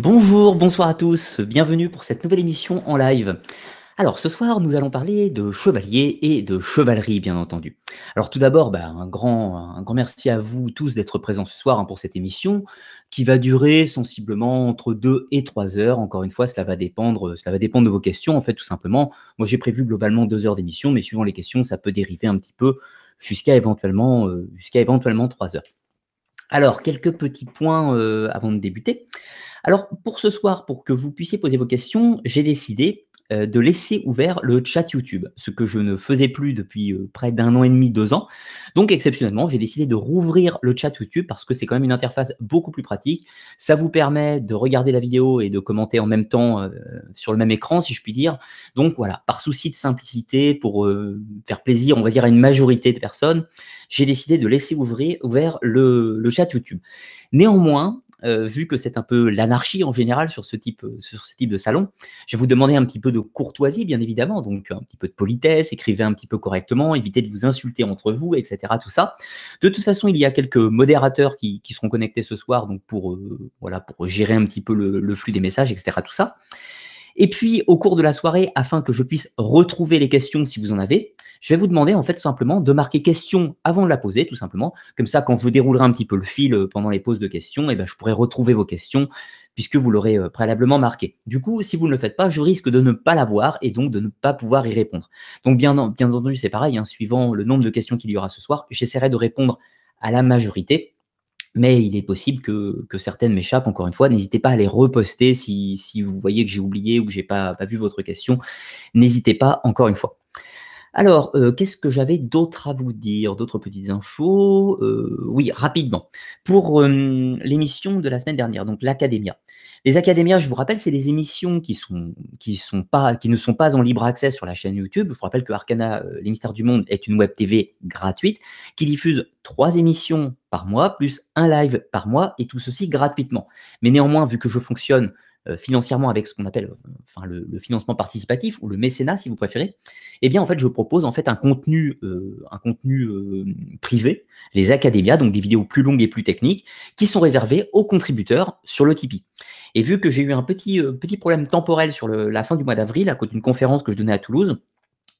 Bonjour, bonsoir à tous, bienvenue pour cette nouvelle émission en live. Alors ce soir, nous allons parler de chevalier et de chevalerie, bien entendu. Alors tout d'abord, bah, un, grand, un grand merci à vous tous d'être présents ce soir hein, pour cette émission qui va durer sensiblement entre 2 et 3 heures. Encore une fois, cela va dépendre, va dépendre de vos questions, en fait, tout simplement. Moi, j'ai prévu globalement 2 heures d'émission, mais suivant les questions, ça peut dériver un petit peu jusqu'à éventuellement, euh, éventuellement 3 heures. Alors, quelques petits points euh, avant de débuter. Alors pour ce soir, pour que vous puissiez poser vos questions, j'ai décidé euh, de laisser ouvert le chat YouTube, ce que je ne faisais plus depuis euh, près d'un an et demi, deux ans. Donc exceptionnellement, j'ai décidé de rouvrir le chat YouTube parce que c'est quand même une interface beaucoup plus pratique. Ça vous permet de regarder la vidéo et de commenter en même temps euh, sur le même écran, si je puis dire. Donc voilà, par souci de simplicité, pour faire plaisir, on va dire, à une majorité de personnes, j'ai décidé de laisser ouvrir, ouvert le chat YouTube. Néanmoins, euh, vu que c'est un peu l'anarchie en général sur ce, type, euh, sur ce type de salon, je vais vous demander un petit peu de courtoisie, bien évidemment, donc un petit peu de politesse, écrivez un petit peu correctement, évitez de vous insulter entre vous, etc. Tout ça. De toute façon, il y a quelques modérateurs qui, seront connectés ce soir, donc pour, euh, voilà, pour gérer un petit peu le, le flux des messages, etc. Tout ça. Et puis, au cours de la soirée, afin que je puisse retrouver les questions si vous en avez, je vais vous demander en fait simplement de marquer question avant de la poser, tout simplement. Comme ça, quand je déroulerai un petit peu le fil euh, pendant les pauses de questions, et eh ben, je pourrai retrouver vos questions puisque vous l'aurez euh, préalablement marqué. Du coup, si vous ne le faites pas, je risque de ne pas l'avoir et donc de ne pas pouvoir y répondre. Donc, bien, bien entendu, c'est pareil, hein, suivant le nombre de questions qu'il y aura ce soir, j'essaierai de répondre à la majorité mais il est possible que, certaines m'échappent. Encore une fois, n'hésitez pas à les reposter si, si vous voyez que j'ai oublié ou que j'ai pas, pas vu votre question. N'hésitez pas, encore une fois. Alors, euh, qu'est-ce que j'avais d'autre à vous dire D'autres petites infos euh, Oui, rapidement. Pour l'émission de la semaine dernière, donc l'académia. Les académias, je vous rappelle, c'est des émissions qui, sont, qui, qui ne sont pas en libre accès sur la chaîne YouTube. Je vous rappelle que Arcana, euh, les mystères du monde, est une web TV gratuite qui diffuse trois émissions par mois, plus un live par mois, et tout ceci gratuitement. Mais néanmoins, vu que je fonctionne euh, financièrement avec ce qu'on appelle enfin, le, financement participatif ou le mécénat si vous préférez, eh bien en fait je propose en fait un contenu, euh, un contenu euh, privé, les académias, donc des vidéos plus longues et plus techniques, qui sont réservées aux contributeurs sur le Tipeee. Et vu que j'ai eu un petit, petit problème temporel sur la fin du mois d'avril à cause d'une conférence que je donnais à Toulouse,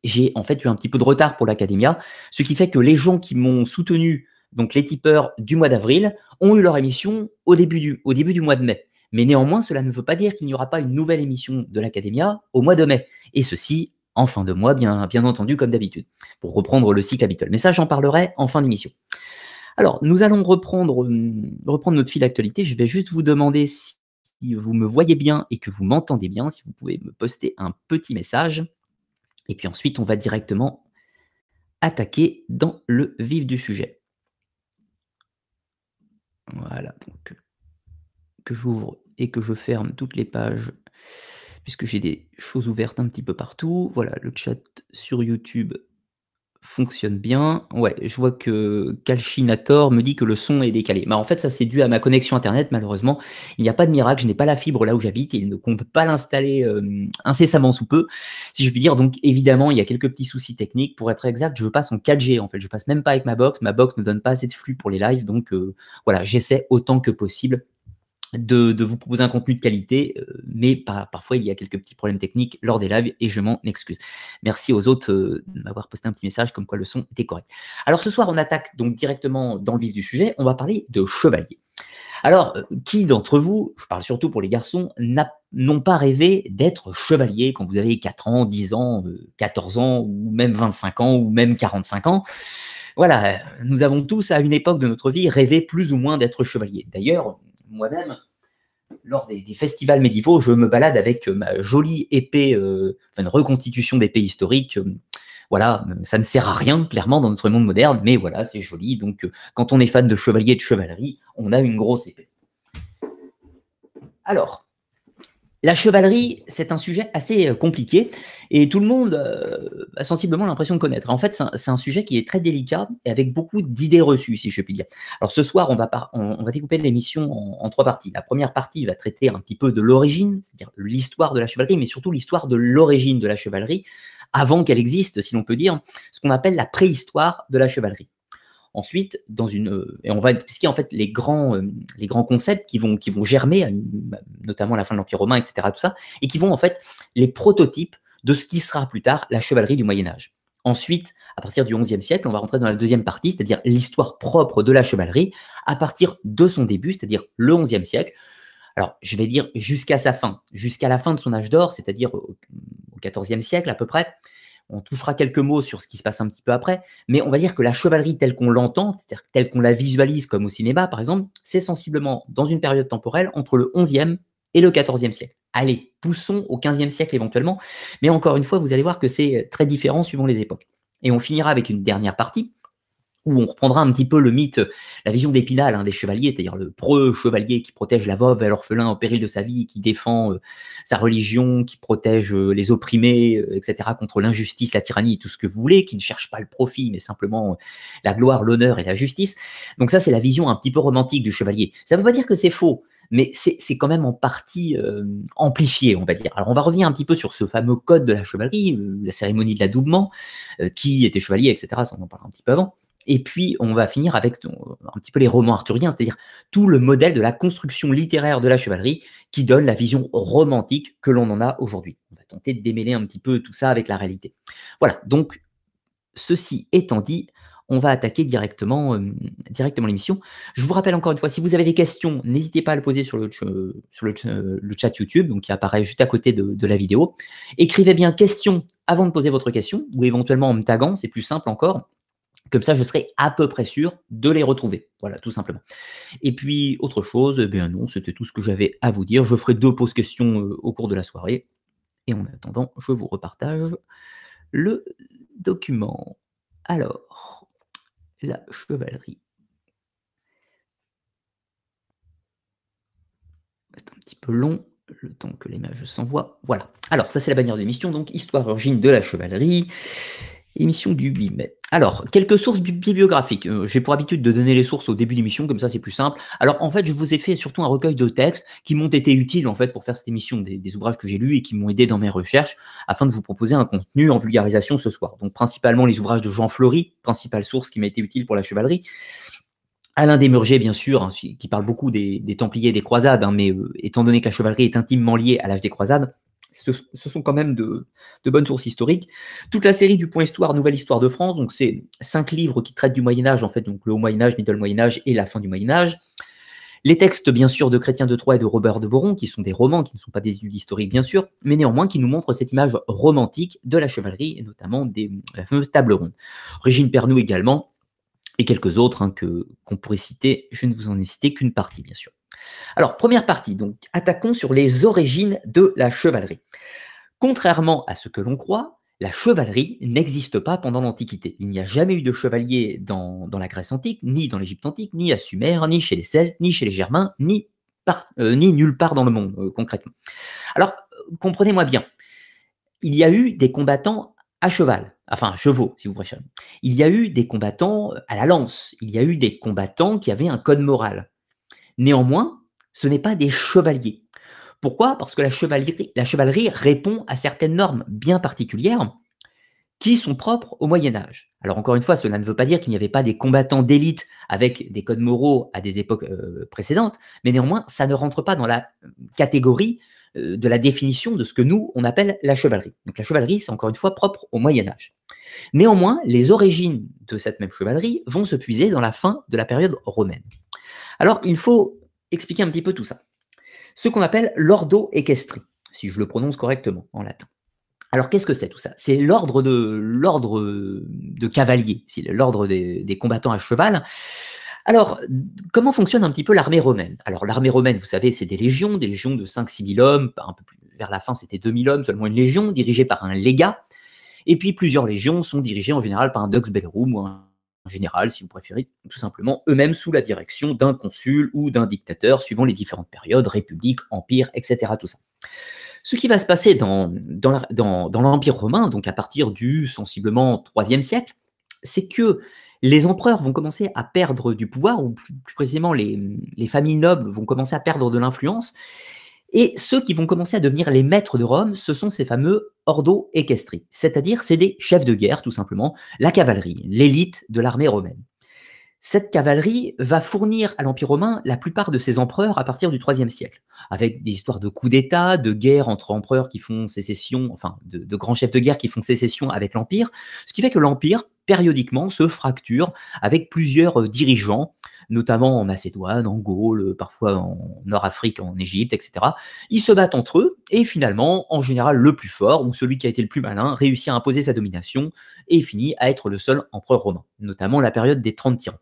j'ai en fait eu un petit peu de retard pour l'académia, ce qui fait que les gens qui m'ont soutenu, donc les tipeurs du mois d'avril, ont eu leur émission au début du, au début du mois de mai. Mais néanmoins, cela ne veut pas dire qu'il n'y aura pas une nouvelle émission de l'Academia au mois de mai. Et ceci en fin de mois, bien, entendu, comme d'habitude, pour reprendre le cycle habituel. Mais ça, j'en parlerai en fin d'émission. Alors, nous allons reprendre, hum, reprendre notre fil d'actualité. Je vais juste vous demander si vous me voyez bien et que vous m'entendez bien, si vous pouvez me poster un petit message. Et puis ensuite, on va directement attaquer dans le vif du sujet. Voilà, donc j'ouvre et que je ferme toutes les pages, puisque j'ai des choses ouvertes un petit peu partout. Voilà, le chat sur YouTube fonctionne bien. Ouais, je vois que Calcinator me dit que le son est décalé. mais bah, en fait, ça c'est dû à ma connexion internet, malheureusement. Il n'y a pas de miracle, je n'ai pas la fibre là où j'habite, et on ne compte pas l'installer euh, incessamment sous peu, si je veux dire. Donc évidemment, il y a quelques petits soucis techniques. Pour être exact, je passe en 4G en fait. Je passe même pas avec ma box. Ma box ne donne pas assez de flux pour les lives. Donc euh, voilà, j'essaie autant que possible de, vous proposer un contenu de qualité, euh, mais parfois il y a quelques petits problèmes techniques lors des lives et je m'en excuse. Merci aux autres euh, de m'avoir posté un petit message comme quoi le son était correct. Alors ce soir, on attaque donc directement dans le vif du sujet. On va parler de chevalier. Alors, euh, qui d'entre vous, je parle surtout pour les garçons, n'ont pas rêvé d'être chevalier quand vous avez 4 ans, 10 ans, 14 ans, ou même 25 ans, ou même 45 ans voilà, nous avons tous à une époque de notre vie rêvé plus ou moins d'être chevalier. D'ailleurs, moi-même, lors des, festivals médiévaux, je me balade avec euh, ma jolie épée, euh, une reconstitution d'épée historique. Euh, voilà, ça ne sert à rien, clairement, dans notre monde moderne, mais voilà, c'est joli. Donc, quand on est fan de chevalier et de chevalerie, on a une grosse épée. Alors, la chevalerie, c'est un sujet assez euh, compliqué et tout le monde euh, a sensiblement l'impression de connaître. En fait, c'est un, sujet qui est très délicat et avec beaucoup d'idées reçues, si je puis dire. Alors ce soir, on va, découper l'émission en, en, trois parties. La première partie va traiter un petit peu de l'origine, c'est-à-dire l'histoire de la chevalerie, mais surtout l'histoire de l'origine de la chevalerie, avant qu'elle existe, si l'on peut dire, ce qu'on appelle la préhistoire de la chevalerie. Ensuite, dans une, euh, et on va expliquer en fait les grands, euh, les grands concepts qui vont, qui vont germer, hein, notamment à la fin de l'Empire romain, etc., tout ça, et qui vont en fait les prototypes de ce qui sera plus tard la chevalerie du Moyen Âge. Ensuite, à partir du XIe siècle, on va rentrer dans la deuxième partie, c'est-à-dire l'histoire propre de la chevalerie, à partir de son début, c'est-à-dire le XIe siècle. Alors, je vais dire jusqu'à sa fin, jusqu'à la fin de son âge d'or, c'est-à-dire au XIVe siècle à peu près, on touchera quelques mots sur ce qui se passe un petit peu après, mais on va dire que la chevalerie telle qu'on l'entend, c'est-à-dire telle qu'on la visualise comme au cinéma par exemple, c'est sensiblement dans une période temporelle entre le 11e et le 14e siècle. Allez, poussons au 15e siècle éventuellement, mais encore une fois, vous allez voir que c'est très différent suivant les époques. Et on finira avec une dernière partie où on reprendra un petit peu le mythe, la vision d'Épinal hein, des chevaliers, c'est-à-dire le preux-chevalier qui protège la veuve et l'orphelin en péril de sa vie, qui défend euh, sa religion, qui protège euh, les opprimés, euh, etc., contre l'injustice, la tyrannie, tout ce que vous voulez, qui ne cherche pas le profit, mais simplement la gloire, l'honneur et la justice. Donc ça, c'est la vision un petit peu romantique du chevalier. Ça ne veut pas dire que c'est faux, mais c'est quand même en partie amplifié, on va dire. Alors on va revenir un petit peu sur ce fameux code de la chevalerie, la cérémonie de l'adoubement, qui était chevalier, etc. Ça, on en parle un petit peu avant. Et puis, on va finir avec euh, un petit peu les romans arthuriens, c'est-à-dire tout le modèle de la construction littéraire de la chevalerie qui donne la vision romantique que l'on en a aujourd'hui. On va tenter de démêler un petit peu tout ça avec la réalité. Voilà, donc, ceci étant dit, on va attaquer directement, euh, directement l'émission. Je vous rappelle encore une fois, si vous avez des questions, n'hésitez pas à le poser sur, le, chat YouTube, donc qui apparaît juste à côté de, la vidéo. Écrivez bien question avant de poser votre question, ou éventuellement en me taguant, c'est plus simple encore. Comme ça, je serai à peu près sûr de les retrouver. Voilà, tout simplement. Et puis, autre chose, eh bien non, c'était tout ce que j'avais à vous dire. Je ferai deux pauses questions euh, au cours de la soirée. Et en attendant, je vous repartage le document. Alors, la chevalerie. C'est un petit peu long le temps que les mages s'envoient. Voilà. Alors, ça, c'est la bannière de mission. donc Histoire origine de la chevalerie. Émission du 8 mai. Alors, quelques sources bibliographiques. Euh, j'ai pour habitude de donner les sources au début de l'émission, comme ça c'est plus simple. Alors, en fait, je vous ai fait surtout un recueil de textes qui m'ont été utiles en fait pour faire cette émission, des, ouvrages que j'ai lus et qui m'ont aidé dans mes recherches, afin de vous proposer un contenu en vulgarisation ce soir. Donc, principalement les ouvrages de Jean Fleury, principale source qui m'a été utile pour la chevalerie. Alain Desmurgers, bien sûr, hein, qui parle beaucoup des, Templiers et des Croisades, hein, mais euh, étant donné que la chevalerie est intimement liée à l'âge des Croisades, ce, sont quand même de, bonnes sources historiques. Toute la série du Point Histoire, Nouvelle Histoire de France, donc c'est cinq livres qui traitent du Moyen Âge, en fait, donc le Haut Moyen Âge, Middle Moyen Âge et la fin du Moyen Âge. Les textes, bien sûr, de Chrétien de Troyes et de Robert de Boron, qui sont des romans, qui ne sont pas des études historiques, bien sûr, mais néanmoins qui nous montrent cette image romantique de la chevalerie, et notamment des fameux tables table ronde. Régine Pernoud également, et quelques autres hein, qu'on pourrait citer. Je ne vous en ai cité qu'une partie, bien sûr. Alors, première partie, donc attaquons sur les origines de la chevalerie. Contrairement à ce que l'on croit, la chevalerie n'existe pas pendant l'Antiquité. Il n'y a jamais eu de chevalier dans, la Grèce antique, ni dans l'Égypte antique, ni à Sumer, ni chez les Celtes, ni chez les Germains, ni, euh, nulle part dans le monde, euh, concrètement. Alors, euh, comprenez-moi bien, il y a eu des combattants à cheval, enfin à chevaux si vous préférez. Il y a eu des combattants à la lance, il y a eu des combattants qui avaient un code moral. Néanmoins, ce n'est pas des chevaliers. Pourquoi Parce que la chevalerie, la chevalerie répond à certaines normes bien particulières qui sont propres au Moyen Âge. Alors encore une fois, cela ne veut pas dire qu'il n'y avait pas des combattants d'élite avec des codes moraux à des époques euh, précédentes, mais néanmoins, ça ne rentre pas dans la catégorie euh, de la définition de ce que nous, on appelle la chevalerie. Donc la chevalerie, c'est encore une fois propre au Moyen Âge. Néanmoins, les origines de cette même chevalerie vont se puiser dans la fin de la période romaine. Alors il faut expliquer un petit peu tout ça. Ce qu'on appelle l'ordo equestri, si je le prononce correctement en latin. Alors qu'est-ce que c'est tout ça C'est l'ordre de l'ordre de cavaliers, l'ordre des, combattants à cheval. Alors, comment fonctionne un petit peu l'armée romaine Alors, l'armée romaine, vous savez, c'est des légions, des légions de 5-6 000 hommes, vers la fin, c'était 2 000 hommes, seulement une légion, dirigée par un légat. Et puis, plusieurs légions sont dirigées en général par un dux bellorum ou un général, si vous préférez, tout simplement eux-mêmes sous la direction d'un consul ou d'un dictateur, suivant les différentes périodes, république, empire, etc. Tout ça. Ce qui va se passer dans, dans l'Empire romain, donc à partir du sensiblement 3e siècle, c'est que les empereurs vont commencer à perdre du pouvoir, ou plus, précisément les familles nobles vont commencer à perdre de l'influence, et ceux qui vont commencer à devenir les maîtres de Rome, ce sont ces fameux ordo equestri, c'est-à-dire c'est des chefs de guerre tout simplement, la cavalerie, l'élite de l'armée romaine. Cette cavalerie va fournir à l'Empire romain la plupart de ses empereurs à partir du IIIe siècle, avec des histoires de coups d'État, de guerres entre empereurs qui font sécession, enfin de, de grands chefs de guerre qui font sécession avec l'Empire, ce qui fait que l'Empire, périodiquement, se fracture avec plusieurs euh, dirigeants, notamment en Macédoine, en Gaule, parfois en Nord-Afrique, en Égypte, etc. Ils se battent entre eux et finalement, en général, le plus fort ou celui qui a été le plus malin réussit à imposer sa domination et finit à être le seul empereur romain, notamment la période des 30 tyrans.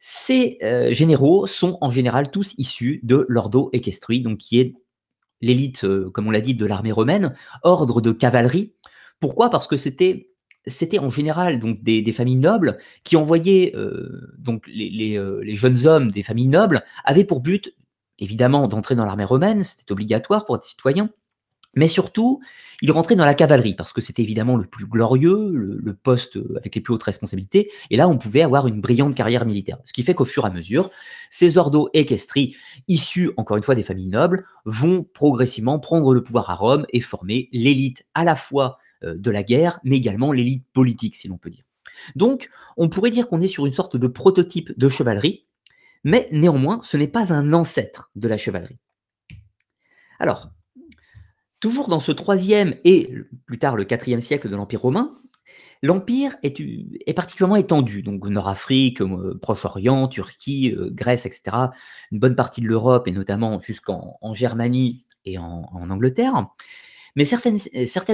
Ces euh, généraux sont en général tous issus de l'ordo equestri, donc qui est l'élite, euh, comme on l'a dit, de l'armée romaine, ordre de cavalerie. Pourquoi Parce que c'était c'était en général donc des, familles nobles qui envoyaient euh, donc euh, les, jeunes hommes des familles nobles avaient pour but évidemment d'entrer dans l'armée romaine, c'était obligatoire pour être citoyen, mais surtout ils rentraient dans la cavalerie parce que c'était évidemment le plus glorieux, le, poste euh, avec les plus hautes responsabilités, et là on pouvait avoir une brillante carrière militaire. Ce qui fait qu'au fur et à mesure, ces ordos équestris, issus encore une fois des familles nobles, vont progressivement prendre le pouvoir à Rome et former l'élite à la fois euh, de la guerre, mais également l'élite politique, si l'on peut dire. Donc, on pourrait dire qu'on est sur une sorte de prototype de chevalerie, mais néanmoins, ce n'est pas un ancêtre de la chevalerie. Alors, toujours dans ce troisième et plus tard le quatrième siècle de l'Empire romain, l'Empire est, particulièrement étendu, donc Nord-Afrique, euh, Proche-Orient, Turquie, euh, Grèce, etc., une bonne partie de l'Europe, et notamment jusqu'en Germanie et en, en Angleterre mais certaines,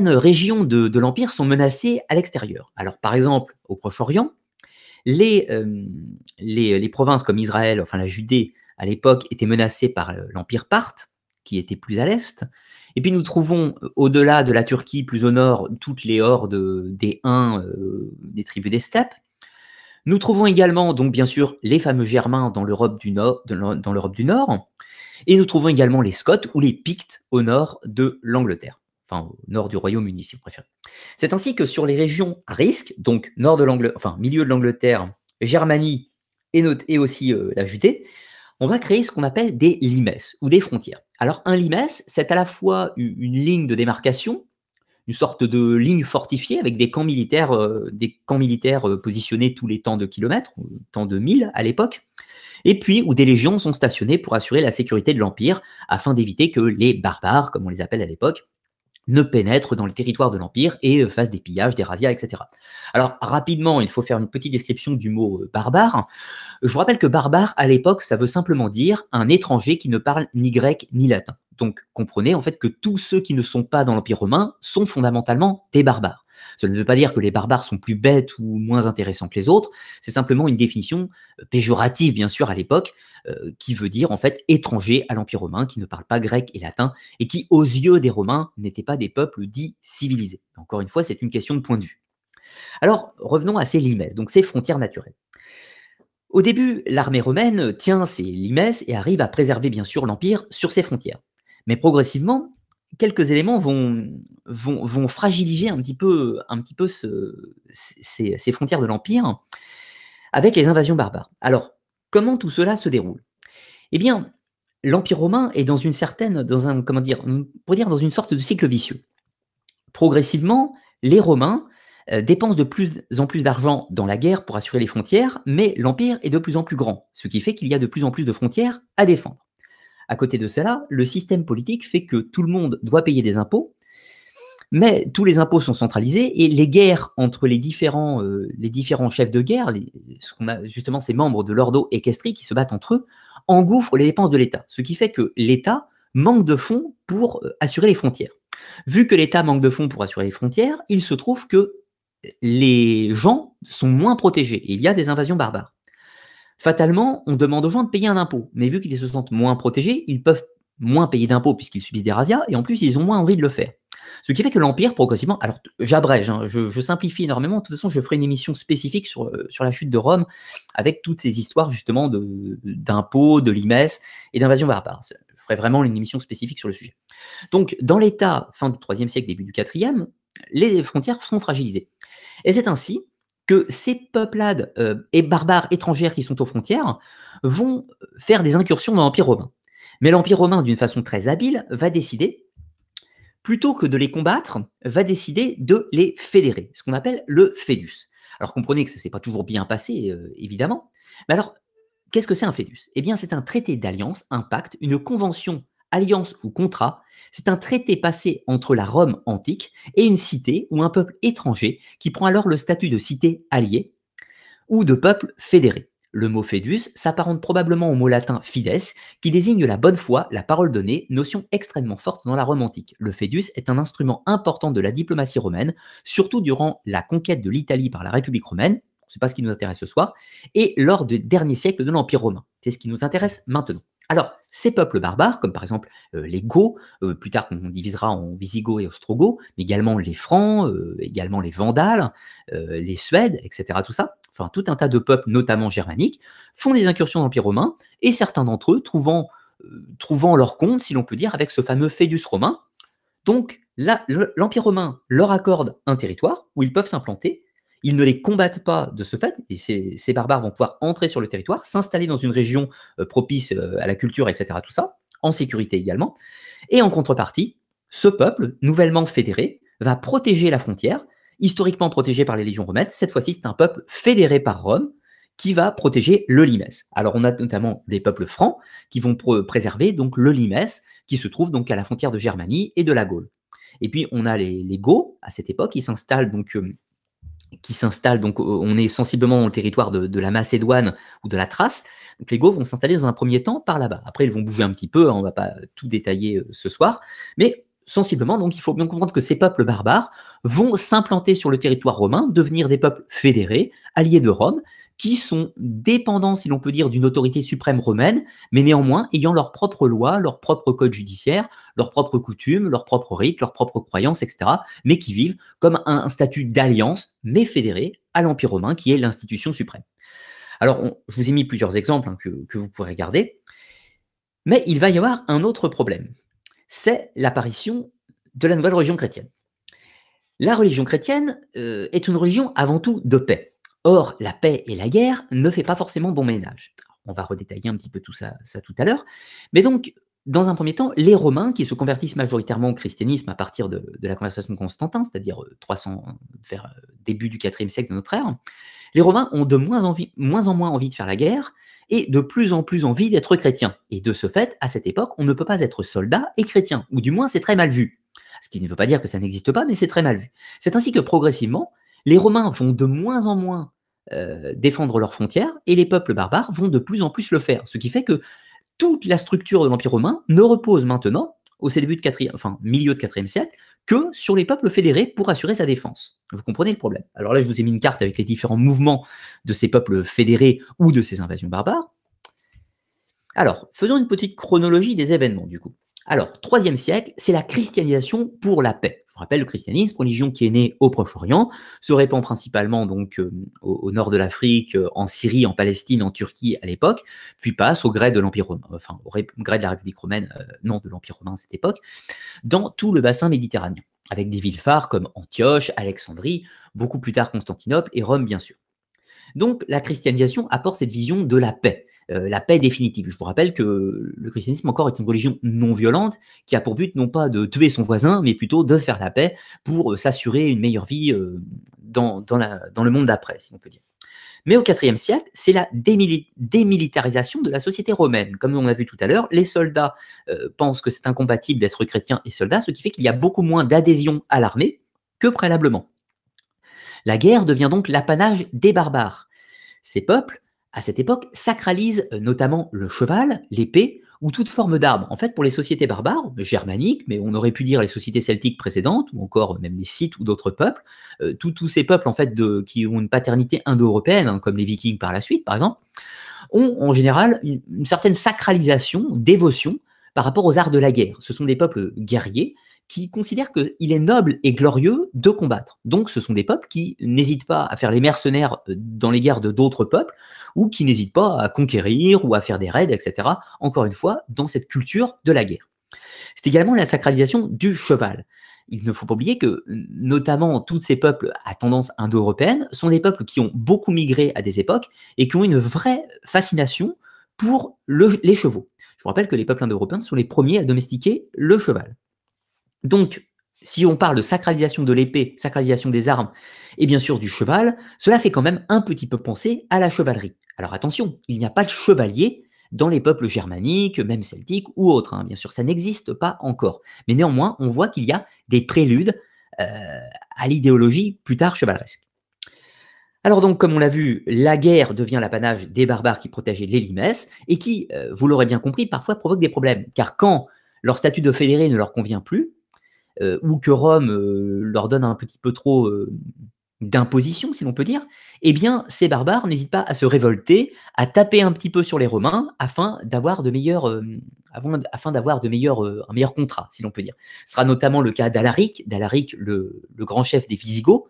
euh, régions de, l'Empire sont menacées à l'extérieur. Alors par exemple, au Proche-Orient, les, euh, provinces comme Israël, enfin la Judée à l'époque, étaient menacées par euh, l'Empire parthe, qui était plus à l'est. Et puis nous trouvons au-delà de la Turquie, plus au nord, toutes les hordes des Huns, des tribus des steppes. Nous trouvons également, donc bien sûr, les fameux Germains dans l'Europe du Nord, dans l'Europe du Nord, et nous trouvons également les Scots ou les Pictes au nord de l'Angleterre enfin au nord du Royaume-Uni si vous préférez. C'est ainsi que sur les régions à risque, donc nord de l'Angleterre, enfin milieu de l'Angleterre, Germanie et, et aussi euh, la Judée, on va créer ce qu'on appelle des limes ou des frontières. Alors un limes, c'est à la fois une ligne de démarcation, une sorte de ligne fortifiée avec des camps militaires, euh, des camps militaires euh, positionnés tous les temps de kilomètres, temps de milles à l'époque, et puis où des légions sont stationnées pour assurer la sécurité de l'Empire afin d'éviter que les barbares, comme on les appelle à l'époque, ne pénètrent dans le territoire de l'Empire et euh, fassent des pillages, des razzias, etc. Alors rapidement, il faut faire une petite description du mot euh, barbare. Je vous rappelle que barbare, à l'époque, ça veut simplement dire un étranger qui ne parle ni grec ni latin. Donc comprenez en fait que tous ceux qui ne sont pas dans l'Empire romain sont fondamentalement des barbares. Cela ne veut pas dire que les barbares sont plus bêtes ou moins intéressants que les autres, c'est simplement une définition euh, péjorative, bien sûr, à l'époque, euh, qui veut dire en fait étranger à l'Empire romain, qui ne parle pas grec et latin, et qui, aux yeux des Romains, n'étaient pas des peuples dits civilisés. Encore une fois, c'est une question de point de vue. Alors, revenons à ces limes, donc ces frontières naturelles. Au début, l'armée romaine tient ses limes et arrive à préserver bien sûr l'Empire sur ses frontières. Mais progressivement, quelques éléments vont, fragiliser un petit peu, ces, frontières de l'Empire avec les invasions barbares. Alors, comment tout cela se déroule Eh bien, l'Empire romain est dans une certaine, dans un, comment dire, pour dire dans une sorte de cycle vicieux. Progressivement, les Romains euh, dépensent de plus en plus d'argent dans la guerre pour assurer les frontières, mais l'Empire est de plus en plus grand, ce qui fait qu'il y a de plus en plus de frontières à défendre. À côté de cela, le système politique fait que tout le monde doit payer des impôts, mais tous les impôts sont centralisés et les guerres entre les différents, euh, les différents chefs de guerre, ce qu'on a justement ces membres de l'ordo équestri qui se battent entre eux, engouffrent les dépenses de l'État, ce qui fait que l'État manque de fonds pour euh, assurer les frontières. Vu que l'État manque de fonds pour assurer les frontières, il se trouve que les gens sont moins protégés. Il y a des invasions barbares. Fatalement, on demande aux gens de payer un impôt. Mais vu qu'ils se sentent moins protégés, ils peuvent moins payer d'impôts puisqu'ils subissent des razzias, et en plus, ils ont moins envie de le faire. Ce qui fait que l'Empire, progressivement, alors j'abrège, hein, je, simplifie énormément, de toute façon, je ferai une émission spécifique sur, euh, sur la chute de Rome, avec toutes ces histoires justement d'impôts, de, l'IMES et d'invasion barbares. Je ferai vraiment une émission spécifique sur le sujet. Donc, dans l'État, fin du 3e siècle, début du IVe, les frontières sont fragilisées. Et c'est ainsi que ces peuplades euh, et barbares étrangères qui sont aux frontières vont faire des incursions dans l'Empire romain. Mais l'Empire romain, d'une façon très habile, va décider, plutôt que de les combattre, va décider de les fédérer, ce qu'on appelle le fédus. Alors comprenez que ça s'est pas toujours bien passé, euh, évidemment. Mais alors, qu'est-ce que c'est un fédus Eh bien, c'est un traité d'alliance, un pacte, une convention, alliance ou contrat c'est un traité passé entre la Rome antique et une cité ou un peuple étranger qui prend alors le statut de cité alliée ou de peuple fédéré. Le mot fédus s'apparente probablement au mot latin fides, qui désigne la bonne foi, la parole donnée, notion extrêmement forte dans la Rome antique. Le fédus est un instrument important de la diplomatie romaine, surtout durant la conquête de l'Italie par la République romaine, c'est pas ce qui nous intéresse ce soir, et lors des derniers siècles de l'Empire romain. C'est ce qui nous intéresse maintenant. Alors, ces peuples barbares, comme par exemple euh, les Goths, euh, plus tard on divisera en Visigoths et Ostrogoths, mais également les Francs, euh, également les Vandales, les Suèdes, etc., tout ça, enfin tout un tas de peuples, notamment germaniques, font des incursions dans l'Empire romain, et certains d'entre eux trouvant, trouvant leur compte, si l'on peut dire, avec ce fameux Fédus romain. Donc, l'Empire romain leur accorde un territoire où ils peuvent s'implanter, ils ne les combattent pas de ce fait, et ces, barbares vont pouvoir entrer sur le territoire, s'installer dans une région euh, propice euh, à la culture, etc., tout ça, en sécurité également. Et en contrepartie, ce peuple, nouvellement fédéré, va protéger la frontière, historiquement protégée par les légions romaines. Cette fois-ci, c'est un peuple fédéré par Rome qui va protéger le Limès. Alors, on a notamment les peuples francs qui vont préserver donc le Limès qui se trouve donc à la frontière de Germanie et de la Gaule. Et puis, on a les, les Goths, à cette époque, qui s'installent donc euh, qui s'installent. Donc, on est sensiblement dans le territoire de, la Macédoine ou de la Thrace. Donc, les Goths vont s'installer dans un premier temps par là-bas. Après, ils vont bouger un petit peu. Hein, on ne va pas tout détailler euh, ce soir, mais sensiblement. Donc, il faut bien comprendre que ces peuples barbares vont s'implanter sur le territoire romain, devenir des peuples fédérés, alliés de Rome, qui sont dépendants, si l'on peut dire, d'une autorité suprême romaine, mais néanmoins ayant leur propre loi, leur propre code judiciaire, leurs propres coutumes, leurs propres rites, leurs propres croyances, etc., mais qui vivent comme un, statut d'alliance, mais fédéré à l'Empire romain, qui est l'institution suprême. Alors, je vous ai mis plusieurs exemples hein, que, vous pourrez regarder, mais il va y avoir un autre problème, c'est l'apparition de la nouvelle religion chrétienne. La religion chrétienne euh, est une religion avant tout de paix. Or, la paix et la guerre ne fait pas forcément bon ménage. On va redétailler un petit peu tout ça, tout à l'heure. Mais donc, dans un premier temps, les Romains, qui se convertissent majoritairement au christianisme à partir de, la conversation de Constantin, c'est-à-dire 300 euh, vers euh, début du IVe siècle de notre ère, les Romains ont de moins, envie, moins en moins envie de faire la guerre et de plus en plus envie d'être chrétiens. Et de ce fait, à cette époque, on ne peut pas être soldat et chrétien, ou du moins c'est très mal vu. Ce qui ne veut pas dire que ça n'existe pas, mais c'est très mal vu. C'est ainsi que progressivement, les Romains vont de moins en moins euh, défendre leurs frontières, et les peuples barbares vont de plus en plus le faire. Ce qui fait que toute la structure de l'Empire romain ne repose maintenant, au début de 4 enfin, milieu de 4e siècle, que sur les peuples fédérés pour assurer sa défense. Vous comprenez le problème. Alors là, je vous ai mis une carte avec les différents mouvements de ces peuples fédérés ou de ces invasions barbares. Alors, faisons une petite chronologie des événements, du coup. Alors, 3e siècle, c'est la christianisation pour la paix rappelle, le christianisme, religion qui est née au Proche-Orient, se répand principalement donc euh, au, nord de l'Afrique, euh, en Syrie, en Palestine, en Turquie à l'époque, puis passe au gré de l'Empire romain, euh, enfin au gré de la République romaine, non de l'Empire romain à cette époque, dans tout le bassin méditerranéen, avec des villes phares comme Antioche, Alexandrie, beaucoup plus tard Constantinople et Rome bien sûr. Donc la christianisation apporte cette vision de la paix euh, la paix définitive. Je vous rappelle que le christianisme encore est une religion non violente qui a pour but non pas de tuer son voisin, mais plutôt de faire la paix pour euh, s'assurer une meilleure vie euh, dans, le monde d'après, si on peut dire. Mais au IVe siècle, c'est la démilitarisation de la société romaine. Comme on l'a vu tout à l'heure, les soldats pensent que c'est incompatible d'être chrétien et soldat, ce qui fait qu'il y a beaucoup moins d'adhésion à l'armée que préalablement. La guerre devient donc l'apanage des barbares. Ces peuples à cette époque, sacralise euh, notamment le cheval, l'épée ou toute forme d'arbre. En fait, pour les sociétés barbares, germaniques, mais on aurait pu dire les sociétés celtiques précédentes, ou encore même les Scythes ou d'autres peuples, euh, tous ces peuples en fait qui ont une paternité indo-européenne, hein, comme les Vikings par la suite, par exemple, ont en général une certaine sacralisation, dévotion par rapport aux arts de la guerre. Ce sont des peuples guerriers qui considèrent qu'il est noble et glorieux de combattre. Donc ce sont des peuples qui n'hésitent pas à faire les mercenaires euh, dans les guerres de d'autres peuples, ou qui n'hésitent pas à conquérir ou à faire des raids, etc. Encore une fois, dans cette culture de la guerre. C'est également la sacralisation du cheval. Il ne faut pas oublier que, notamment, tous ces peuples à tendance indo-européenne sont des peuples qui ont beaucoup migré à des époques et qui ont une vraie fascination pour les chevaux. Je vous rappelle que les peuples indo-européens sont les premiers à domestiquer le cheval. Donc, si on parle de sacralisation de l'épée, sacralisation des armes, et bien sûr du cheval, cela fait quand même un petit peu penser à la chevalerie. Alors attention, il n'y a pas de chevalier dans les peuples germaniques, même celtiques ou autres. Hein. Bien sûr, ça n'existe pas encore. Mais néanmoins, on voit qu'il y a des préludes euh, à l'idéologie plus tard chevaleresque. Alors donc, comme on l'a vu, la guerre devient l'apanage des barbares qui protégeaient les limes et qui, euh, vous l'aurez bien compris, parfois provoquent des problèmes. Car quand leur statut de fédéré ne leur convient plus, euh, ou que Rome euh, leur donne un petit peu trop euh, d'imposition, si l'on peut dire, eh bien, ces barbares n'hésitent pas à se révolter, à taper un petit peu sur les Romains afin d'avoir de meilleurs, afin d'avoir de meilleurs, un meilleur contrat, si l'on peut dire. Ce sera notamment le cas d'Alaric, d'Alaric, le, grand chef des Visigoths,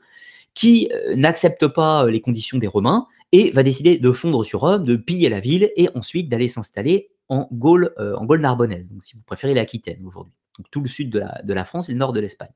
qui n'accepte pas les conditions des Romains et va décider de fondre sur Rome, de piller la ville et ensuite d'aller s'installer en Gaule, en Gaule narbonnaise, donc si vous préférez l'Aquitaine aujourd'hui tout le sud de la, France et le nord de l'Espagne.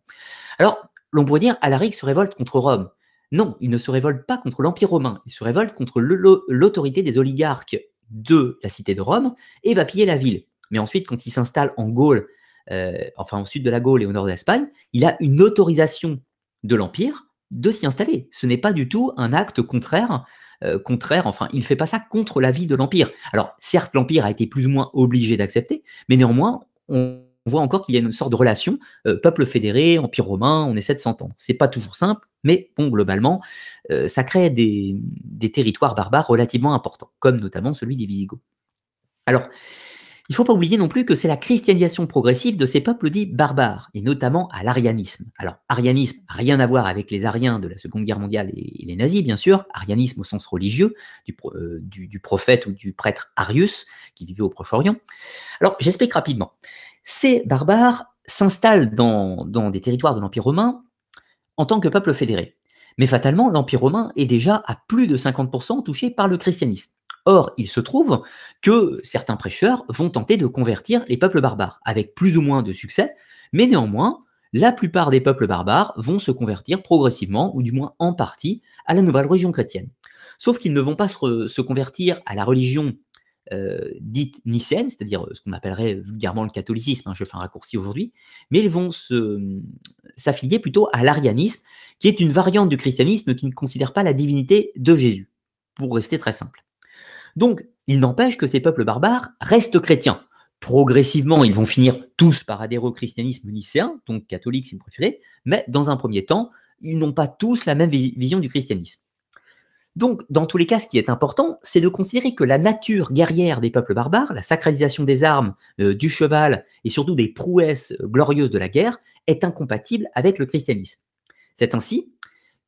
Alors, l'on pourrait dire, Alaric se révolte contre Rome. Non, il ne se révolte pas contre l'Empire romain, il se révolte contre l'autorité des oligarques de la cité de Rome et va piller la ville. Mais ensuite, quand il s'installe en Gaule, euh, enfin au sud de la Gaule et au nord de l'Espagne, il a une autorisation de l'Empire de s'y installer. Ce n'est pas du tout un acte contraire, euh, contraire, enfin, il ne fait pas ça contre la vie de l'Empire. Alors, certes, l'Empire a été plus ou moins obligé d'accepter, mais néanmoins, on on voit encore qu'il y a une sorte de relation euh, peuple fédéré, empire romain, on essaie de s'entendre. C'est pas toujours simple, mais bon, globalement, euh, ça crée des, territoires barbares relativement importants, comme notamment celui des Visigoths. Alors, il ne faut pas oublier non plus que c'est la christianisation progressive de ces peuples dits barbares, et notamment à l'arianisme. Alors, arianisme, rien à voir avec les Ariens de la Seconde Guerre mondiale et, les nazis, bien sûr, arianisme au sens religieux euh, du, du prophète ou du prêtre Arius, qui vivait au Proche-Orient. Alors, j'explique rapidement. Ces barbares s'installent dans, des territoires de l'Empire romain en tant que peuple fédéré. Mais fatalement, l'Empire romain est déjà à plus de 50% touché par le christianisme. Or, il se trouve que certains prêcheurs vont tenter de convertir les peuples barbares, avec plus ou moins de succès, mais néanmoins, la plupart des peuples barbares vont se convertir progressivement, ou du moins en partie, à la nouvelle religion chrétienne. Sauf qu'ils ne vont pas se, se, convertir à la religion euh, dites « nicéenne, c'est-à-dire euh, ce qu'on appellerait vulgairement le catholicisme, hein, je fais un raccourci aujourd'hui, mais ils vont euh, s'affilier plutôt à l'arianisme, qui est une variante du christianisme qui ne considère pas la divinité de Jésus, pour rester très simple. Donc, il n'empêche que ces peuples barbares restent chrétiens. Progressivement, ils vont finir tous par adhérer au christianisme nicéen, donc catholique si vous préférez, mais dans un premier temps, ils n'ont pas tous la même vision du christianisme. Donc, dans tous les cas, ce qui est important, c'est de considérer que la nature guerrière des peuples barbares, la sacralisation des armes, euh, du cheval et surtout des prouesses euh, glorieuses de la guerre, est incompatible avec le christianisme. C'est ainsi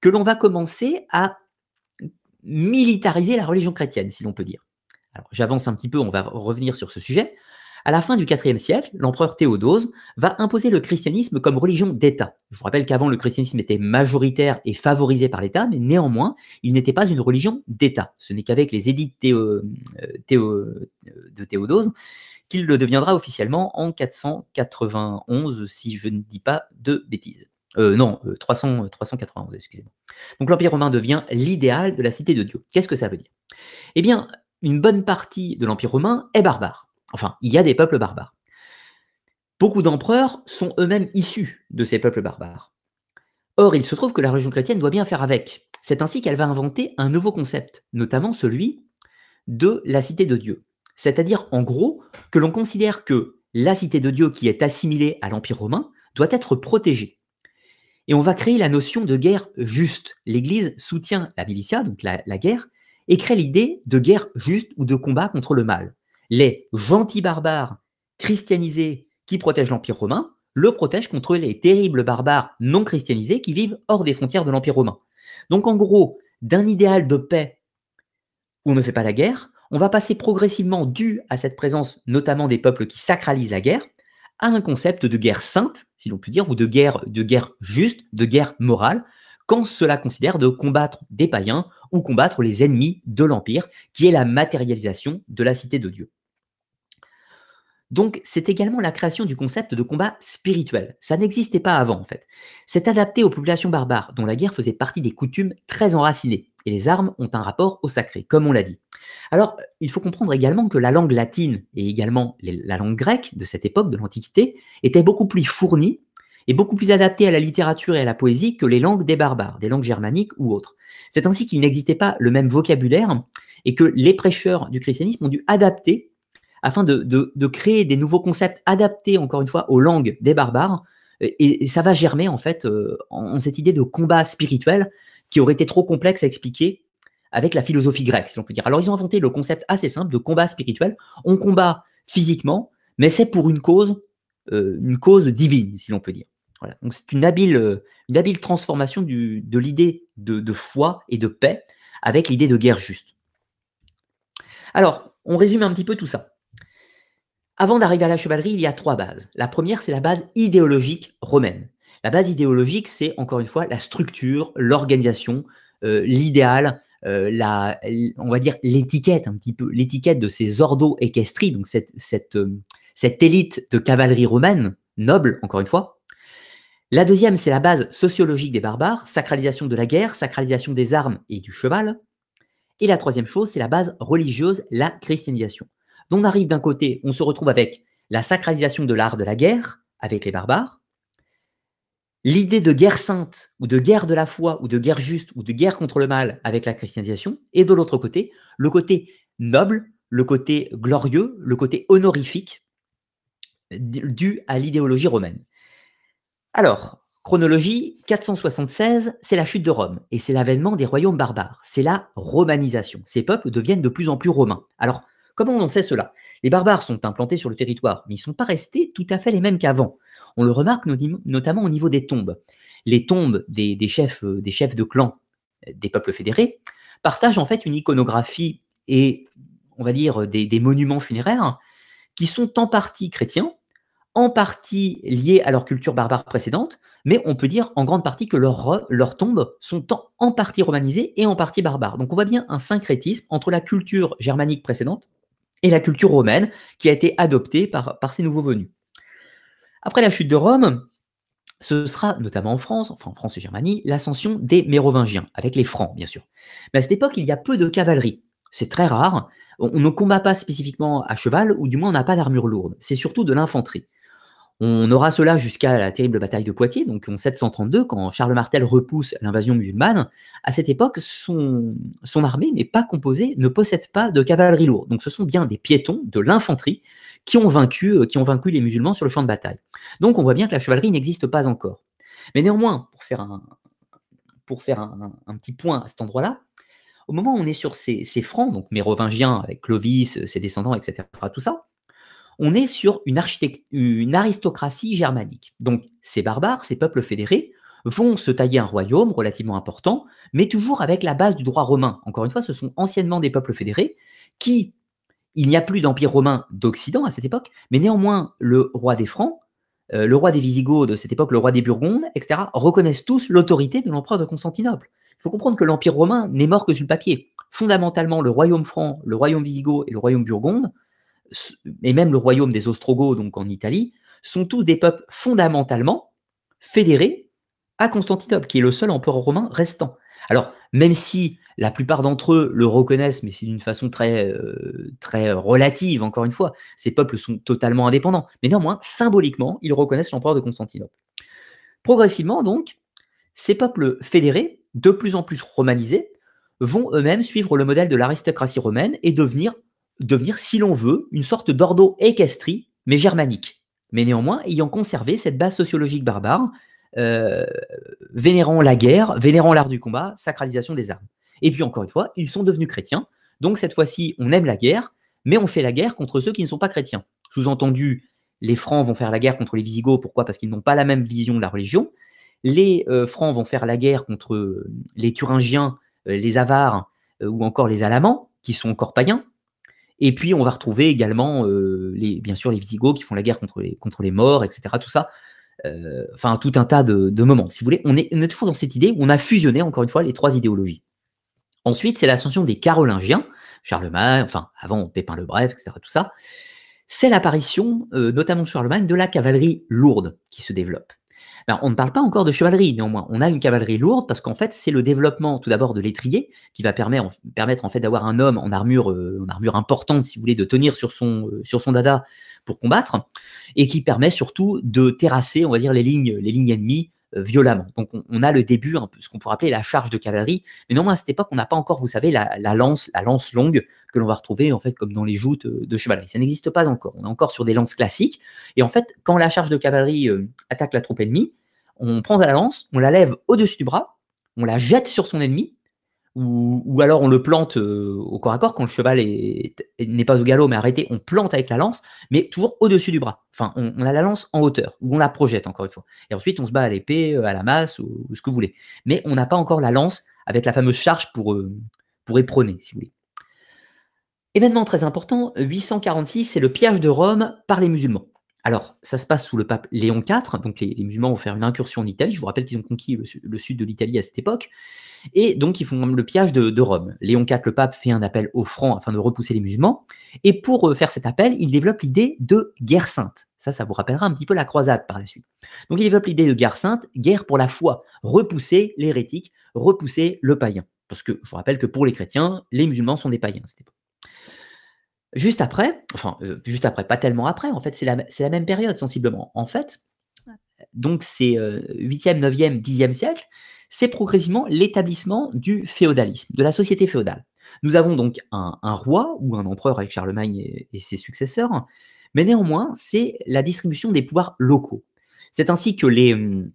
que l'on va commencer à militariser la religion chrétienne, si l'on peut dire. Alors, j'avance un petit peu, on va revenir sur ce sujet. À la fin du IVe siècle, l'empereur Théodose va imposer le christianisme comme religion d'État. Je vous rappelle qu'avant, le christianisme était majoritaire et favorisé par l'État, mais néanmoins, il n'était pas une religion d'État. Ce n'est qu'avec les édits euh, euh, de Théodose qu'il le deviendra officiellement en 491, si je ne dis pas de bêtises. Euh, non, 391, euh, excusez-moi. Donc l'Empire romain devient l'idéal de la cité de Dieu. Qu'est-ce que ça veut dire Eh bien, une bonne partie de l'Empire romain est barbare. Enfin, il y a des peuples barbares. Beaucoup d'empereurs sont eux-mêmes issus de ces peuples barbares. Or, il se trouve que la religion chrétienne doit bien faire avec. C'est ainsi qu'elle va inventer un nouveau concept, notamment celui de la cité de Dieu. C'est-à-dire, en gros, que l'on considère que la cité de Dieu qui est assimilée à l'Empire romain doit être protégée. Et on va créer la notion de guerre juste. L'Église soutient la militia, donc la, la guerre, et crée l'idée de guerre juste ou de combat contre le mal les gentils barbares christianisés qui protègent l'Empire romain le protègent contre les terribles barbares non christianisés qui vivent hors des frontières de l'Empire romain. Donc en gros, d'un idéal de paix où on ne fait pas la guerre, on va passer progressivement, dû à cette présence notamment des peuples qui sacralisent la guerre, à un concept de guerre sainte, si l'on peut dire, ou de guerre, de guerre juste, de guerre morale, quand cela considère de combattre des païens ou combattre les ennemis de l'Empire, qui est la matérialisation de la cité de Dieu. Donc, c'est également la création du concept de combat spirituel. Ça n'existait pas avant, en fait. C'est adapté aux populations barbares, dont la guerre faisait partie des coutumes très enracinées, et les armes ont un rapport au sacré, comme on l'a dit. Alors, il faut comprendre également que la langue latine, et également la langue grecque de cette époque, de l'Antiquité, était beaucoup plus fournie et beaucoup plus adaptées à la littérature et à la poésie que les langues des barbares, des langues germaniques ou autres. C'est ainsi qu'il n'existait pas le même vocabulaire et que les prêcheurs du christianisme ont dû adapter afin de, créer des nouveaux concepts adaptés, encore une fois, aux langues des barbares. Et, ça va germer, en fait, euh, en, cette idée de combat spirituel qui aurait été trop complexe à expliquer avec la philosophie grecque, si l'on peut dire. Alors, ils ont inventé le concept assez simple de combat spirituel. On combat physiquement, mais c'est pour une cause, euh, une cause divine, si l'on peut dire. Donc, c'est une habile, euh, une habile transformation de l'idée de foi et de paix avec l'idée de guerre juste. Alors, on résume un petit peu tout ça. Avant d'arriver à la chevalerie, il y a trois bases. La première, c'est la base idéologique romaine. La base idéologique, c'est encore une fois la structure, l'organisation, euh, l'idéal, euh, la, on va dire l'étiquette un petit peu, l'étiquette de ces ordos équestris, donc cette, cette, euh, cette élite de cavalerie romaine, noble encore une fois. La deuxième, c'est la base sociologique des barbares, sacralisation de la guerre, sacralisation des armes et du cheval. Et la troisième chose, c'est la base religieuse, la christianisation on arrive d'un côté, on se retrouve avec la sacralisation de l'art de la guerre avec les barbares, l'idée de guerre sainte ou de guerre de la foi ou de guerre juste ou de guerre contre le mal avec la christianisation, et de l'autre côté, le côté noble, le côté glorieux, le côté honorifique dû à l'idéologie romaine. Alors, chronologie 476, c'est la chute de Rome et c'est l'avènement des royaumes barbares, c'est la romanisation. Ces peuples deviennent de plus en plus romains. Alors, Comment on sait cela Les barbares sont implantés sur le territoire, mais ils ne sont pas restés tout à fait les mêmes qu'avant. On le remarque notamment au niveau des tombes. Les tombes des, chefs, euh, des chefs de clans euh, des peuples fédérés partagent en fait une iconographie et, on va dire, des, monuments funéraires qui sont en partie chrétiens, en partie liés à leur culture barbare précédente, mais on peut dire en grande partie que leurs tombes sont en, partie romanisées et en partie barbares. Donc on voit bien un syncrétisme entre la culture germanique précédente et la culture romaine qui a été adoptée par, par ces nouveaux venus. Après la chute de Rome, ce sera notamment en France, enfin en France et Germanie, l'ascension des Mérovingiens, avec les Francs bien sûr. Mais à cette époque, il y a peu de cavalerie. C'est très rare. On ne combat pas spécifiquement à cheval, ou du moins on n'a pas d'armure lourde. C'est surtout de l'infanterie. On aura cela jusqu'à la terrible bataille de Poitiers, donc en 732, quand Charles Martel repousse l'invasion musulmane. À cette époque, son, armée n'est pas composée, ne possède pas de cavalerie lourde. Donc ce sont bien des piétons, de l'infanterie, euh, qui ont vaincu, les musulmans sur le champ de bataille. Donc on voit bien que la chevalerie n'existe pas encore. Mais néanmoins, pour faire un, petit point à cet endroit-là, au moment où on est sur ces, ces francs, donc mérovingiens avec Clovis, ses descendants, etc., tout ça, on est sur une, aristocratie germanique. Donc ces barbares, ces peuples fédérés, vont se tailler un royaume relativement important, mais toujours avec la base du droit romain. Encore une fois, ce sont anciennement des peuples fédérés qui, il n'y a plus d'empire romain d'Occident à cette époque, mais néanmoins le roi des Francs, euh, le roi des Visigoths de cette époque, le roi des Burgondes, etc., reconnaissent tous l'autorité de l'empereur de Constantinople. Il faut comprendre que l'empire romain n'est mort que sur le papier. Fondamentalement, le royaume franc, le royaume visigoth et le royaume burgonde et même le royaume des Ostrogoths, donc en Italie, sont tous des peuples fondamentalement fédérés à Constantinople, qui est le seul empereur romain restant. Alors, même si la plupart d'entre eux le reconnaissent, mais c'est d'une façon très, euh, très relative, encore une fois, ces peuples sont totalement indépendants. Mais néanmoins, symboliquement, ils reconnaissent l'empereur de Constantinople. Progressivement, donc, ces peuples fédérés, de plus en plus romanisés, vont eux-mêmes suivre le modèle de l'aristocratie romaine et devenir devenir, si l'on veut, une sorte d'ordo équestrie, mais germanique, mais néanmoins ayant conservé cette base sociologique barbare, euh, vénérant la guerre, vénérant l'art du combat, sacralisation des armes. Et puis encore une fois, ils sont devenus chrétiens, donc cette fois-ci, on aime la guerre, mais on fait la guerre contre ceux qui ne sont pas chrétiens. Sous-entendu, les Francs vont faire la guerre contre les Visigoths, pourquoi Parce qu'ils n'ont pas la même vision de la religion. Les euh, Francs vont faire la guerre contre euh, les Thuringiens, les Avars ou encore les Alamans, qui sont encore païens, et puis, on va retrouver également, euh, les, bien sûr, les Visigoths qui font la guerre contre les, contre les morts, etc. Tout ça. Euh, enfin, tout un tas de, moments. Si vous voulez, on est, toujours dans cette idée où on a fusionné, encore une fois, les trois idéologies. Ensuite, c'est l'ascension des Carolingiens, Charlemagne, enfin, avant Pépin le Bref, etc. Tout ça. C'est l'apparition, euh, notamment de Charlemagne, de la cavalerie lourde qui se développe. Ben, on ne parle pas encore de chevalerie, néanmoins. On a une cavalerie lourde parce qu'en fait, c'est le développement tout d'abord de l'étrier qui va permettre, en fait d'avoir un homme en armure, euh, en armure importante, si vous voulez, de tenir sur son, euh, sur son dada pour combattre et qui permet surtout de terrasser, on va dire, les lignes, les lignes ennemies violemment. Donc on, a le début, un peu, ce qu'on pourrait appeler la charge de cavalerie. Mais non, à cette époque, on n'a pas encore, vous savez, la, lance, la lance longue que l'on va retrouver en fait comme dans les joutes euh, de chevalerie. Ça n'existe pas encore. On est encore sur des lances classiques. Et en fait, quand la charge de cavalerie euh, attaque la troupe ennemie, on prend la lance, on la lève au-dessus du bras, on la jette sur son ennemi ou, alors on le plante euh, au corps à corps quand le cheval n'est pas au galop mais arrêté, on plante avec la lance, mais toujours au-dessus du bras. Enfin, on, a la lance en hauteur, ou on la projette encore une fois. Et ensuite, on se bat à l'épée, euh, à la masse, ou, ce que vous voulez. Mais on n'a pas encore la lance avec la fameuse charge pour, euh, si vous voulez. Événement très important, 846, c'est le piège de Rome par les musulmans. Alors, ça se passe sous le pape Léon IV, donc les, musulmans vont faire une incursion en Italie. Je vous rappelle qu'ils ont conquis le, sud de l'Italie à cette époque. Et donc, ils font le pillage de, de, Rome. Léon IV, le pape, fait un appel aux francs afin de repousser les musulmans. Et pour euh, faire cet appel, il développe l'idée de guerre sainte. Ça, ça vous rappellera un petit peu la croisade par la suite. Donc, il développe l'idée de guerre sainte, guerre pour la foi, repousser l'hérétique, repousser le païen. Parce que je vous rappelle que pour les chrétiens, les musulmans sont des païens à cette époque. Juste après, enfin, euh, juste après, pas tellement après, en fait, c'est la, même période sensiblement. En fait, donc c'est 8e, 9e, 10e siècle, c'est progressivement l'établissement du féodalisme, de la société féodale. Nous avons donc un, roi ou un empereur avec Charlemagne et, et ses successeurs, mais néanmoins, c'est la distribution des pouvoirs locaux. C'est ainsi que les, hum,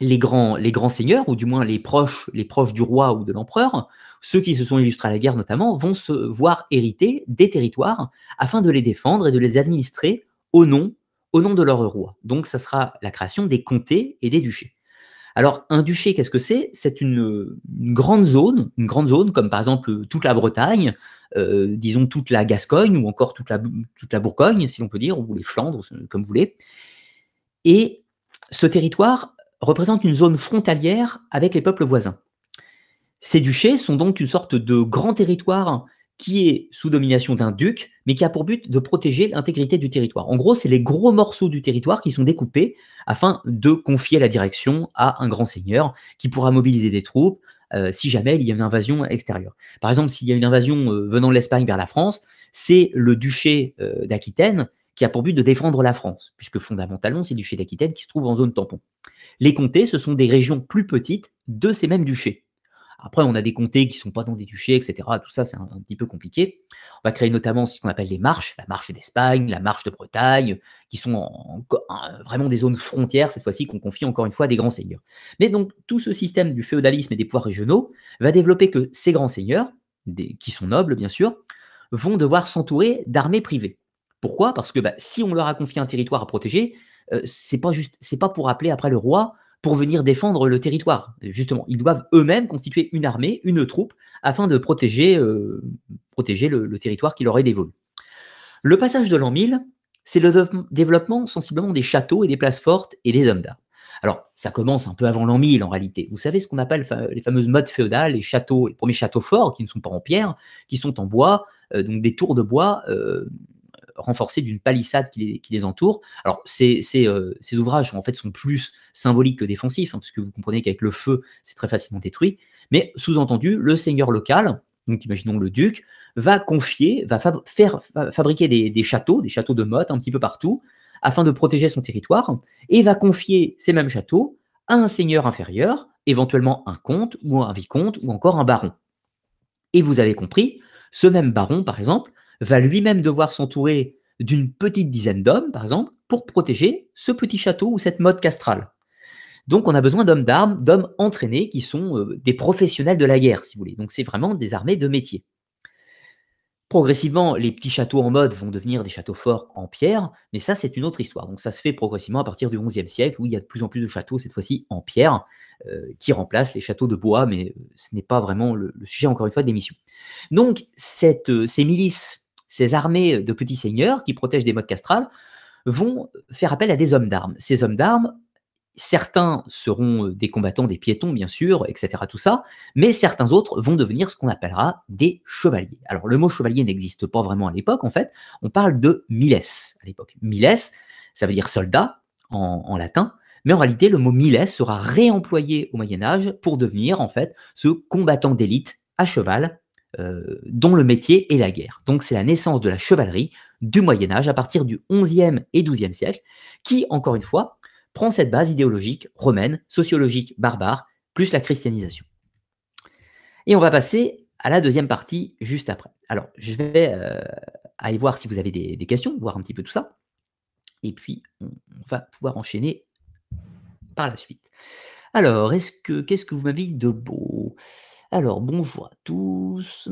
les, grands, les grands seigneurs, ou du moins les proches, les proches du roi ou de l'empereur, ceux qui se sont illustrés à la guerre notamment vont se voir hériter des territoires afin de les défendre et de les administrer au nom, au nom de leur roi. Donc ça sera la création des comtés et des duchés. Alors un duché, qu'est-ce que c'est C'est une, grande zone, une grande zone comme par exemple toute la Bretagne, euh, disons toute la Gascogne ou encore toute la, toute la Bourgogne si l'on peut dire, ou les Flandres comme vous voulez. Et ce territoire représente une zone frontalière avec les peuples voisins. Ces duchés sont donc une sorte de grand territoire qui est sous domination d'un duc, mais qui a pour but de protéger l'intégrité du territoire. En gros, c'est les gros morceaux du territoire qui sont découpés afin de confier la direction à un grand seigneur qui pourra mobiliser des troupes euh, si jamais il y a une invasion extérieure. Par exemple, s'il y a une invasion euh, venant de l'Espagne vers la France, c'est le duché euh, d'Aquitaine qui a pour but de défendre la France, puisque fondamentalement, c'est le duché d'Aquitaine qui se trouve en zone tampon. Les comtés, ce sont des régions plus petites de ces mêmes duchés. Après, on a des comtés qui ne sont pas dans des duchés, etc. Tout ça, c'est un, petit peu compliqué. On va créer notamment ce qu'on appelle les marches, la marche d'Espagne, la marche de Bretagne, qui sont vraiment des zones frontières, cette fois-ci, qu'on confie encore une fois à des grands seigneurs. Mais donc, tout ce système du féodalisme et des pouvoirs régionaux va développer que ces grands seigneurs, qui sont nobles, bien sûr, vont devoir s'entourer d'armées privées. Pourquoi Parce que bah, si on leur a confié un territoire à protéger, ce euh, c'est pas juste, c'est pas pour appeler après le roi pour venir défendre le territoire. Justement, ils doivent eux-mêmes constituer une armée, une troupe, afin de protéger, euh, protéger le, territoire qui leur est dévolu. Le passage de l'an 1000, c'est le développement sensiblement des châteaux et des places fortes et des hommes d'art. Alors, ça commence un peu avant l'an 1000 en réalité. Vous savez ce qu'on appelle les fameuses modes féodales, les châteaux, les premiers châteaux forts qui ne sont pas en pierre, qui sont en bois, euh, donc des tours de bois euh, renforcés d'une palissade qui les, entoure. Alors, euh, ces, ouvrages, en fait, sont plus symboliques que défensifs, hein, puisque vous comprenez qu'avec le feu, c'est très facilement détruit. Mais sous-entendu, le seigneur local, donc imaginons le duc, va confier, va faire fabriquer des, châteaux, des châteaux de motte un petit peu partout, afin de protéger son territoire, et va confier ces mêmes châteaux à un seigneur inférieur, éventuellement un comte ou un vicomte ou encore un baron. Et vous avez compris, ce même baron, par exemple, va lui-même devoir s'entourer d'une petite dizaine d'hommes, par exemple, pour protéger ce petit château ou cette mode castrale. Donc on a besoin d'hommes d'armes, d'hommes entraînés qui sont euh, des professionnels de la guerre, si vous voulez. Donc c'est vraiment des armées de métier. Progressivement, les petits châteaux en mode vont devenir des châteaux forts en pierre, mais ça c'est une autre histoire. Donc ça se fait progressivement à partir du XIe siècle, où il y a de plus en plus de châteaux, cette fois-ci en pierre, euh, qui remplacent les châteaux de bois, mais euh, ce n'est pas vraiment le, sujet, encore une fois, de l'émission. Donc ces milices ces armées euh, de petits seigneurs qui protègent des modes castrales vont faire appel à des hommes d'armes. Ces hommes d'armes, certains seront euh, des combattants, des piétons, bien sûr, etc. Tout ça, mais certains autres vont devenir ce qu'on appellera des chevaliers. Alors le mot chevalier n'existe pas vraiment à l'époque, en fait. On parle de miles à l'époque. Miles, ça veut dire soldat en, latin. Mais en réalité, le mot miles sera réemployé au Moyen Âge pour devenir en fait ce combattant d'élite à cheval euh, dont le métier est la guerre. Donc c'est la naissance de la chevalerie du Moyen Âge à partir du XIe et XIIe siècle, qui, encore une fois, prend cette base idéologique romaine, sociologique, barbare, plus la christianisation. Et on va passer à la deuxième partie juste après. Alors, je vais euh, aller voir si vous avez des, questions, voir un petit peu tout ça. Et puis, on, va pouvoir enchaîner par la suite. Alors, est-ce que qu'est-ce que vous m'avez de beau alors, bonjour à tous.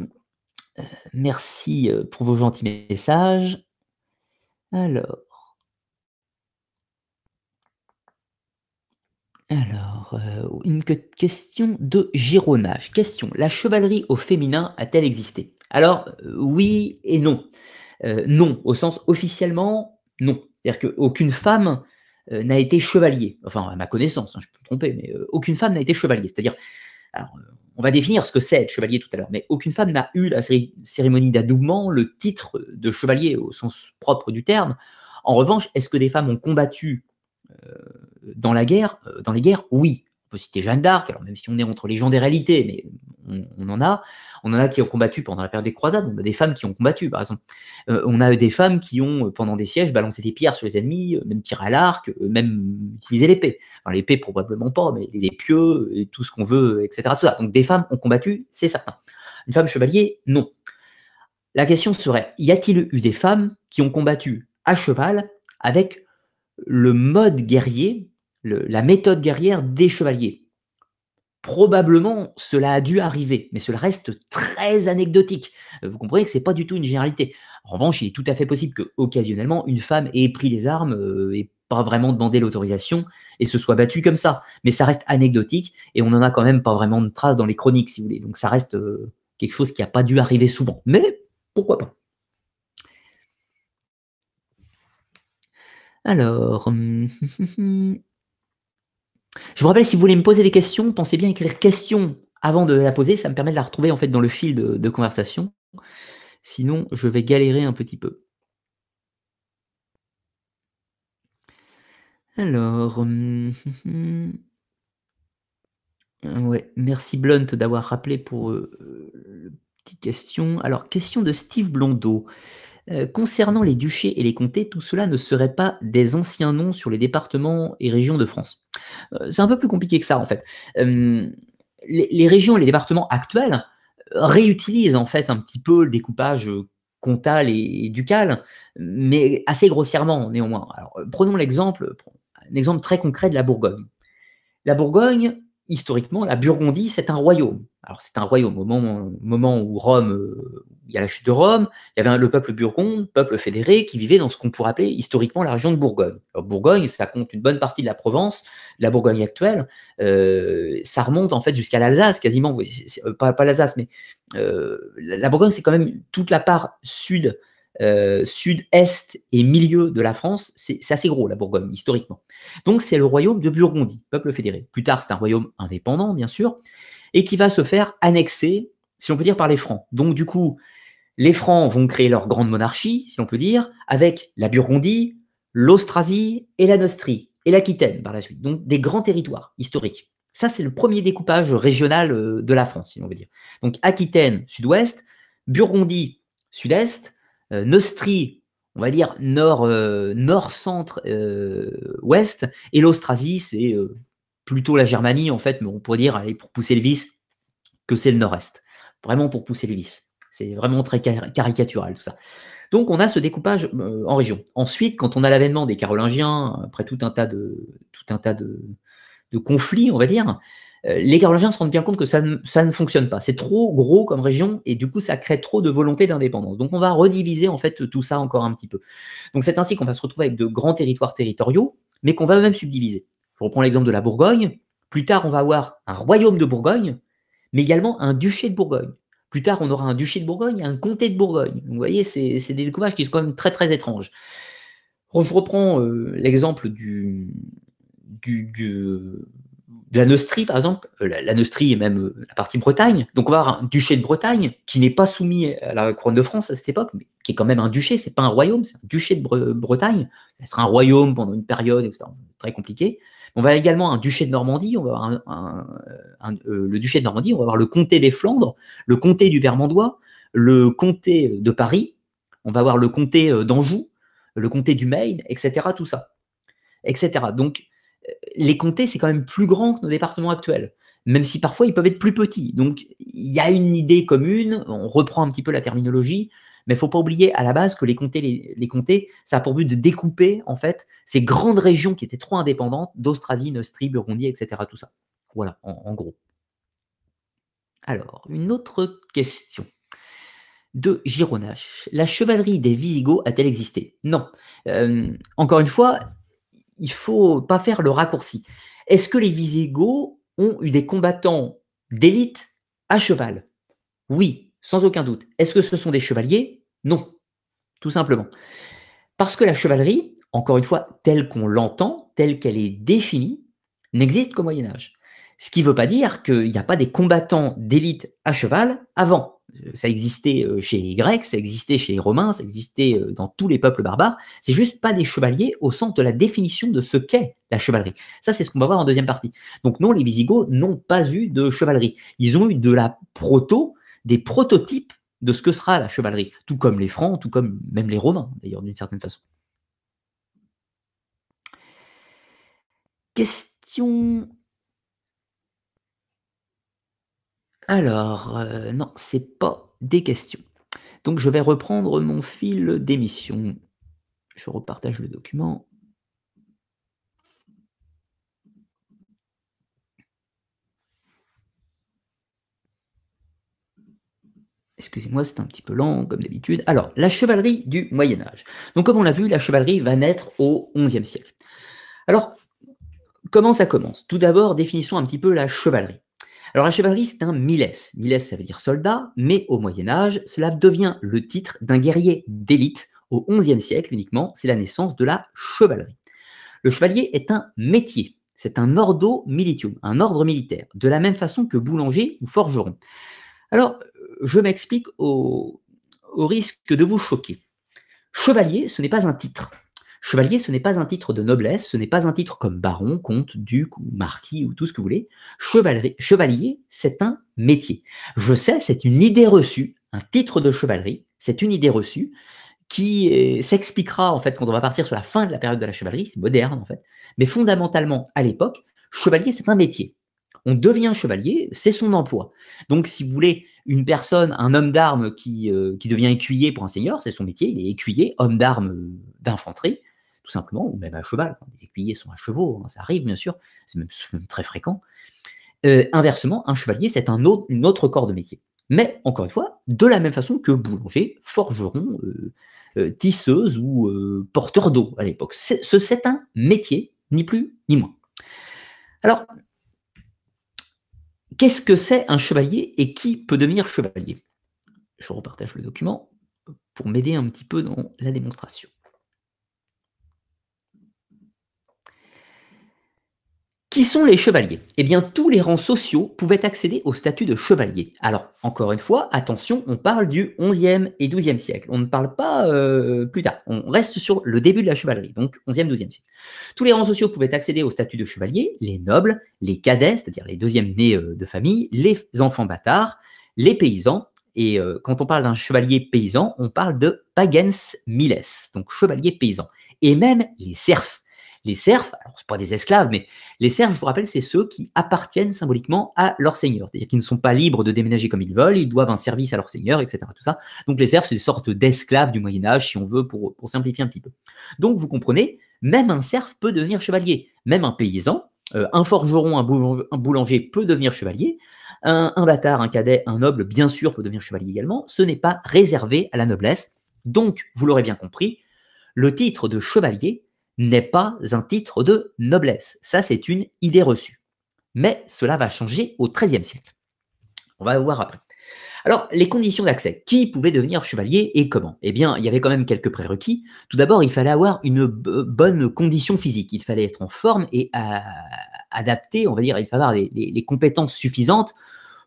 Euh, merci euh, pour vos gentils messages. Alors. Alors, euh, une question de Gironnage. Question, la chevalerie au féminin a-t-elle existé Alors, oui et non. non, au sens officiellement, non. C'est-à-dire qu'aucune femme n'a été chevalier. Enfin, à ma connaissance, hein, je peux me tromper, mais aucune femme n'a été chevalier. C'est-à-dire, on va définir ce que c'est être chevalier tout à l'heure, mais aucune femme n'a eu la cérémonie d'adoubement, le titre de chevalier au sens propre du terme. En revanche, est-ce que des femmes ont combattu euh, dans la guerre, euh, dans les guerres Oui peut citer Jeanne d'Arc, alors même si on est entre les gens des réalités, mais on, en a. On en a qui ont combattu pendant la période des croisades, on a des femmes qui ont combattu, par exemple. Euh, on a euh, des femmes qui ont, euh, pendant des sièges, balancé des pierres sur les ennemis, même tiré à l'arc, même utilisé l'épée. l'épée, probablement pas, mais les pieux, et tout ce qu'on veut, etc. Donc des femmes ont combattu, c'est certain. Une femme chevalier, non. La question serait, y a-t-il eu des femmes qui ont combattu à cheval avec le mode guerrier la méthode guerrière des chevaliers. Probablement, cela a dû arriver, mais cela reste très anecdotique. Vous comprenez que ce n'est pas du tout une généralité. En revanche, il est tout à fait possible qu'occasionnellement une femme ait pris les armes euh, et pas vraiment demandé l'autorisation et se soit battue comme ça. Mais ça reste anecdotique et on n'en a quand même pas vraiment de traces dans les chroniques, si vous voulez. Donc ça reste euh, quelque chose qui n'a pas dû arriver souvent. Mais pourquoi pas Alors. Hum, Je vous rappelle, si vous voulez me poser des questions, pensez bien à écrire question avant de la poser. Ça me permet de la retrouver en fait dans le fil de, conversation. Sinon, je vais galérer un petit peu. Alors, hum, hum, hum. merci Blunt d'avoir rappelé pour euh, la petite question. Alors, question de Steve Blondeau. Euh, concernant les duchés et les comtés, tout cela ne serait pas des anciens noms sur les départements et régions de France euh, c'est un peu plus compliqué que ça, en fait. Euh, les, régions et les départements actuels réutilisent, en fait, un petit peu le découpage euh, comtal et, ducal, mais assez grossièrement, néanmoins. Alors, prenons l'exemple, un exemple très concret de la Bourgogne. La Bourgogne, historiquement, la Burgondie, c'est un royaume. Alors c'est un royaume au moment, moment où Rome, il y a la chute de Rome, il y avait le peuple burgonde, peuple fédéré, qui vivait dans ce qu'on pourrait appeler historiquement la région de Bourgogne. Alors, Bourgogne, ça compte une bonne partie de la Provence, la Bourgogne actuelle. Euh, ça remonte en fait jusqu'à l'Alsace quasiment, euh, pas, l'Alsace, mais euh, la Bourgogne, c'est quand même toute la part sud. sud-est et milieu de la France, c'est assez gros la Bourgogne historiquement. Donc c'est le royaume de Burgondie, peuple fédéré. Plus tard, c'est un royaume indépendant, bien sûr, et qui va se faire annexer si on peut dire, par les Francs. Donc, du coup, les Francs vont créer leur grande monarchie, si l'on peut dire, avec la Burgondie, l'Austrasie et la Neustrie, et l'Aquitaine par la suite. Donc des grands territoires historiques. Ça, c'est le premier découpage régional euh, de la France, si l'on veut dire. Donc Aquitaine, sud-ouest, Burgondie, sud-est, euh, Neustrie, on va dire nord, euh, nord centre, ouest, et l'Austrasie, c'est plutôt la Germanie, en fait, mais on pourrait dire, pour pousser le vice, que c'est le nord-est. Vraiment pour pousser le vice. C'est vraiment très caricatural tout ça. Donc on a ce découpage euh, en région. Ensuite, quand on a l'avènement des Carolingiens, après tout un tas de, tout un tas de, conflits, on va dire, euh, les Carolingiens se rendent bien compte que ça ne, fonctionne pas. C'est trop gros comme région et du coup ça crée trop de volonté d'indépendance. Donc on va rediviser en fait tout ça encore un petit peu. Donc c'est ainsi qu'on va se retrouver avec de grands territoires territoriaux, mais qu'on va même subdiviser. Je reprends l'exemple de la Bourgogne. Plus tard, on va avoir un royaume de Bourgogne, mais également un duché de Bourgogne. Plus tard, on aura un duché de Bourgogne, un comté de Bourgogne. vous voyez, c'est des découpages qui sont quand même très très étranges. Je reprends euh, l'exemple du, de la Neustrie, par exemple. Euh, la, Neustrie et même euh, la partie Bretagne. Donc on va avoir un duché de Bretagne qui n'est pas soumis à la couronne de France à cette époque, mais qui est quand même un duché. C'est pas un royaume, c'est un duché de Bretagne. Ça sera un royaume pendant une période, etc. Très compliqué. On va également un duché de Normandie, on va avoir euh, euh, le duché de Normandie, on va avoir le comté des Flandres, le comté du Vermandois, le comté euh, de Paris, on va avoir le comté d'Anjou, le comté du Maine, etc. Tout ça, etc. Donc les comtés, c'est quand même plus grand que nos départements actuels, même si parfois ils peuvent être plus petits. Donc il y a une idée commune, on reprend un petit peu la terminologie, mais il faut pas oublier à la base que les comtés, les, ça a pour but de découper en fait ces grandes régions qui étaient trop indépendantes d'Austrasie, Neustrie, Burgondie, etc. Tout ça. Voilà, en, gros. Alors, une autre question de Gironache. La chevalerie des Visigoths a-t-elle existé Non. Euh, encore une fois, il faut pas faire le raccourci. Est-ce que les Visigoths ont eu des combattants d'élite à cheval Oui sans aucun doute. Est-ce que ce sont des chevaliers Non, tout simplement. Parce que la chevalerie, encore une fois, telle qu'on l'entend, telle qu'elle est définie, n'existe qu'au Moyen Âge. Ce qui ne veut pas dire qu'il n'y a pas des combattants d'élite à cheval avant. Euh, ça existait euh, chez les Grecs, ça existait chez les Romains, ça existait euh, dans tous les peuples barbares. C'est juste pas des chevaliers au sens de la définition de ce qu'est la chevalerie. Ça, c'est ce qu'on va voir en deuxième partie. Donc non, les Visigoths n'ont pas eu de chevalerie. Ils ont eu de la proto, des prototypes de ce que sera la chevalerie, tout comme les Francs, tout comme même les Romains, d'ailleurs, d'une certaine façon. Question. Alors, euh, non, c'est pas des questions. Donc, je vais reprendre mon fil d'émission. Je repartage le document. Excusez-moi, c'est un petit peu lent comme d'habitude. Alors, la chevalerie du Moyen Âge. Donc, comme on l'a vu, la chevalerie va naître au XIe siècle. Alors, comment ça commence Tout d'abord, définissons un petit peu la chevalerie. Alors, la chevalerie, c'est un milès. Milès, ça veut dire soldat, mais au Moyen Âge, cela devient le titre d'un guerrier d'élite. Au XIe siècle uniquement, c'est la naissance de la chevalerie. Le chevalier est un métier, c'est un ordo militium, un ordre militaire, de la même façon que boulanger ou forgeron. Alors, je m'explique au, risque de vous choquer. Chevalier, ce n'est pas un titre. Chevalier, ce n'est pas un titre de noblesse, ce n'est pas un titre comme baron, comte, duc ou marquis ou tout ce que vous voulez. chevalier, c'est un métier. Je sais, c'est une idée reçue, un titre de chevalerie, c'est une idée reçue qui euh, s'expliquera en fait quand on va partir sur la fin de la période de la chevalerie, c'est moderne en fait, mais fondamentalement à l'époque, chevalier, c'est un métier. On devient chevalier, c'est son emploi. Donc si vous voulez, une personne, un homme d'armes qui, euh, qui, devient écuyer pour un seigneur, c'est son métier, il est écuyer, homme d'armes euh, d'infanterie, tout simplement, ou même à cheval. Hein. Les écuyers sont à chevaux, hein, ça arrive bien sûr, c'est même, très fréquent. Euh, inversement, un chevalier, c'est un autre, autre corps de métier. Mais encore une fois, de la même façon que boulanger, forgeron, tisseuse ou porteur d'eau à l'époque. C'est un métier, ni plus ni moins. Alors, Qu'est-ce que c'est un chevalier et qui peut devenir chevalier Je repartage le document pour m'aider un petit peu dans la démonstration. Qui sont les chevaliers Eh bien, tous les rangs sociaux pouvaient accéder au statut de chevalier. Alors, encore une fois, attention, on parle du 11e et 12e siècle. On ne parle pas euh, plus tard. On reste sur le début de la chevalerie, donc 11e, 12e siècle. Tous les rangs sociaux pouvaient accéder au statut de chevalier, les nobles, les cadets, c'est-à-dire les deuxièmes nés euh, de famille, les enfants bâtards, les paysans. Et euh, quand on parle d'un chevalier paysan, on parle de pagans miles, donc chevalier paysan. Et même les serfs. Les serfs, alors ce pas des esclaves, mais les serfs, je vous rappelle, c'est ceux qui appartiennent symboliquement à leur seigneur. C'est-à-dire qu'ils ne sont pas libres de déménager comme ils veulent, ils doivent un service à leur seigneur, etc. Tout ça. Donc les serfs, c'est une sorte d'esclaves du Moyen-Âge, si on veut, pour, simplifier un petit peu. Donc vous comprenez, même un serf peut devenir chevalier. Même un paysan, euh, un forgeron, un boulanger, peut devenir chevalier. un, bâtard, un cadet, un noble, bien sûr, peut devenir chevalier également. Ce n'est pas réservé à la noblesse. Donc, vous l'aurez bien compris, le titre de chevalier n'est pas un titre de noblesse. Ça, c'est une idée reçue. Mais cela va changer au XIIIe siècle. On va voir après. Alors, les conditions d'accès. Qui pouvait devenir chevalier et comment Eh bien, il y avait quand même quelques prérequis. Tout d'abord, il fallait avoir une bonne condition physique. Il fallait être en forme et adapté, on va dire, il fallait avoir les, compétences suffisantes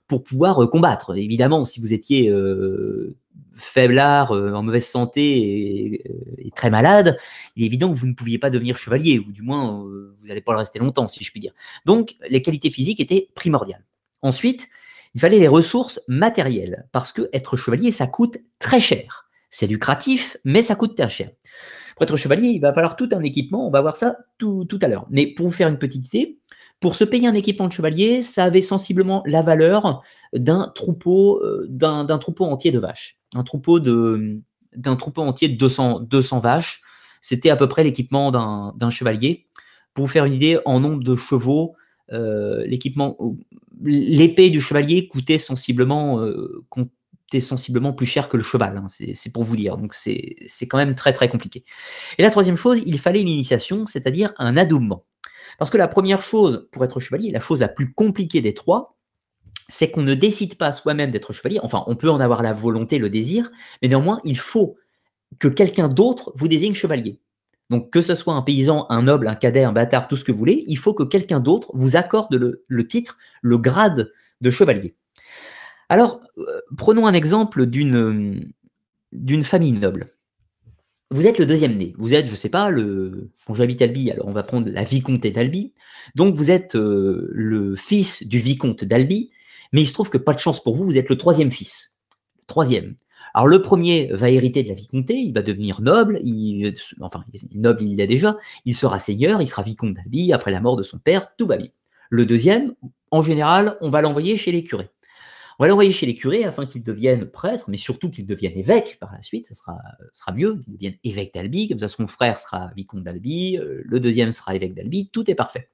pour pouvoir euh, combattre. Évidemment, si vous étiez euh, Faible art, euh, en mauvaise santé euh, et, très malade, il est évident que vous ne pouviez pas devenir chevalier, ou du moins euh, vous n'allez pas le rester longtemps, si je puis dire. Donc les qualités physiques étaient primordiales. Ensuite, il fallait les ressources matérielles, parce que être chevalier, ça coûte très cher. C'est lucratif, mais ça coûte très cher. Pour être chevalier, il va falloir tout un équipement, on va voir ça tout, à l'heure. Mais pour vous faire une petite idée, pour se payer un équipement de chevalier, ça avait sensiblement la valeur d'un troupeau, d'un troupeau entier de vaches un troupeau de d'un troupeau entier de 200, 200 vaches. C'était à peu près l'équipement d'un chevalier. Pour vous faire une idée, en nombre de chevaux, euh, l'équipement, l'épée du chevalier coûtait sensiblement, euh, sensiblement plus cher que le cheval. Hein, c'est pour vous dire. Donc c'est quand même très très compliqué. Et la troisième chose, il fallait une initiation, c'est-à-dire un adoubement. Parce que la première chose pour être chevalier, la chose la plus compliquée des trois, c'est qu'on ne décide pas soi-même d'être chevalier. Enfin, on peut en avoir la volonté, le désir, mais néanmoins, il faut que quelqu'un d'autre vous désigne chevalier. Donc, que ce soit un paysan, un noble, un cadet, un bâtard, tout ce que vous voulez, il faut que quelqu'un d'autre vous accorde le, titre, le grade de chevalier. Alors, euh, prenons un exemple d'une famille noble. Vous êtes le deuxième né. Vous êtes, je ne sais pas, le. Bon, j'habite Albi, alors on va prendre la vicomté d'Albi. Donc, vous êtes euh, le fils du vicomte d'Albi, mais il se trouve que pas de chance pour vous, vous êtes le troisième fils. Troisième. Alors le premier va hériter de la vicomté, il va devenir noble, il, enfin noble il l'a déjà, il sera seigneur, il sera vicomte d'Albi, après la mort de son père, tout va bien. Le deuxième, en général, on va l'envoyer chez les curés. On va l'envoyer chez les curés afin qu'il devienne prêtre, mais surtout qu'il devienne évêque par la suite, ça sera, sera mieux, qu'il devienne évêque d'Albi, comme ça son frère sera vicomte d'Albi, euh, le deuxième sera évêque d'Albi, tout est parfait.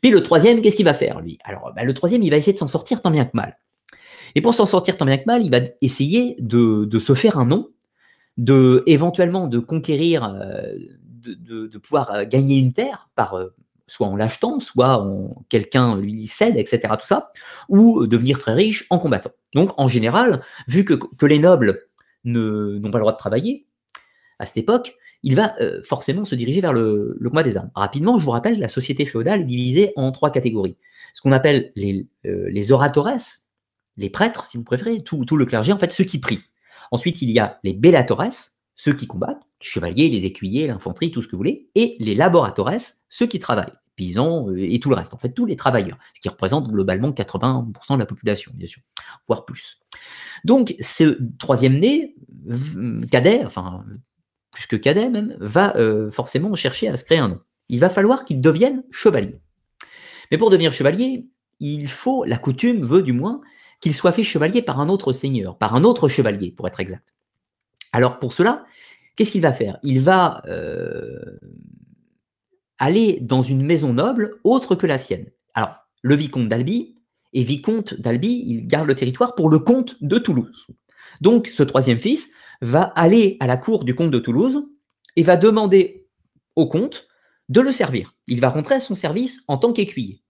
Puis le troisième, qu'est-ce qu'il va faire, lui Alors, bah, le troisième, il va essayer de s'en sortir tant bien que mal. Et pour s'en sortir tant bien que mal, il va essayer de, se faire un nom, de éventuellement de conquérir, euh, de, pouvoir euh, gagner une terre par euh, soit en l'achetant, soit quelqu'un lui cède, etc. Tout ça, ou devenir très riche en combattant. Donc en général, vu que, que les nobles n'ont pas le droit de travailler, à cette époque, il va euh, forcément se diriger vers le, combat des armes. Rapidement, je vous rappelle, la société féodale est divisée en trois catégories. Ce qu'on appelle les, euh, les, oratores, les prêtres, si vous préférez, tout, le clergé, en fait, ceux qui prient. Ensuite, il y a les bellatores, ceux qui combattent, les chevaliers, les écuyers, l'infanterie, tout ce que vous voulez, et les laboratores, ceux qui travaillent, paysans euh, et tout le reste, en fait, tous les travailleurs, ce qui représente globalement 80% de la population, bien sûr, voire plus. Donc, ce troisième né, cadet, enfin, puisque cadet même, va euh, forcément chercher à se créer un nom. Il va falloir qu'il devienne chevalier. Mais pour devenir chevalier, il faut, la coutume veut du moins, qu'il soit fait chevalier par un autre seigneur, par un autre chevalier, pour être exact. Alors pour cela, qu'est-ce qu'il va faire Il va euh, aller dans une maison noble autre que la sienne. Alors, le vicomte d'Albi, et vicomte d'Albi, il garde le territoire pour le comte de Toulouse. Donc, ce troisième fils va aller à la cour du comte de Toulouse et va demander au comte de le servir. Il va rentrer à son service en tant qu'écuyer.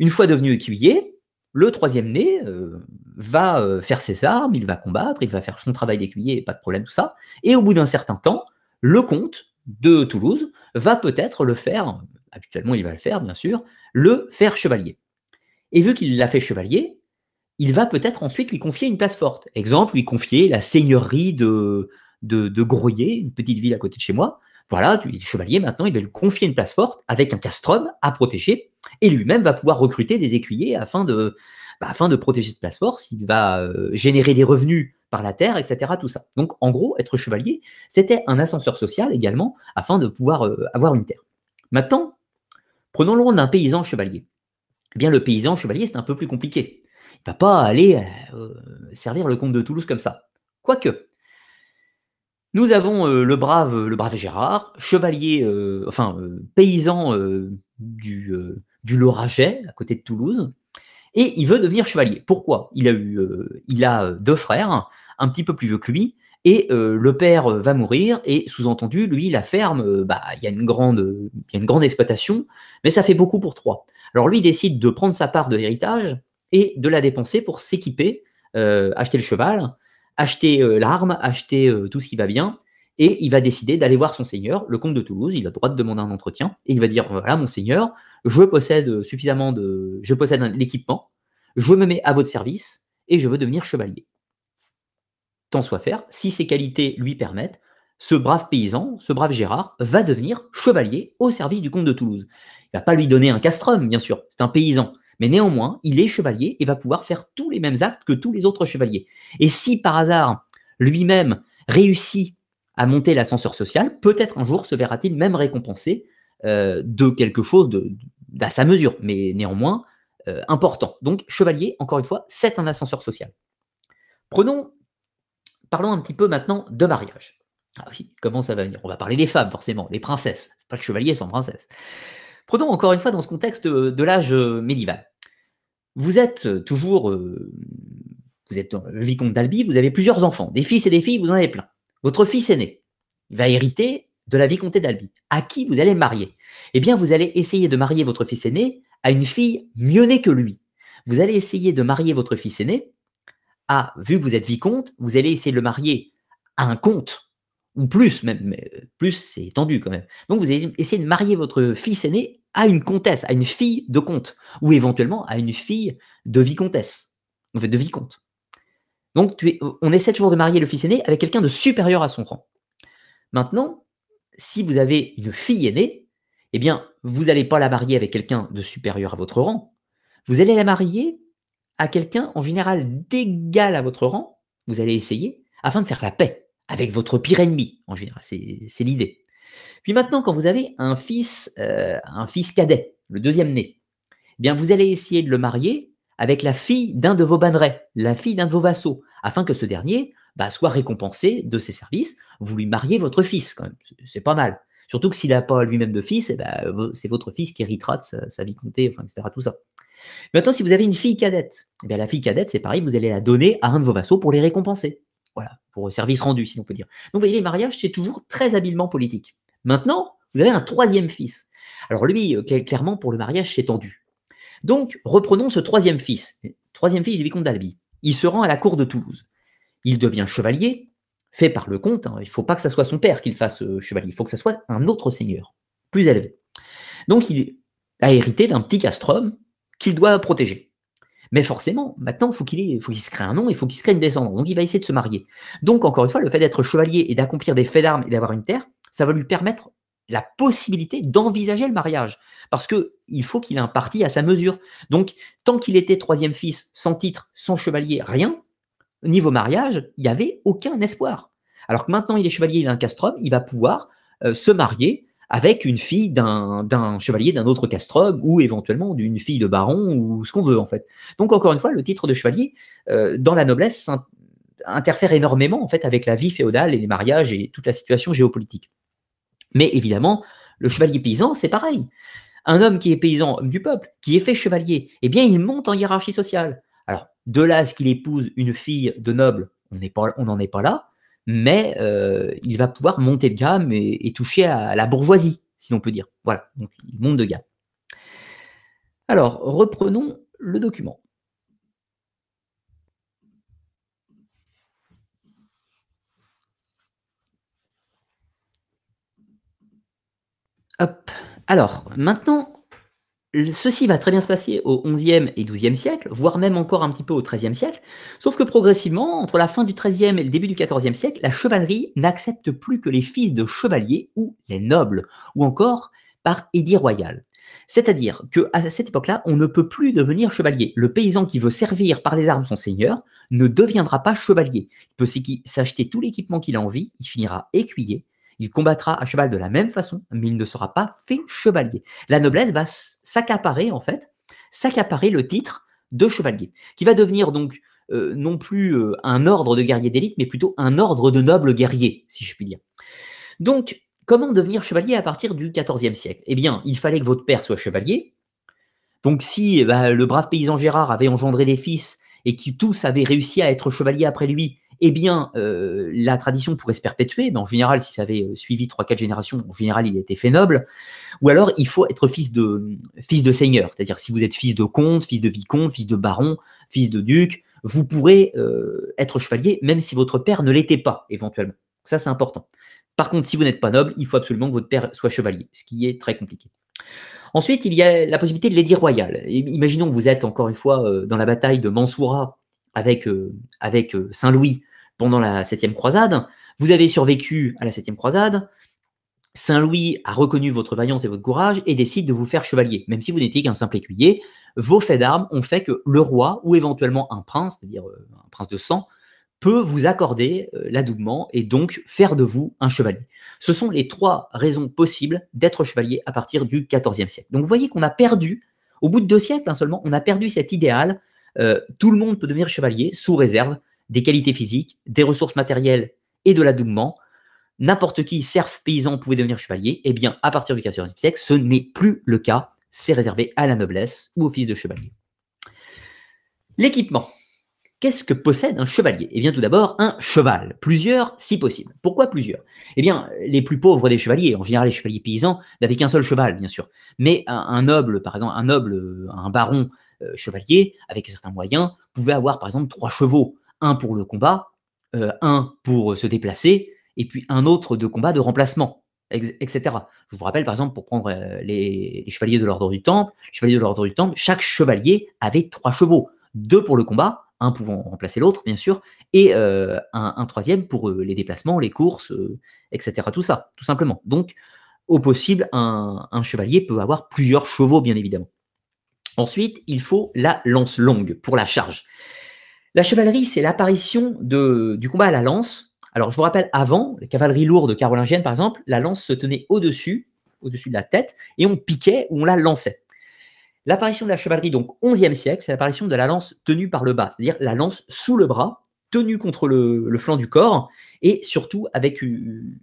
Une fois devenu écuyer, le troisième né euh, va euh, faire ses armes, il va combattre, il va faire son travail d'écuyer, pas de problème, tout ça. Et au bout d'un certain temps, le comte de Toulouse va peut-être le faire, habituellement il va le faire bien sûr, le faire chevalier. Et vu qu'il l'a fait chevalier, il va peut-être ensuite lui confier une place forte. Exemple, lui confier la seigneurie de, de, Groyer, une petite ville à côté de chez moi. Voilà, le chevalier maintenant, il va lui confier une place forte avec un castrum à protéger, et lui-même va pouvoir recruter des écuyers afin de, bah, afin de protéger cette place forte. Il va euh, générer des revenus par la terre, etc. Tout ça. Donc, en gros, être chevalier, c'était un ascenseur social également afin de pouvoir euh, avoir une terre. Maintenant, prenons le nom d'un paysan chevalier. Eh bien, le paysan chevalier, c'est un peu plus compliqué. Il ne va pas aller euh, euh, servir le comte de Toulouse comme ça. Quoique, nous avons euh, le brave, le brave Gérard, chevalier, enfin paysan du, du Lauragais, à côté de Toulouse, et il veut devenir chevalier. Pourquoi Il a eu, il a deux frères, un petit peu plus vieux que lui, et le père va mourir, et sous-entendu, lui, la ferme, bah, il y a une grande, y a une grande exploitation, mais ça fait beaucoup pour trois. Alors lui décide de prendre sa part de l'héritage et de la dépenser pour s'équiper, euh, acheter le cheval, acheter euh, l'arme, acheter euh, tout ce qui va bien. Et il va décider d'aller voir son seigneur, le comte de Toulouse. Il a le droit de demander un entretien. Et il va dire voilà, mon seigneur, je possède suffisamment de. Je possède l'équipement. Je me mets à votre service et je veux devenir chevalier. Tant soit faire, si ses qualités lui permettent, ce brave paysan, ce brave Gérard, va devenir chevalier au service du comte de Toulouse. Il va pas lui donner un castrum, bien sûr, c'est un paysan. Mais néanmoins, il est chevalier et va pouvoir faire tous les mêmes actes que tous les autres chevaliers. Et si par hasard, lui-même réussit à monter l'ascenseur social, peut-être un jour se verra-t-il même récompensé euh, de quelque chose de, à sa mesure, mais néanmoins euh, important. Donc, chevalier, encore une fois, c'est un ascenseur social. Prenons, parlons un petit peu maintenant de mariage. Ah oui, comment ça va venir On va parler des femmes, forcément, les princesses. Pas que chevalier sans princesse. Prenons encore une fois dans ce contexte euh, de l'âge euh, médiéval. Vous êtes euh, toujours, vous êtes vicomte d'Albi, vous avez plusieurs enfants, des fils et des filles, vous en avez plein. Votre fils aîné, va hériter de la vicomté d'Albi, à qui vous allez marier. Eh bien, vous allez essayer de marier votre fils aîné à une fille mieux née que lui. Vous allez essayer de marier votre fils aîné à, vu que vous êtes vicomte, vous allez essayer de le marier à un comte ou plus même, mais euh, plus c'est tendu quand même. Donc vous allez essayer de marier votre fils aîné à une comtesse, à une fille de comte, ou éventuellement à une fille de vicomtesse, en fait de vicomte. Donc on essaie toujours de marier le fils aîné avec quelqu'un de supérieur à son rang. Maintenant, si vous avez une fille aînée, eh bien, vous n'allez pas la marier avec quelqu'un de supérieur à votre rang, vous allez la marier à quelqu'un en général d'égal à votre rang, vous allez essayer, afin de faire la paix avec votre pire ennemi, en général. C'est l'idée. Puis maintenant, quand vous avez un fils, euh, un fils cadet, le deuxième né, eh bien vous allez essayer de le marier avec la fille d'un de vos bannerets, la fille d'un de vos vassaux, afin que ce dernier bah, soit récompensé de ses services. Vous lui mariez votre fils, quand même. C'est pas mal. Surtout que s'il n'a pas lui-même de fils, eh ben, c'est votre fils qui héritera de sa, vie comptée, enfin, etc. Tout ça. Maintenant, si vous avez une fille cadette, eh la fille cadette, c'est pareil, vous allez la donner à un de vos vassaux pour les récompenser. Voilà, pour euh, service rendu, si l'on peut dire. Donc, vous voyez, les mariages, c'est toujours très habilement politique. Maintenant, vous avez un troisième fils. Alors, lui, euh, clairement, pour le mariage, c'est tendu. Donc, reprenons ce troisième fils, troisième fils du vicomte d'Albi. Il se rend à la cour de Toulouse. Il devient chevalier, fait par le comte. Hein. Il ne faut pas que ce soit son père qu'il fasse euh, chevalier. Il faut que ce soit un autre seigneur, plus élevé. Donc, il a hérité d'un petit castrum qu'il doit protéger. Mais forcément, maintenant, faut il faut qu'il se crée un nom, il faut qu'il se crée une descendance. Donc, il va essayer de se marier. Donc, encore une fois, le fait d'être chevalier et d'accomplir des faits d'armes et d'avoir une terre, ça va lui permettre la possibilité d'envisager le mariage. Parce qu'il faut qu'il ait un parti à sa mesure. Donc, tant qu'il était troisième fils, sans titre, sans chevalier, rien, niveau mariage, il n'y avait aucun espoir. Alors que maintenant, il est chevalier, il a un castrum, il va pouvoir euh, se marier avec une fille d'un chevalier d'un autre castrum, ou éventuellement d'une fille de baron ou ce qu'on veut en fait. Donc encore une fois, le titre de chevalier euh, dans la noblesse interfère énormément en fait avec la vie féodale et les mariages et toute la situation géopolitique. Mais évidemment, le chevalier paysan, c'est pareil. Un homme qui est paysan, homme du peuple, qui est fait chevalier, eh bien, il monte en hiérarchie sociale. Alors, de là ce qu'il épouse une fille de noble, on n'en est pas là mais euh, il va pouvoir monter de gamme et, et toucher à la bourgeoisie, si l'on peut dire. Voilà, donc il monte de gamme. Alors, reprenons le document. Hop. Alors, maintenant, Ceci va très bien se passer au XIe et XIIe siècle, voire même encore un petit peu au XIIIe siècle, sauf que progressivement, entre la fin du XIIIe et le début du XIVe siècle, la chevalerie n'accepte plus que les fils de chevaliers ou les nobles, ou encore par édit royal. C'est-à-dire que à cette époque-là, on ne peut plus devenir chevalier. Le paysan qui veut servir par les armes son seigneur ne deviendra pas chevalier. Il peut s'acheter tout l'équipement qu'il a envie, il finira écuyer, il combattra à cheval de la même façon, mais il ne sera pas fait chevalier. La noblesse va s'accaparer, en fait, s'accaparer le titre de chevalier, qui va devenir donc euh, non plus euh, un ordre de guerrier d'élite, mais plutôt un ordre de nobles guerriers, si je puis dire. Donc, comment devenir chevalier à partir du XIVe siècle Eh bien, il fallait que votre père soit chevalier. Donc, si eh ben, le brave paysan Gérard avait engendré des fils et qui tous avaient réussi à être chevalier après lui, eh bien, euh, la tradition pourrait se perpétuer. Mais en général, si ça avait euh, suivi 3-4 générations, en général, il était fait noble. Ou alors, il faut être fils de, fils de seigneur. C'est-à-dire, si vous êtes fils de comte, fils de vicomte, fils de baron, fils de duc, vous pourrez euh, être chevalier, même si votre père ne l'était pas, éventuellement. Ça, c'est important. Par contre, si vous n'êtes pas noble, il faut absolument que votre père soit chevalier, ce qui est très compliqué. Ensuite, il y a la possibilité de l'édit royal. Imaginons que vous êtes encore une fois dans la bataille de Mansoura avec, avec Saint-Louis pendant la septième croisade. Vous avez survécu à la septième croisade. Saint Louis a reconnu votre vaillance et votre courage et décide de vous faire chevalier. Même si vous n'étiez qu'un simple écuyer, vos faits d'armes ont fait que le roi ou éventuellement un prince, c'est-à-dire euh, un prince de sang, peut vous accorder euh, l'adoubement et donc faire de vous un chevalier. Ce sont les trois raisons possibles d'être chevalier à partir du XIVe siècle. Donc vous voyez qu'on a perdu, au bout de deux siècles hein, seulement, on a perdu cet idéal. Euh, tout le monde peut devenir chevalier sous réserve des qualités physiques, des ressources matérielles et de l'adoubement, n'importe qui, serf, paysan, pouvait devenir chevalier, eh bien, à partir du 14e siècle, ce n'est plus le cas, c'est réservé à la noblesse ou au fils de chevalier. L'équipement. Qu'est-ce que possède un chevalier Eh bien, tout d'abord, un cheval. Plusieurs, si possible. Pourquoi plusieurs Eh bien, les plus pauvres des chevaliers, en général les chevaliers paysans, n'avaient qu'un seul cheval, bien sûr. Mais un, noble, par exemple, un noble, un baron euh, chevalier, avec certains moyens, pouvait avoir, par exemple, trois chevaux un pour le combat, euh, un pour se déplacer, et puis un autre de combat de remplacement, etc. Je vous rappelle par exemple, pour prendre euh, les, chevaliers de l'ordre du temple, chevaliers de l'ordre du temple, chaque chevalier avait trois chevaux, deux pour le combat, un pouvant remplacer l'autre, bien sûr, et euh, un, troisième pour les déplacements, les courses, etc. Tout ça, tout simplement. Donc, au possible, un, chevalier peut avoir plusieurs chevaux, bien évidemment. Ensuite, il faut la lance longue pour la charge. La chevalerie, c'est l'apparition du combat à la lance. Alors, je vous rappelle, avant, les cavaleries lourdes carolingiennes, par exemple, la lance se tenait au-dessus, au-dessus de la tête, et on piquait ou on la lançait. L'apparition de la chevalerie, donc 11e siècle, c'est l'apparition de la lance tenue par le bas, c'est-à-dire la lance sous le bras, tenue contre le, flanc du corps, et surtout avec une,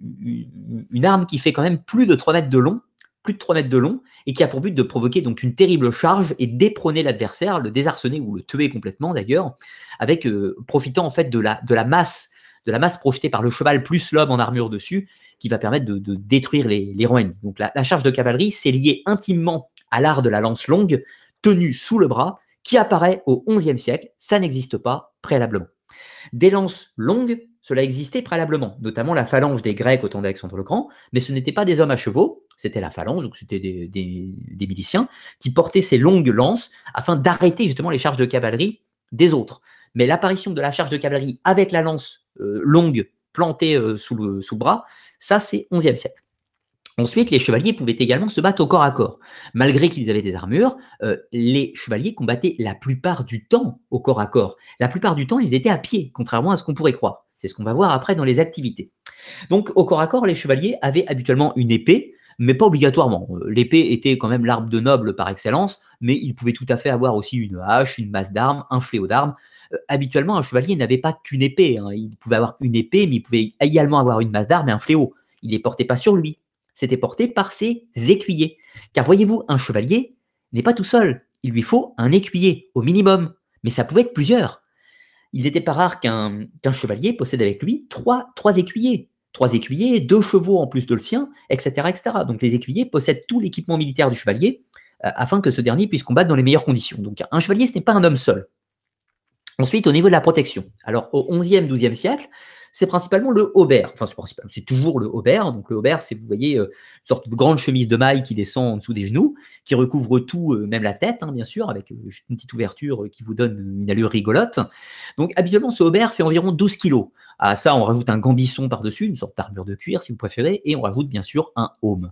une, arme qui fait quand même plus de 3 mètres de long, plus de 3 mètres de long, et qui a pour but de provoquer donc une terrible charge et déprôner l'adversaire, le désarçonner ou le tuer complètement d'ailleurs, avec euh, profitant en fait de la, de la masse de la masse projetée par le cheval plus l'homme en armure dessus, qui va permettre de, détruire les, les Donc la, la, charge de cavalerie, c'est lié intimement à l'art de la lance longue, tenue sous le bras, qui apparaît au XIe siècle. Ça n'existe pas préalablement. Des lances longues cela existait préalablement, notamment la phalange des Grecs au temps d'Alexandre le Grand, mais ce n'était pas des hommes à chevaux, c'était la phalange, donc c'était des, miliciens, qui portaient ces longues lances afin d'arrêter justement les charges de cavalerie des autres. Mais l'apparition de la charge de cavalerie avec la lance euh, longue plantée euh, sous, le, sous bras, ça c'est 11e siècle. Ensuite, les chevaliers pouvaient également se battre au corps à corps. Malgré qu'ils avaient des armures, euh, les chevaliers combattaient la plupart du temps au corps à corps. La plupart du temps, ils étaient à pied, contrairement à ce qu'on pourrait croire. C'est ce qu'on va voir après dans les activités. Donc au corps à corps, les chevaliers avaient habituellement une épée, mais pas obligatoirement. Euh, l'épée était quand même l'arme de noble par excellence, mais il pouvait tout à fait avoir aussi une hache, une masse d'armes, un fléau d'armes. Euh, habituellement, un chevalier n'avait pas qu'une épée. Hein. Il pouvait avoir une épée, mais il pouvait également avoir une masse d'armes et un fléau. Il ne les portait pas sur lui. C'était porté par ses écuyers. Car voyez-vous, un chevalier n'est pas tout seul. Il lui faut un écuyer, au minimum. Mais ça pouvait être plusieurs il n'était pas rare qu'un chevalier possède avec lui trois, écuyers. Trois écuyers, deux chevaux en plus de le sien, etc. Donc les écuyers possèdent tout l'équipement militaire du chevalier euh, afin que ce dernier puisse combattre dans les meilleures conditions. Donc un chevalier, ce n'est pas un homme seul. Ensuite, au niveau de la protection. Alors au 11e, siècle, c'est principalement le haubert. Enfin, c'est toujours le haubert. Donc, le haubert, c'est, vous voyez, euh, une sorte de grande chemise de maille qui descend en dessous des genoux, qui recouvre tout, euh, même la tête, hein, bien sûr, avec euh, une petite ouverture qui vous donne une allure rigolote. Donc, habituellement, ce haubert fait environ 12 kilos. À ça, on rajoute un gambisson par-dessus, une sorte d'armure de cuir, si vous préférez, et on rajoute, bien sûr, un haume.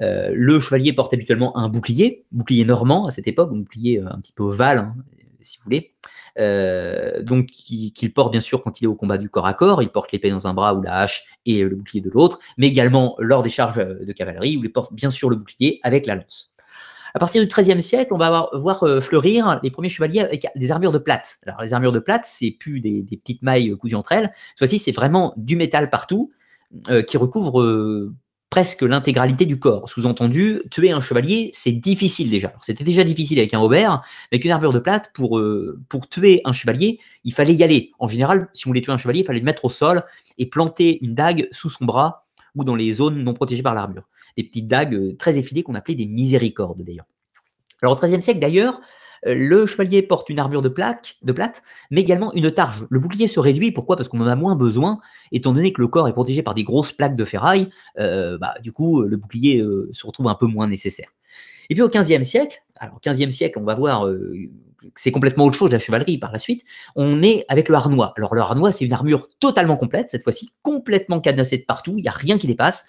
le chevalier porte habituellement un bouclier, bouclier normand à cette époque, un bouclier un petit peu ovale, hein, si vous voulez. Euh, donc qu'il porte bien sûr quand il est au combat du corps à corps, il porte l'épée dans un bras ou la hache et le bouclier de l'autre, mais également lors des charges euh, de cavalerie où il porte bien sûr le bouclier avec la lance. À partir du XIIIe siècle, on va voir euh, fleurir les premiers chevaliers avec des armures de plate. Alors les armures de plate, c'est plus des, petites mailles cousues entre elles. Soit-ci, c'est vraiment du métal partout qui recouvre presque l'intégralité du corps. Sous-entendu, tuer un chevalier, c'est difficile déjà. C'était déjà difficile avec un Robert, mais avec une armure de plate, pour, euh, pour tuer un chevalier, il fallait y aller. En général, si on voulait tuer un chevalier, il fallait le mettre au sol et planter une dague sous son bras ou dans les zones non protégées par l'armure. Des petites dagues euh, très effilées qu'on appelait des miséricordes d'ailleurs. Alors au XIIIe siècle d'ailleurs, le chevalier porte une armure de, plaque, de plate, mais également une targe. Le bouclier se réduit, pourquoi Parce qu'on en a moins besoin, étant donné que le corps est protégé par des grosses plaques de ferraille, euh, bah, du coup, le bouclier euh, se retrouve un peu moins nécessaire. Et puis au XVe siècle, alors 15e siècle, on va voir, euh, c'est complètement autre chose la chevalerie par la suite, on est avec le harnois. Alors le harnois, c'est une armure totalement complète, cette fois-ci complètement cadenassée de partout, il n'y a rien qui dépasse.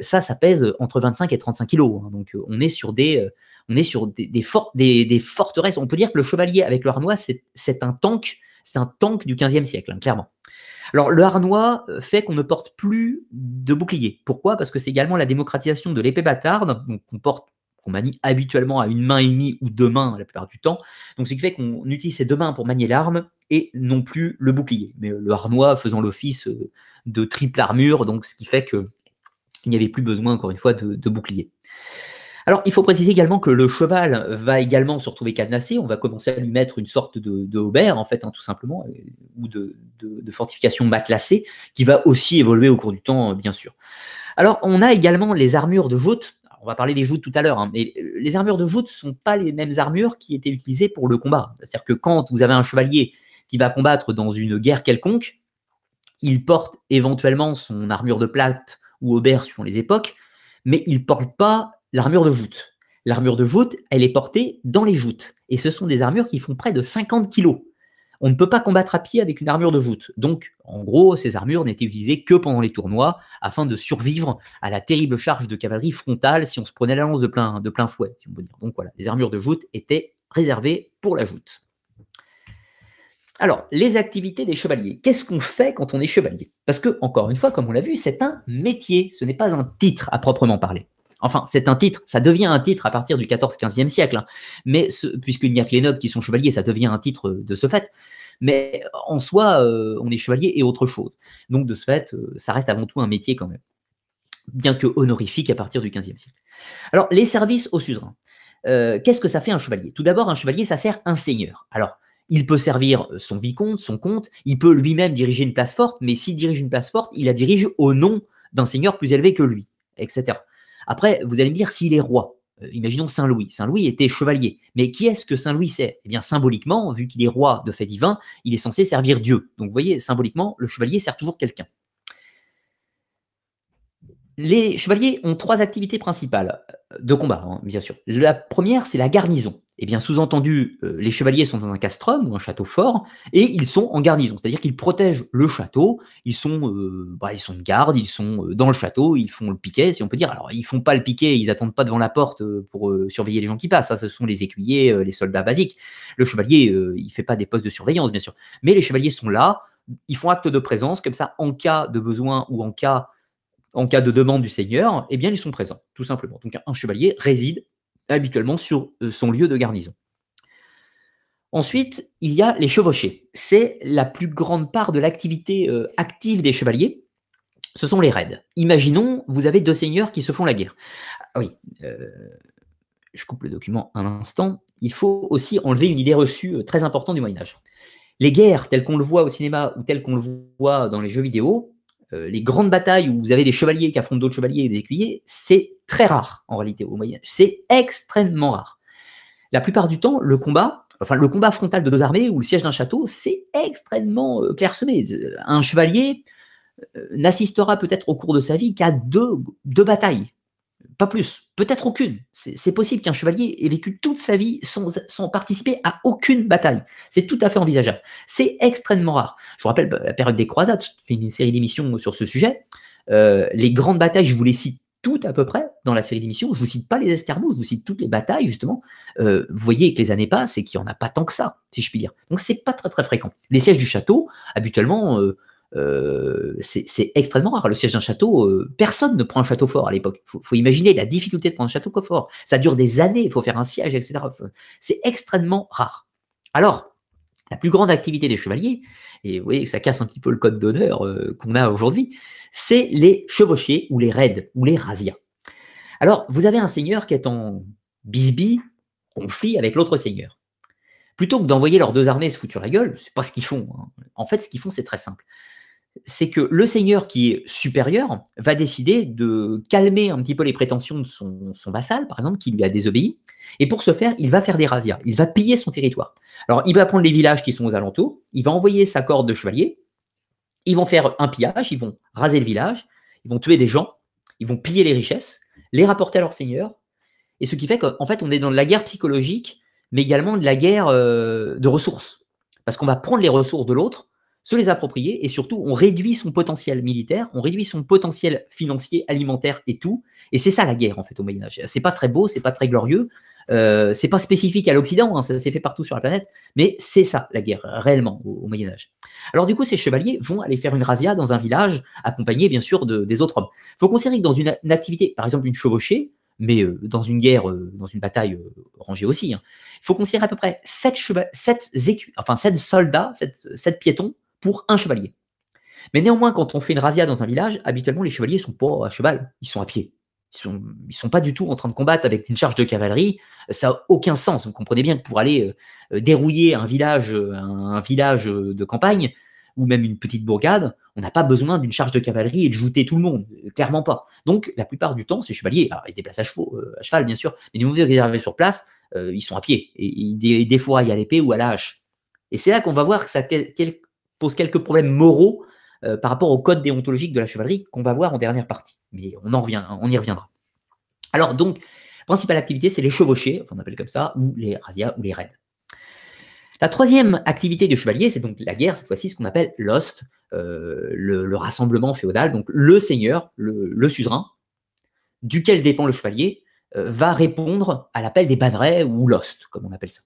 ça, ça pèse entre 25 et 35 kilos. Hein. donc on est sur des, on est sur des, des, forteresses. On peut dire que le chevalier avec le harnois, c'est un tank, c'est un tank du 15e siècle, hein, clairement. Alors, le harnois euh, fait qu'on ne porte plus de bouclier. Pourquoi Parce que c'est également la démocratisation de l'épée bâtarde, qu'on porte qu'on manie habituellement à une main et demie ou deux mains la plupart du temps. Donc, ce qui fait qu'on utilise ces deux mains pour manier l'arme et non plus le bouclier. Mais euh, le harnois faisant l'office euh, de triple armure, donc ce qui fait qu'il n'y avait plus besoin, encore une fois, de bouclier. Alors, il faut préciser également que le cheval va également se retrouver cadenassé. On va commencer à lui mettre une sorte de, de en fait, hein, tout simplement, euh, ou de, fortification matelassée, qui va aussi évoluer au cours du temps, euh, bien sûr. Alors, on a également les armures de joutes. On va parler des joutes tout à l'heure, hein, mais euh, les armures de joutes ne sont pas les mêmes armures qui étaient utilisées pour le combat. C'est-à-dire que quand vous avez un chevalier qui va combattre dans une guerre quelconque, il porte éventuellement son armure de plate ou aubert suivant les époques, mais il porte pas l'armure de voûte. L'armure de voûte, elle est portée dans les joutes. Et ce sont des armures qui font près de 50 kilos. On ne peut pas combattre à pied avec une armure de voûte. Donc, en gros, ces armures n'étaient utilisées que pendant les tournois afin de survivre à la terrible charge de cavalerie frontale si on se prenait la lance de plein, de plein fouet. Donc voilà, les armures de voûte étaient réservées pour la joute. Alors, les activités des chevaliers. Qu'est-ce qu'on fait quand on est chevalier Parce que, encore une fois, comme on l'a vu, c'est un métier, ce n'est pas un titre à proprement parler. Enfin, c'est un titre, ça devient un titre à partir du 14-15e siècle, hein. mais puisqu'il n'y a que les nobles qui sont chevaliers, ça devient un titre euh, de ce fait. Mais euh, en soi, euh, on est chevalier et autre chose. Donc de ce fait, ça reste avant tout un métier quand même, bien que honorifique à partir du 15e siècle. Alors, les services au suzerain. Qu'est-ce que ça fait un chevalier Tout d'abord, un chevalier, ça sert un seigneur. Alors, il peut servir son vicomte, son comte, il peut lui-même diriger une place forte, mais s'il dirige une place forte, il la dirige au nom d'un seigneur plus élevé que lui, etc. Après, vous allez me dire s'il est roi. Euh, imaginons Saint Louis. Saint Louis était chevalier. Mais qui est-ce que Saint Louis c'est Eh bien, symboliquement, vu qu'il est roi de fait divin, il est censé servir Dieu. Donc, vous voyez, symboliquement, le chevalier sert toujours quelqu'un les chevaliers ont trois activités principales euh, de combat, hein, bien sûr. La première, c'est la garnison. Eh bien, sous-entendu, euh, les chevaliers sont dans un castrum ou un château fort, et ils sont en garnison, c'est-à-dire qu'ils protègent le château. Ils sont, euh, bah, ils sont de garde, ils sont dans le château, ils font le piquet, si on peut dire. Alors, ils font pas le piquet, ils attendent pas devant la porte pour surveiller les gens qui passent. Ça, hein. ce sont les écuyers, les soldats basiques. Le chevalier, il fait pas des postes de surveillance, bien sûr, mais les chevaliers sont là. Ils font acte de présence, comme ça, en cas de besoin ou en cas en cas de demande du seigneur, eh bien, ils sont présents, tout simplement. Donc, un chevalier réside habituellement sur euh, son lieu de garnison. Ensuite, il y a les chevauchés. C'est la plus grande part de l'activité euh, active des chevaliers. Ce sont les raids. Imaginons, vous avez deux seigneurs qui se font la guerre. Ah oui, euh, je coupe le document un instant. Il faut aussi enlever une idée reçue très importante du Moyen Âge. Les guerres, telles qu'on le voit au cinéma ou telles qu'on le voit dans les jeux vidéo, euh, les grandes batailles où vous avez des chevaliers qui affrontent d'autres chevaliers et des écuyers, c'est très rare en réalité au Moyen Âge. C'est extrêmement rare. La plupart du temps, le combat, enfin le combat frontal de deux armées ou le siège d'un château, c'est extrêmement euh, clairsemé. Euh, un chevalier n'assistera peut-être au cours de sa vie qu'à deux batailles pas plus, peut-être aucune. C'est possible qu'un chevalier ait vécu toute sa vie sans, participer à aucune bataille. C'est tout à fait envisageable. C'est extrêmement rare. Je vous rappelle, bah, la période des croisades, je fais une série d'émissions sur ce sujet. Euh, les grandes batailles, je vous les cite toutes à peu près dans la série d'émissions. Je vous cite pas les escarmouches. je vous cite toutes les batailles, justement. Euh, vous voyez que les années passent et qu'il n'y en a pas tant que ça, si je puis dire. Donc c'est pas très très fréquent. Les sièges du château, habituellement, euh, euh, c'est extrêmement rare. Le siège d'un château, euh, personne ne prend un château fort à l'époque. Il faut, imaginer la difficulté de prendre un château fort. Ça dure des années, il faut faire un siège, etc. C'est extrêmement rare. Alors, la plus grande activité des chevaliers, et vous voyez que ça casse un petit peu le code d'honneur euh, qu'on a aujourd'hui, c'est les chevauchiers ou les raids ou les razias. Alors, vous avez un seigneur qui est en bisbis, conflit avec l'autre seigneur. Plutôt que d'envoyer leurs deux armées se foutre sur la gueule, c'est pas ce qu'ils font. Hein. En fait, ce qu'ils font, c'est très simple c'est que le Seigneur qui est supérieur va décider de calmer un petit peu les prétentions de son, vassal, par exemple, qui lui a désobéi. Et pour ce faire, il va faire des razzias, il va piller son territoire. Alors, il va prendre les villages qui sont aux alentours, il va envoyer sa corde de chevalier ils vont faire un pillage, ils vont raser le village, ils vont tuer des gens, ils vont piller les richesses, les rapporter à leur seigneur. Et ce qui fait qu'en fait, on est dans de la guerre psychologique, mais également de la guerre euh, de ressources. Parce qu'on va prendre les ressources de l'autre se les approprier et surtout on réduit son potentiel militaire, on réduit son potentiel financier, alimentaire et tout. Et c'est ça la guerre en fait au Moyen Âge. C'est pas très beau, c'est pas très glorieux, euh, c'est pas spécifique à l'Occident, hein, ça s'est fait partout sur la planète, mais c'est ça la guerre réellement au, Moyen Âge. Alors du coup ces chevaliers vont aller faire une razzia dans un village, accompagné bien sûr des autres hommes. Il faut considérer que dans une, activité, par exemple une chevauchée, mais euh, dans une guerre, euh, dans une bataille rangée aussi. Hein, il faut considérer à peu près 7, sept écus, enfin, sept soldats, 7, piétons pour un chevalier. Mais néanmoins, quand on fait une razzia dans un village, habituellement, les chevaliers sont pas à cheval, ils sont à pied. Ils sont, sont pas du tout en train de combattre avec une charge de cavalerie. Ça n'a aucun sens. Vous comprenez bien que pour aller euh, dérouiller un village, un, village de campagne ou même une petite bourgade, on n'a pas besoin d'une charge de cavalerie et de jouter tout le monde. Euh, clairement pas. Donc, la plupart du temps, ces chevaliers, alors, ils déplacent euh, à, cheval, bien sûr, mais du moment qu'ils arrivent sur place, ils sont à pied. Et des ils, il y a l'épée ou à la hache. Et c'est là qu'on va voir que ça pose quelques problèmes moraux euh, par rapport au code déontologique de la chevalerie qu'on va voir en dernière partie. Mais on en revient, on y reviendra. Alors donc, principale activité, c'est les chevauchés, on appelle comme ça, ou les razzias ou les raids. La troisième activité du chevalier, c'est donc la guerre, cette fois-ci ce qu'on appelle l'ost, euh, le, rassemblement féodal, donc le seigneur, le, suzerain, duquel dépend le chevalier, euh, va répondre à l'appel des bannerets ou l'ost, comme on appelle ça.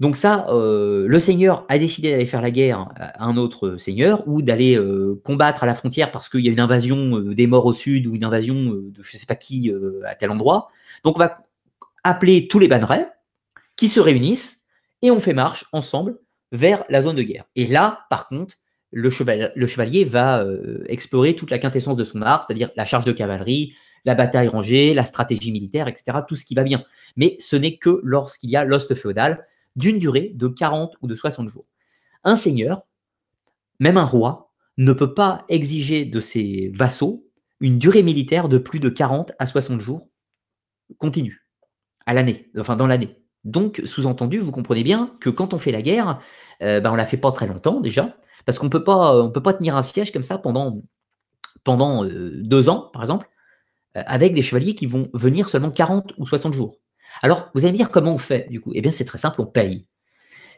Donc ça, euh, le seigneur a décidé d'aller faire la guerre à un autre seigneur ou d'aller euh, combattre à la frontière parce qu'il y a une invasion euh, des morts au sud ou une invasion de je ne sais pas qui à tel endroit. Donc on va appeler tous les bannerets qui se réunissent et on fait marche ensemble vers la zone de guerre. Et là, par contre, le, le chevalier va explorer toute la quintessence de son art, c'est-à-dire la charge de cavalerie, la bataille rangée, la stratégie militaire, etc., tout ce qui va bien. Mais ce n'est que lorsqu'il y a l'ost féodal d'une durée de 40 ou de 60 jours. Un seigneur, même un roi, ne peut pas exiger de ses vassaux une durée militaire de plus de 40 à 60 jours continue, à l'année, enfin dans l'année. Donc, sous-entendu, vous comprenez bien que quand on fait la guerre, euh, ben, on ne la fait pas très longtemps déjà, parce qu'on ne peut pas tenir un siège comme ça pendant, pendant euh, deux ans, par exemple, euh, avec des chevaliers qui vont venir seulement 40 ou 60 jours. Alors, vous allez me dire comment on fait du coup Eh bien, c'est très simple, on paye.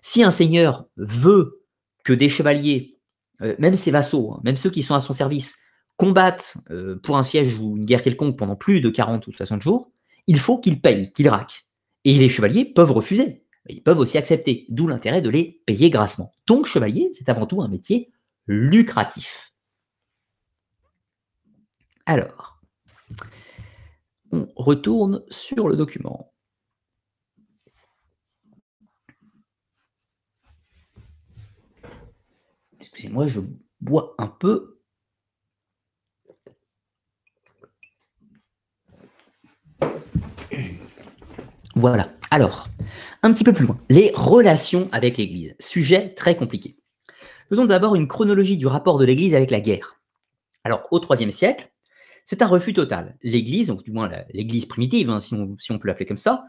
Si un seigneur veut que des chevaliers, euh, même ses vassaux, hein, même ceux qui sont à son service, combattent euh, pour un siège ou une guerre quelconque pendant plus de 40 ou 60 jours, il faut qu'ils payent, qu'ils raquent. Et les chevaliers peuvent refuser. Ils peuvent aussi accepter, d'où l'intérêt de les payer grassement. Donc, chevalier, c'est avant tout un métier lucratif. Alors, on retourne sur le document. Excusez-moi, je bois un peu. Voilà. Alors, un petit peu plus loin. Les relations avec l'Église. Sujet très compliqué. Faisons d'abord une chronologie du rapport de l'Église avec la guerre. Alors, au IIIe siècle, c'est un refus total. L'Église, donc du moins l'Église primitive, hein, si, on, peut l'appeler comme ça,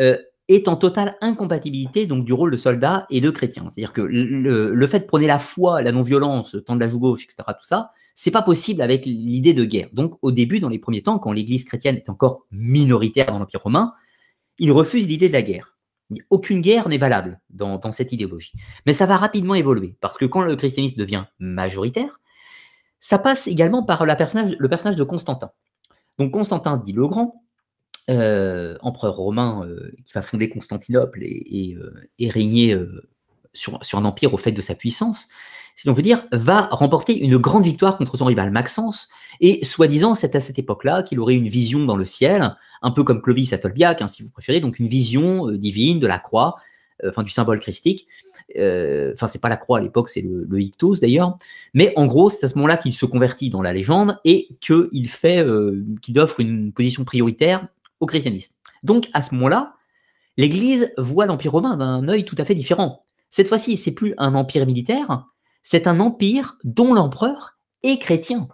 euh, est en totale incompatibilité donc du rôle de soldat et de chrétien. C'est-à-dire que le, fait de prôner la foi, la non-violence, temps de la joue gauche, etc., tout ça, c'est pas possible avec l'idée de guerre. Donc au début, dans les premiers temps, quand l'Église chrétienne est encore minoritaire dans l'Empire romain, il refuse l'idée de la guerre. Aucune guerre n'est valable dans, cette idéologie. Mais ça va rapidement évoluer, parce que quand le christianisme devient majoritaire, ça passe également par la personnage, le personnage de Constantin. Donc Constantin dit le Grand, euh, empereur romain euh, qui va fonder Constantinople et, euh, régner sur, un empire au fait de sa puissance, si l'on veut dire, va remporter une grande victoire contre son rival Maxence. Et soi-disant, c'est à cette époque-là qu'il aurait une vision dans le ciel, un peu comme Clovis à Tolbiac, hein, si vous préférez, donc une vision divine de la croix, enfin du symbole christique. Enfin, c'est pas la croix à l'époque, c'est le, le, d'ailleurs. Mais en gros, c'est à ce moment-là qu'il se convertit dans la légende et qu'il fait, qu'il offre une position prioritaire christianisme. Donc à ce moment-là, l'Église voit l'Empire romain d'un œil tout à fait différent. Cette fois-ci, c'est plus un empire militaire, c'est un empire dont l'empereur est chrétien.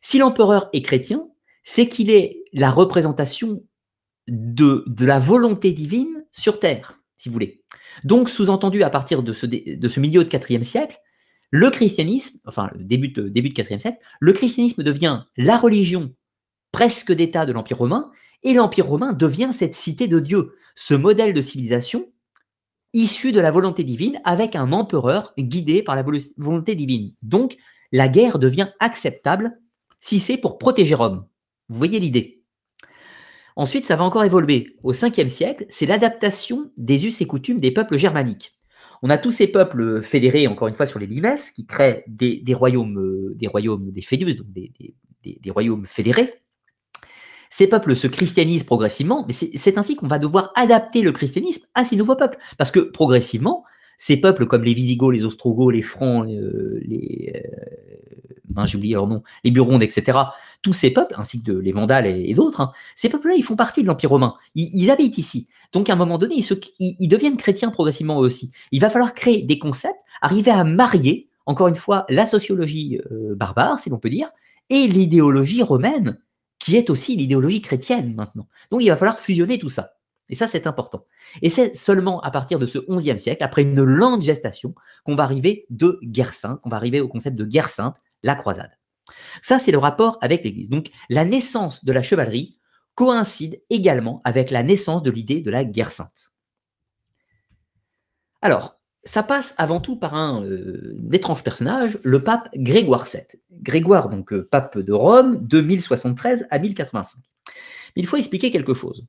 Si l'empereur est chrétien, c'est qu'il est la représentation de, la volonté divine sur terre, si vous voulez. Donc, sous-entendu, à partir de ce, de ce milieu de IVe siècle, le christianisme, enfin, début début de 4 siècle, le christianisme devient la religion presque d'État de l'Empire romain et l'Empire romain devient cette cité de Dieu, ce modèle de civilisation issu de la volonté divine avec un empereur guidé par la volonté divine. Donc, la guerre devient acceptable si c'est pour protéger Rome. Vous voyez l'idée. Ensuite, ça va encore évoluer. Au 5e siècle, c'est l'adaptation des us et coutumes des peuples germaniques. On a tous ces peuples fédérés, encore une fois, sur les limesses, qui créent des, royaumes, euh, des royaumes, des fédus, donc des royaumes fédérés, ces peuples se christianisent progressivement, mais c'est ainsi qu'on va devoir adapter le christianisme à ces nouveaux peuples. Parce que progressivement, ces peuples comme les Visigoths, les Ostrogoths, les Francs, les. Euh, euh leur nom, les Burgondes, etc. Tous ces peuples, ainsi que les Vandales et, d'autres, hein, ces peuples-là, ils font partie de l'Empire romain. Ils, habitent ici. Donc, à un moment donné, ils, deviennent chrétiens progressivement eux aussi. Il va falloir créer des concepts, arriver à marier, encore une fois, la sociologie euh, barbare, si l'on peut dire, et l'idéologie romaine qui est aussi l'idéologie chrétienne maintenant. Donc il va falloir fusionner tout ça. Et ça, c'est important. Et c'est seulement à partir de ce XIe siècle, après une lente gestation, qu'on va arriver de guerre sainte, qu'on va arriver au concept de guerre sainte, la croisade. Ça, c'est le rapport avec l'Église. Donc la naissance de la chevalerie coïncide également avec la naissance de l'idée de la guerre sainte. Alors, ça passe avant tout par un euh, étrange personnage, le pape Grégoire VII. Grégoire, donc euh, pape de Rome, de 1073 à 1085. il faut expliquer quelque chose.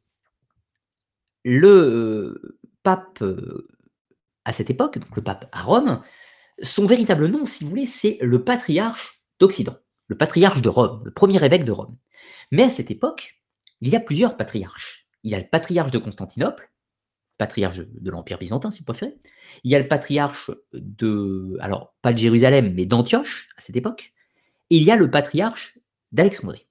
Le euh, pape à cette époque, donc le pape à Rome, son véritable nom, si vous voulez, c'est le patriarche d'Occident, le patriarche de Rome, le premier évêque de Rome. Mais à cette époque, il y a plusieurs patriarches. Il y a le patriarche de Constantinople, patriarche de l'Empire byzantin, si vous préférez. Il y a le patriarche de, alors pas de Jérusalem, mais d'Antioche à cette époque. Et il y a le patriarche d'Alexandrie.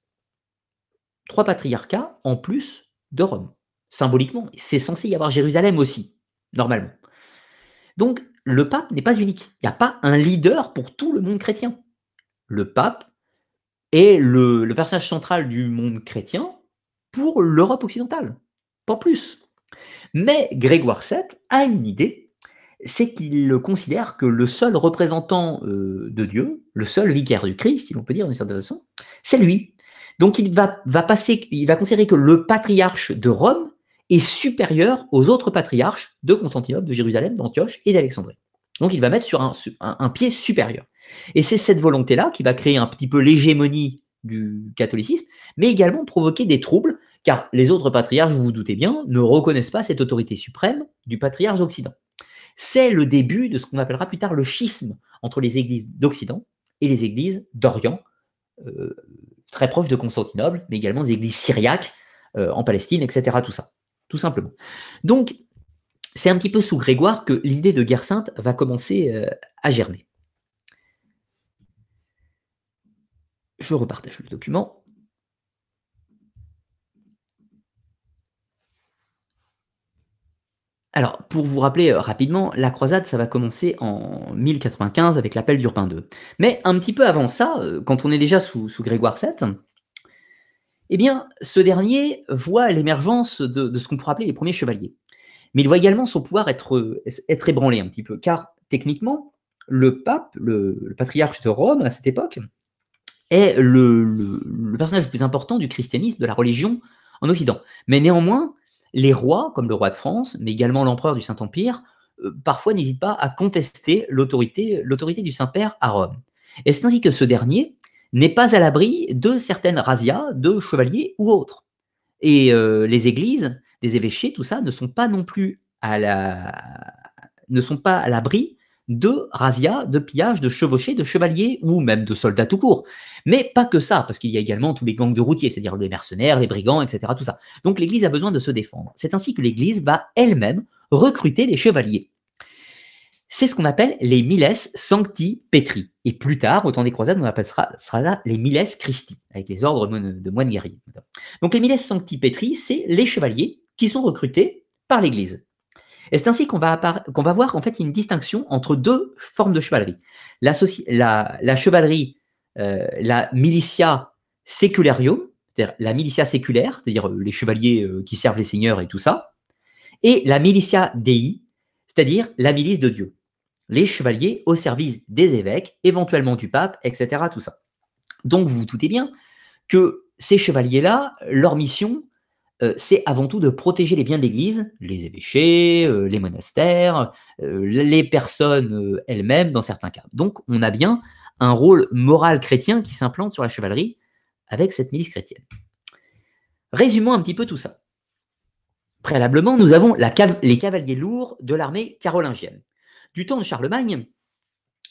Trois patriarcats en plus de Rome. Symboliquement, c'est censé y avoir Jérusalem aussi, normalement. Donc, le pape n'est pas unique. Il n'y a pas un leader pour tout le monde chrétien. Le pape est le personnage central du monde chrétien pour l'Europe occidentale. Pas plus. Mais Grégoire VII a une idée, c'est qu'il considère que le seul représentant euh, de Dieu, le seul vicaire du Christ, si l'on peut dire d'une certaine façon, c'est lui. Donc il va, passer, il va considérer que le patriarche de Rome est supérieur aux autres patriarches de Constantinople, de Jérusalem, d'Antioche et d'Alexandrie. Donc il va mettre sur un pied supérieur. Et c'est cette volonté-là qui va créer un petit peu l'hégémonie du catholicisme, mais également provoquer des troubles car les autres patriarches, vous vous doutez bien, ne reconnaissent pas cette autorité suprême du patriarche d'Occident. C'est le début de ce qu'on appellera plus tard le schisme entre les églises d'Occident et les églises d'Orient, euh, très proches de Constantinople, mais également des églises syriaques euh, en Palestine, etc. Tout ça, tout simplement. Donc, c'est un petit peu sous Grégoire que l'idée de guerre sainte va commencer euh, à germer. Je repartage le document. Alors, pour vous rappeler euh, rapidement, la croisade, ça va commencer en 1095 avec l'appel d'Urbain II. Mais un petit peu avant ça, euh, quand on est déjà sous, Grégoire VII, eh bien, ce dernier voit l'émergence de, ce qu'on pourrait appeler les premiers chevaliers. Mais il voit également son pouvoir être, être ébranlé un petit peu, car techniquement, le pape, le, patriarche de Rome à cette époque, est le personnage le plus important du christianisme, de la religion en Occident. Mais néanmoins, les rois, comme le roi de France, mais également l'empereur du Saint-Empire, euh, parfois n'hésitent pas à contester l'autorité du Saint-Père à Rome. Et c'est ainsi que ce dernier n'est pas à l'abri de certaines razzias de chevaliers ou autres. Et euh, les églises, des évêchés, tout ça, ne sont pas non plus à la... ne sont pas à l'abri de razzias, de pillages, de chevauchés, de chevaliers ou même de soldats tout court. Mais pas que ça, parce qu'il y a également tous les gangs de routiers, c'est-à-dire les mercenaires, les brigands, etc. Tout ça. Donc l'Église a besoin de se défendre. C'est ainsi que l'Église va elle-même recruter des chevaliers. C'est ce qu'on appelle les miles sancti petri. Et plus tard, au temps des croisades, on appellera ça les miles christi, avec les ordres de moines guerriers. Donc les miles sancti petri, c'est les chevaliers qui sont recrutés par l'Église. Et c'est ainsi qu'on va, voir qu'en fait, une distinction entre deux formes de chevalerie. La, chevalerie, euh, la militia sécularium, c'est-à-dire la militia séculaire, c'est-à-dire euh, les chevaliers euh, qui servent les seigneurs et tout ça, et la militia dei, c'est-à-dire la milice de Dieu. Les chevaliers au service des évêques, éventuellement du pape, etc. Tout ça. Donc vous vous doutez bien que ces chevaliers-là, leur mission, euh, c'est avant tout de protéger les biens de l'Église, les évêchés, euh, les monastères, euh, les personnes elles-mêmes dans certains cas. Donc on a bien un rôle moral chrétien qui s'implante sur la chevalerie avec cette milice chrétienne. Résumons un petit peu tout ça. Préalablement, nous avons les cavaliers lourds de l'armée carolingienne. Du temps de Charlemagne,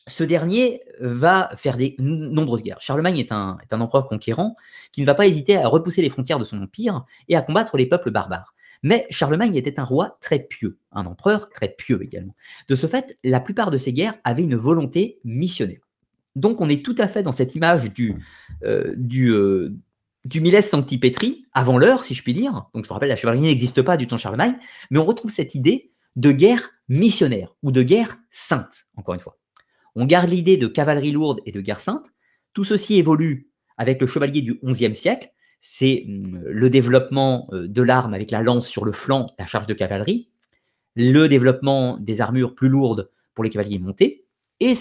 ce dernier va faire de nombreuses guerres. Charlemagne est un, empereur conquérant qui ne va pas hésiter à repousser les frontières de son empire et à combattre les peuples barbares. Mais Charlemagne était un roi très pieux, un empereur très pieux également. De ce fait, la plupart de ses guerres avaient une volonté missionnaire. Donc on est tout à fait dans cette image du, euh, du, euh, avant l'heure, si je puis dire. Donc je vous rappelle, la chevalerie n'existe pas du temps Charlemagne, mais on retrouve cette idée de guerre missionnaire ou de guerre sainte, encore une fois. On garde l'idée de cavalerie lourde et de guerre sainte. Tout ceci évolue avec le chevalier du XIe siècle. C'est mm, le développement euh, de l'arme avec la lance sur le flanc, la charge de cavalerie, le développement des armures plus lourdes pour les cavaliers montés. Et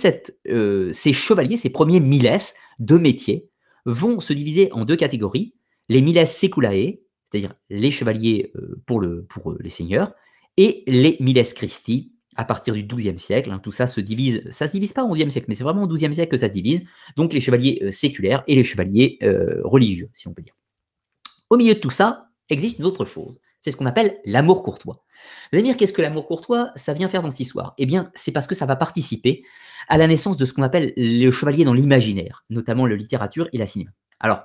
euh, ces chevaliers, ces premiers miles de métier, vont se diviser en deux catégories. Les miles seculae, c'est-à-dire les chevaliers euh, pour, le, pour les seigneurs, et les miles Christi, à partir du XIIe siècle. Hein, tout ça se divise, ça se divise pas au XIe siècle, mais c'est vraiment au XIIe siècle que ça se divise. Donc les chevaliers euh, séculaires et les chevaliers euh, religieux, si on peut dire. Au milieu de tout ça, existe une autre chose. C'est ce qu'on appelle l'amour courtois. Vous dire, qu'est-ce que l'amour courtois Ça vient faire dans cette histoire. Eh bien, c'est parce que ça va participer à la naissance de ce qu'on appelle le chevalier dans l'imaginaire, notamment la littérature et la cinéma. Alors,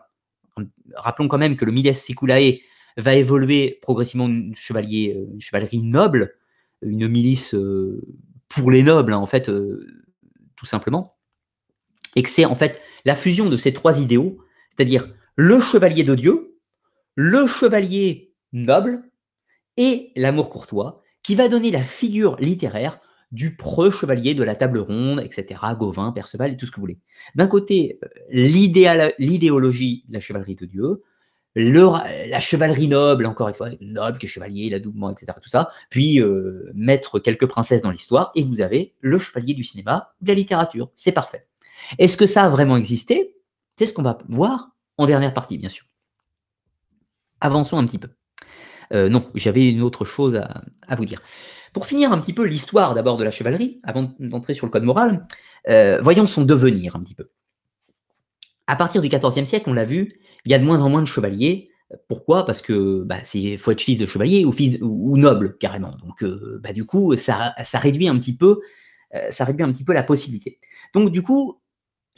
rappelons quand même que le Miles Siculae va évoluer progressivement euh, une, chevalier, chevalerie noble, une milice euh, pour les nobles, hein, en fait, euh, tout simplement. Et que c'est en fait la fusion de ces trois idéaux, c'est-à-dire le chevalier de Dieu, le chevalier noble et l'amour courtois, qui va donner la figure littéraire du preux chevalier de la table ronde, etc., Gauvin, Perceval et tout ce que vous voulez. D'un côté, euh, l'idéologie de la chevalerie de Dieu, la chevalerie noble, encore une fois, noble, que chevalier, l'adoubement, etc. Tout ça. Puis euh, mettre quelques princesses dans l'histoire et vous avez le chevalier du cinéma, de la littérature. C'est parfait. Est-ce que ça a vraiment existé C'est ce qu'on va voir en dernière partie, bien sûr. Avançons un petit peu. Euh, non, j'avais une autre chose à, vous dire. Pour finir un petit peu l'histoire d'abord de la chevalerie, avant d'entrer sur le code moral, euh, voyons son devenir un petit peu. À partir du XIVe siècle, on l'a vu, il y a de moins en moins de chevaliers. Pourquoi Parce que bah, c'est faut être fils de chevalier ou, fils, ou, noble carrément. Donc euh, bah, du coup, ça, réduit un petit peu, euh, ça réduit un petit peu la possibilité. Donc du coup,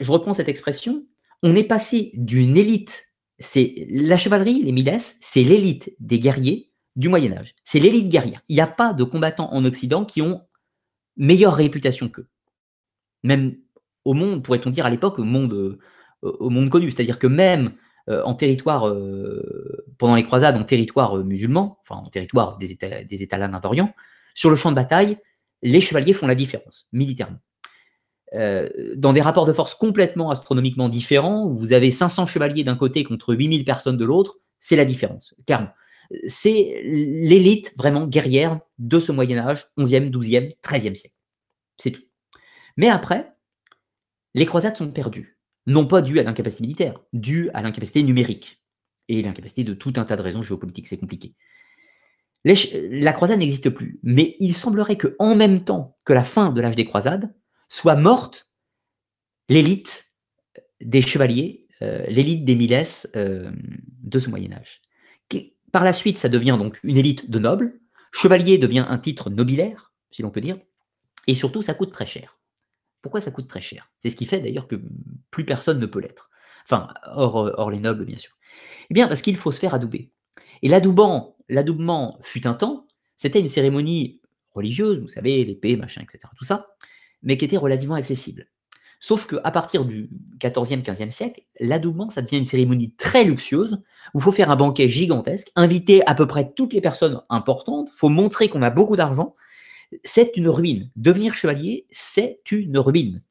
je reprends cette expression. On est passé d'une élite. C'est la chevalerie, les Milès, c'est l'élite des guerriers du Moyen Âge. C'est l'élite guerrière. Il n'y a pas de combattants en Occident qui ont meilleure réputation qu'eux. Même au monde, pourrait-on dire à l'époque, au monde, euh, au monde connu. C'est-à-dire que même euh, en territoire, euh, pendant les croisades, en territoire euh, musulman, enfin en territoire des États, des États d'Orient, sur le champ de bataille, les chevaliers font la différence, militairement. dans des rapports de force complètement astronomiquement différents, vous avez 500 chevaliers d'un côté contre 8000 personnes de l'autre, c'est la différence, car C'est l'élite vraiment guerrière de ce Moyen Âge, 11e, 12e, 13e siècle. C'est tout. Mais après, les croisades sont perdues non pas dû à l'incapacité militaire, dû à l'incapacité numérique et l'incapacité de tout un tas de raisons géopolitiques, c'est compliqué. la croisade n'existe plus, mais il semblerait que en même temps que la fin de l'âge des croisades soit morte l'élite des chevaliers, euh, l'élite des milèses euh, de ce Moyen Âge. par la suite, ça devient donc une élite de nobles. Chevalier devient un titre nobilaire, si l'on peut dire, et surtout, ça coûte très cher pourquoi ça coûte très cher C'est ce qui fait d'ailleurs que plus personne ne peut l'être. Enfin, hors, euh, les nobles, bien sûr. Eh bien, parce qu'il faut se faire adouber. Et l'adoubement fut un temps, c'était une cérémonie religieuse, vous savez, l'épée, machin, etc., tout ça, mais qui était relativement accessible. Sauf qu'à partir du 14e, 15e siècle, l'adoubement, ça devient une cérémonie très luxueuse, où il faut faire un banquet gigantesque, inviter à peu près toutes les personnes importantes, il faut montrer qu'on a beaucoup d'argent, c'est une ruine. Devenir chevalier, c'est une ruine.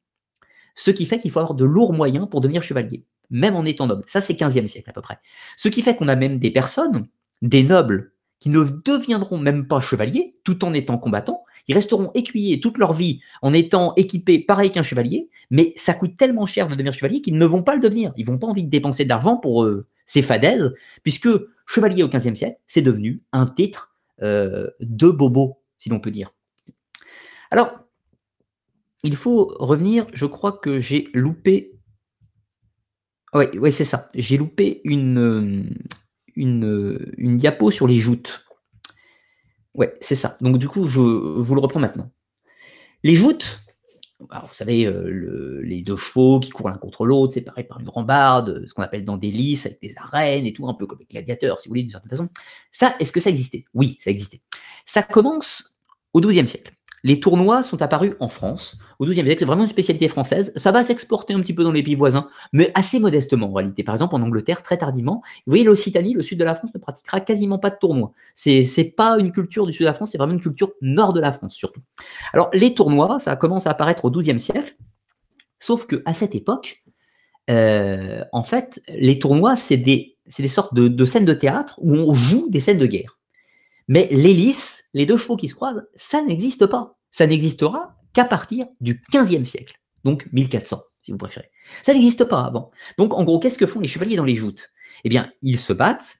Ce qui fait qu'il faut avoir de lourds moyens pour devenir chevalier, même en étant noble. Ça, c'est 15e siècle à peu près. Ce qui fait qu'on a même des personnes, des nobles, qui ne deviendront même pas chevaliers tout en étant combattants. Ils resteront écuyers toute leur vie en étant équipés pareil qu'un chevalier, mais ça coûte tellement cher de devenir chevalier qu'ils ne vont pas le devenir. Ils n'ont pas envie de dépenser d'argent pour euh, ces fadaises, puisque chevalier au 15e siècle, c'est devenu un titre euh, de bobo, si l'on peut dire. Alors, il faut revenir, je crois que j'ai loupé. Oui, ouais, c'est ça. J'ai loupé une, euh, une, euh, une diapo sur les joutes. Oui, c'est ça. Donc du coup, je vous le reprends maintenant. Les joutes, vous savez, euh, les deux chevaux qui courent l'un contre l'autre, séparés par une rambarde, ce qu'on appelle dans des lices avec des arènes et tout, un peu comme les gladiateurs, si vous voulez, d'une certaine façon. Ça, est-ce que ça existait Oui, ça existait. Ça commence au XIIe siècle. Les tournois sont apparus en France au XIIe siècle. C'est vraiment une spécialité française. Ça va s'exporter un petit peu dans les pays voisins, mais assez modestement en réalité. Par exemple, en Angleterre, très tardivement. Vous voyez, l'Occitanie, le sud de la France, ne pratiquera quasiment pas de tournois. C'est n'est pas une culture du sud de la France, c'est vraiment une culture nord de la France surtout. Alors, les tournois, ça commence à apparaître au XIIe siècle. Sauf que à cette époque, euh, en fait, les tournois, c'est des, sortes de scènes de théâtre où on joue des scènes de guerre. Mais l'hélice, les deux chevaux qui se croisent, ça n'existe pas. Ça n'existera qu'à partir du 15e siècle, donc 1400, si vous préférez. Ça n'existe pas avant. Donc, en gros, qu'est-ce que font les chevaliers dans les joutes Eh bien, ils se battent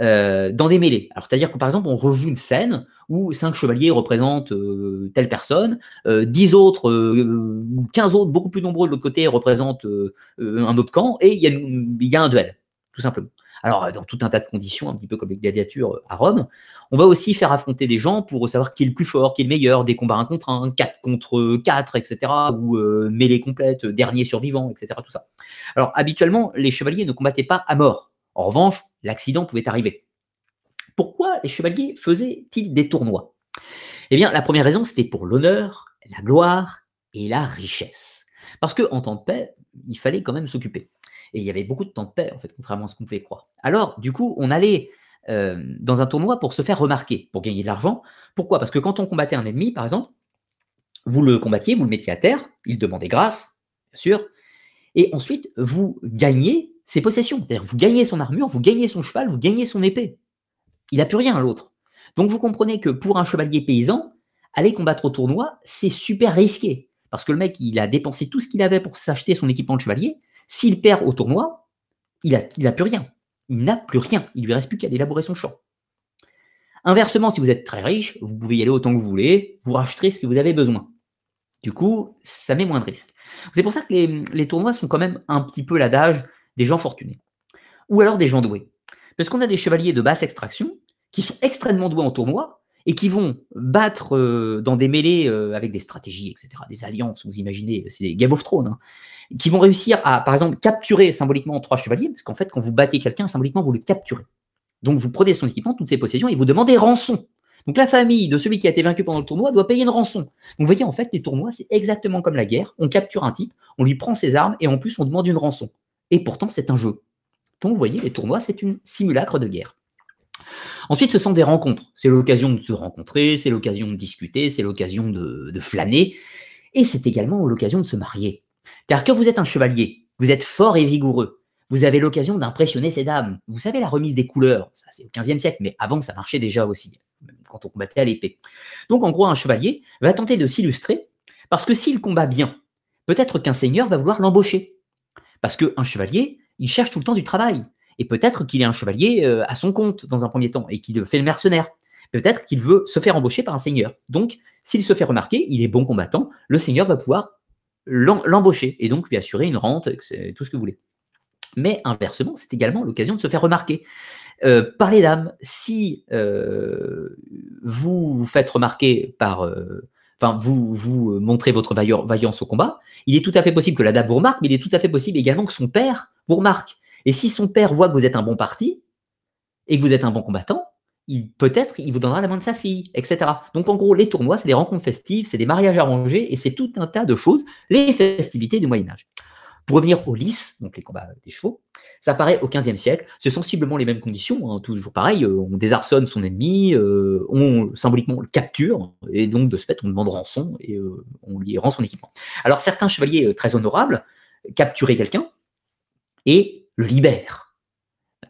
euh, dans des mêlées. c'est-à-dire que, par exemple, on rejoue une scène où cinq chevaliers représentent euh, telle personne, euh, 10 autres, 15 euh, autres, beaucoup plus nombreux de l'autre côté, représentent un autre camp, et il y a un duel, tout simplement. Alors, euh, dans tout un tas de conditions, un petit peu comme les gladiatures euh, à Rome, on va aussi faire affronter des gens pour savoir qui est le plus fort, qui est le meilleur, des combats 1 contre 1, 4 contre 4, etc., ou mêlées euh, mêlée complète, dernier survivant, etc., tout ça. Alors, habituellement, les chevaliers ne combattaient pas à mort. En revanche, l'accident pouvait arriver. Pourquoi les chevaliers faisaient-ils des tournois Eh bien, la première raison, c'était pour l'honneur, la gloire et la richesse. Parce qu'en temps de paix, il fallait quand même s'occuper. Et il y avait beaucoup de temps de paix, en fait, contrairement à ce qu'on pouvait croire. Alors, du coup, on allait euh, dans un tournoi pour se faire remarquer, pour gagner de l'argent. Pourquoi Parce que quand on combattait un ennemi, par exemple, vous le combattiez, vous le mettiez à terre, il demandait grâce, bien sûr, et ensuite, vous gagnez ses possessions. C'est-à-dire, vous gagnez son armure, vous gagnez son cheval, vous gagnez son épée. Il n'a plus rien, à l'autre. Donc, vous comprenez que pour un chevalier paysan, aller combattre au tournoi, c'est super risqué. Parce que le mec, il a dépensé tout ce qu'il avait pour s'acheter son équipement de chevalier. S'il perd au tournoi, il n'a il plus rien. Il n'a plus rien. Il lui reste plus qu'à élaborer son champ. Inversement, si vous êtes très riche, vous pouvez y aller autant que vous voulez, vous racheterez ce que vous avez besoin. Du coup, ça met moins de risques. C'est pour ça que les, les, tournois sont quand même un petit peu l'adage des gens fortunés. Ou alors des gens doués. Parce qu'on a des chevaliers de basse extraction qui sont extrêmement doués en tournoi, et qui vont battre euh, dans des mêlées euh, avec des stratégies, etc., des alliances, vous imaginez, c'est des Game of Thrones, hein, qui vont réussir à, par exemple, capturer symboliquement trois chevaliers, parce qu'en fait, quand vous battez quelqu'un, symboliquement, vous le capturez. Donc vous prenez son équipement, toutes ses possessions, et vous demandez rançon. Donc la famille de celui qui a été vaincu pendant le tournoi doit payer une rançon. Donc vous voyez, en fait, les tournois, c'est exactement comme la guerre. On capture un type, on lui prend ses armes, et en plus, on demande une rançon. Et pourtant, c'est un jeu. Donc vous voyez, les tournois, c'est une simulacre de guerre. Ensuite, ce sont des rencontres. C'est l'occasion de se rencontrer, c'est l'occasion de discuter, c'est l'occasion de, flâner. Et c'est également l'occasion de se marier. Car que vous êtes un chevalier, vous êtes fort et vigoureux. Vous avez l'occasion d'impressionner ces dames. Vous savez, la remise des couleurs, ça c'est au XVe siècle, mais avant ça marchait déjà aussi, quand on combattait à l'épée. Donc en gros, un chevalier va tenter de s'illustrer, parce que s'il combat bien, peut-être qu'un seigneur va vouloir l'embaucher. Parce qu'un chevalier, il cherche tout le temps du travail. Et peut-être qu'il est un chevalier euh, à son compte dans un premier temps et qu'il fait le mercenaire. Peut-être qu'il veut se faire embaucher par un seigneur. Donc, s'il se fait remarquer, il est bon combattant, le seigneur va pouvoir l'embaucher et donc lui assurer une rente, tout ce que vous voulez. Mais inversement, c'est également l'occasion de se faire remarquer. Euh, par les dames, si euh, vous vous faites remarquer par... Enfin, vous, vous montrez votre vaillance au combat, il est tout à fait possible que la dame vous remarque, mais il est tout à fait possible également que son père vous remarque. Et si son père voit que vous êtes un bon parti et que vous êtes un bon combattant, peut-être il vous donnera la main de sa fille, etc. Donc en gros, les tournois, c'est des rencontres festives, c'est des mariages arrangés, et c'est tout un tas de choses, les festivités du Moyen Âge. Pour revenir aux Lys, donc les combats des chevaux, ça apparaît au XVe siècle. C'est sensiblement les mêmes conditions, hein, toujours pareil. Euh, on désarçonne son ennemi, euh, on symboliquement le capture, et donc de ce fait, on demande rançon et euh, on lui rend son équipement. Alors certains chevaliers très honorables capturaient quelqu'un et le libère.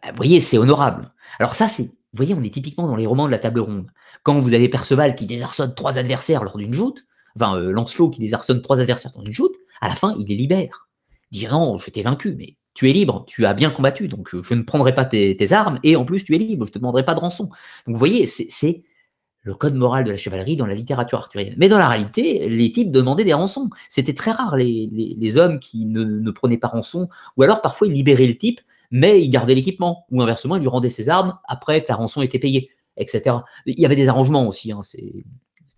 Bah, vous voyez, c'est honorable. Alors ça, c'est, vous voyez, on est typiquement dans les romans de la table ronde. Quand vous avez Perceval qui désarçonne trois adversaires lors d'une joute, enfin euh, Lancelot qui désarçonne trois adversaires dans une joute, à la fin, il les libère. Il dit non, je t'ai vaincu, mais tu es libre, tu as bien combattu, donc euh, je ne prendrai pas tes, tes armes, et en plus tu es libre, je ne te demanderai pas de rançon. Donc vous voyez, c'est le code moral de la chevalerie dans la littérature arthurienne. Mais dans la réalité, les types demandaient des rançons. C'était très rare les, hommes qui ne, prenaient pas rançon, ou alors parfois ils libéraient le type, mais ils gardaient l'équipement, ou inversement, ils lui rendaient ses armes, après la rançon était payée, etc. Il y avait des arrangements aussi. Hein, c'est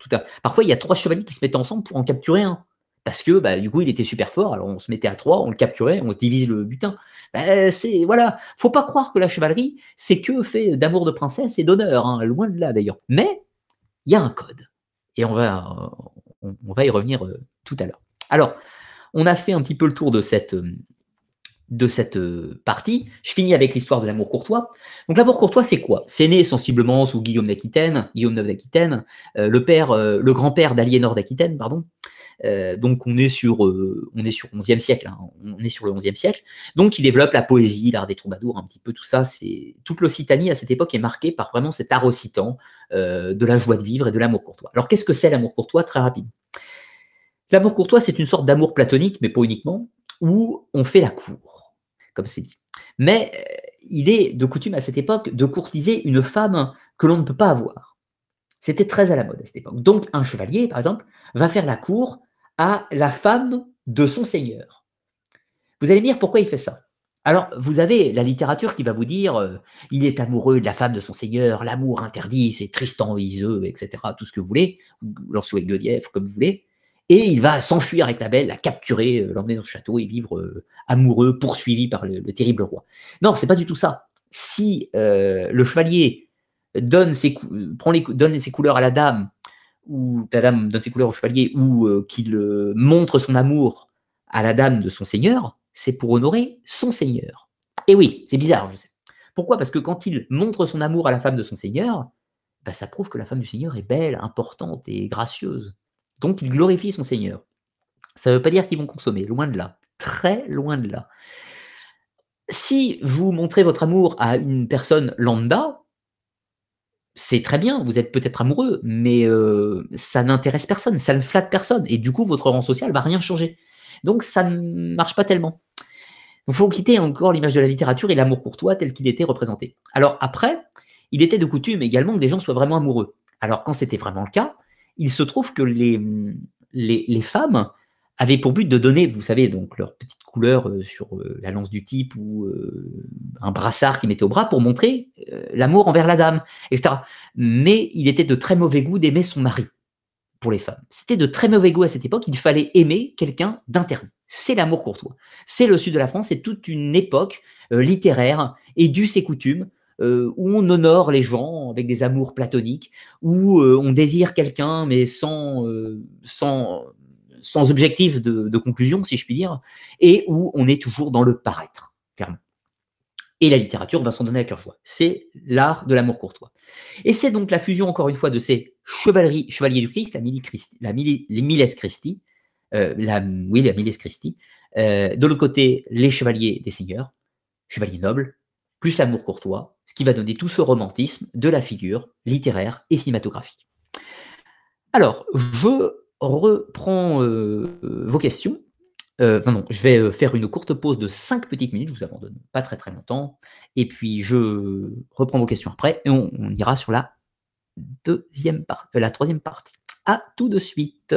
tout Parfois, il y a trois chevaliers qui se mettaient ensemble pour en capturer un. Parce que bah, du coup, il était super fort, alors on se mettait à trois, on le capturait, on se divise le butin. Bah, c'est voilà, faut pas croire que la chevalerie, c'est que fait d'amour de princesse et d'honneur, hein, loin de là d'ailleurs. Mais il y a un code. Et on va, on, va y revenir euh, tout à l'heure. Alors, on a fait un petit peu le tour de cette, euh, de cette euh, partie. Je finis avec l'histoire de l'amour courtois. Donc l'amour courtois, c'est quoi C'est né sensiblement sous Guillaume d'Aquitaine, Guillaume IX d'Aquitaine, le père, le grand-père d'Aliénor d'Aquitaine, pardon, euh, donc on est sur euh, on est sur 11 siècle, hein. on est sur le 11e siècle. Donc il développe la poésie, l'art des troubadours, un petit peu tout ça. C'est toute l'Occitanie à cette époque est marquée par vraiment cet art occitan euh, de la joie de vivre et de l'amour courtois. Alors qu'est-ce que c'est l'amour courtois Très rapide. L'amour courtois, c'est une sorte d'amour platonique, mais pas uniquement, où on fait la cour, comme c'est dit. Mais il est de coutume à cette époque de courtiser une femme que l'on ne peut pas avoir. C'était très à la mode à cette époque. Donc un chevalier, par exemple, va faire la cour à la femme de son seigneur. Vous allez me dire pourquoi il fait ça. Alors, vous avez la littérature qui va vous dire euh, il est amoureux de la femme de son seigneur, l'amour interdit, c'est Tristan, Iseux, etc., tout ce que vous voulez, ou Lancelot et comme vous voulez. Et il va s'enfuir avec la belle, la capturer, euh, l'emmener dans le château et vivre euh, amoureux, poursuivi par le, terrible roi. Non, c'est pas du tout ça. Si le chevalier donne ses couleurs à la dame ou la dame donne ses couleurs au chevalier, ou euh, qu'il euh, montre son amour à la dame de son seigneur, c'est pour honorer son seigneur. Et eh oui, c'est bizarre, je sais. Pourquoi Parce que quand il montre son amour à la femme de son seigneur, bah, ça prouve que la femme du seigneur est belle, importante et gracieuse. Donc il glorifie son seigneur. Ça ne veut pas dire qu'ils vont consommer, loin de là. Très loin de là. Si vous montrez votre amour à une personne lambda, c'est très bien, vous êtes peut-être amoureux, mais euh, ça n'intéresse personne, ça ne flatte personne, et du coup, votre rang social va rien changer. Donc, ça ne marche pas tellement. Il faut quitter encore l'image de la littérature et l'amour pour toi tel qu'il était représenté. Alors après, il était de coutume également que des gens soient vraiment amoureux. Alors quand c'était vraiment le cas, il se trouve que les, les femmes avaient pour but de donner, vous savez, donc leur petite couleur euh, sur euh, la lance du type ou euh, un brassard qu'ils mettaient au bras pour montrer l'amour envers la dame, etc. Mais il était de très mauvais goût d'aimer son mari pour les femmes. C'était de très mauvais goût à cette époque. Il fallait aimer quelqu'un d'interdit. C'est l'amour courtois. C'est le sud de la France. C'est toute une époque littéraire et due ses coutumes où on honore les gens avec des amours platoniques, où on désire quelqu'un mais sans, sans sans objectif de, conclusion, si je puis dire, et où on est toujours dans le paraître, clairement. Et la littérature va s'en donner à cœur joie. C'est l'art de l'amour courtois. Et c'est donc la fusion, encore une fois, de ces chevaleries, chevaliers du Christ, la, la les Miles Christi, euh, la, oui, la Christi, euh, de l'autre côté, les chevaliers des seigneurs, chevaliers nobles, plus l'amour courtois, ce qui va donner tout ce romantisme de la figure littéraire et cinématographique. Alors, je reprends euh, vos questions. Euh, enfin non, je vais euh, faire une courte pause de 5 petites minutes, je vous abandonne pas très très longtemps, et puis je reprends vos questions après, et on, ira sur la deuxième partie, la troisième partie. A tout de suite.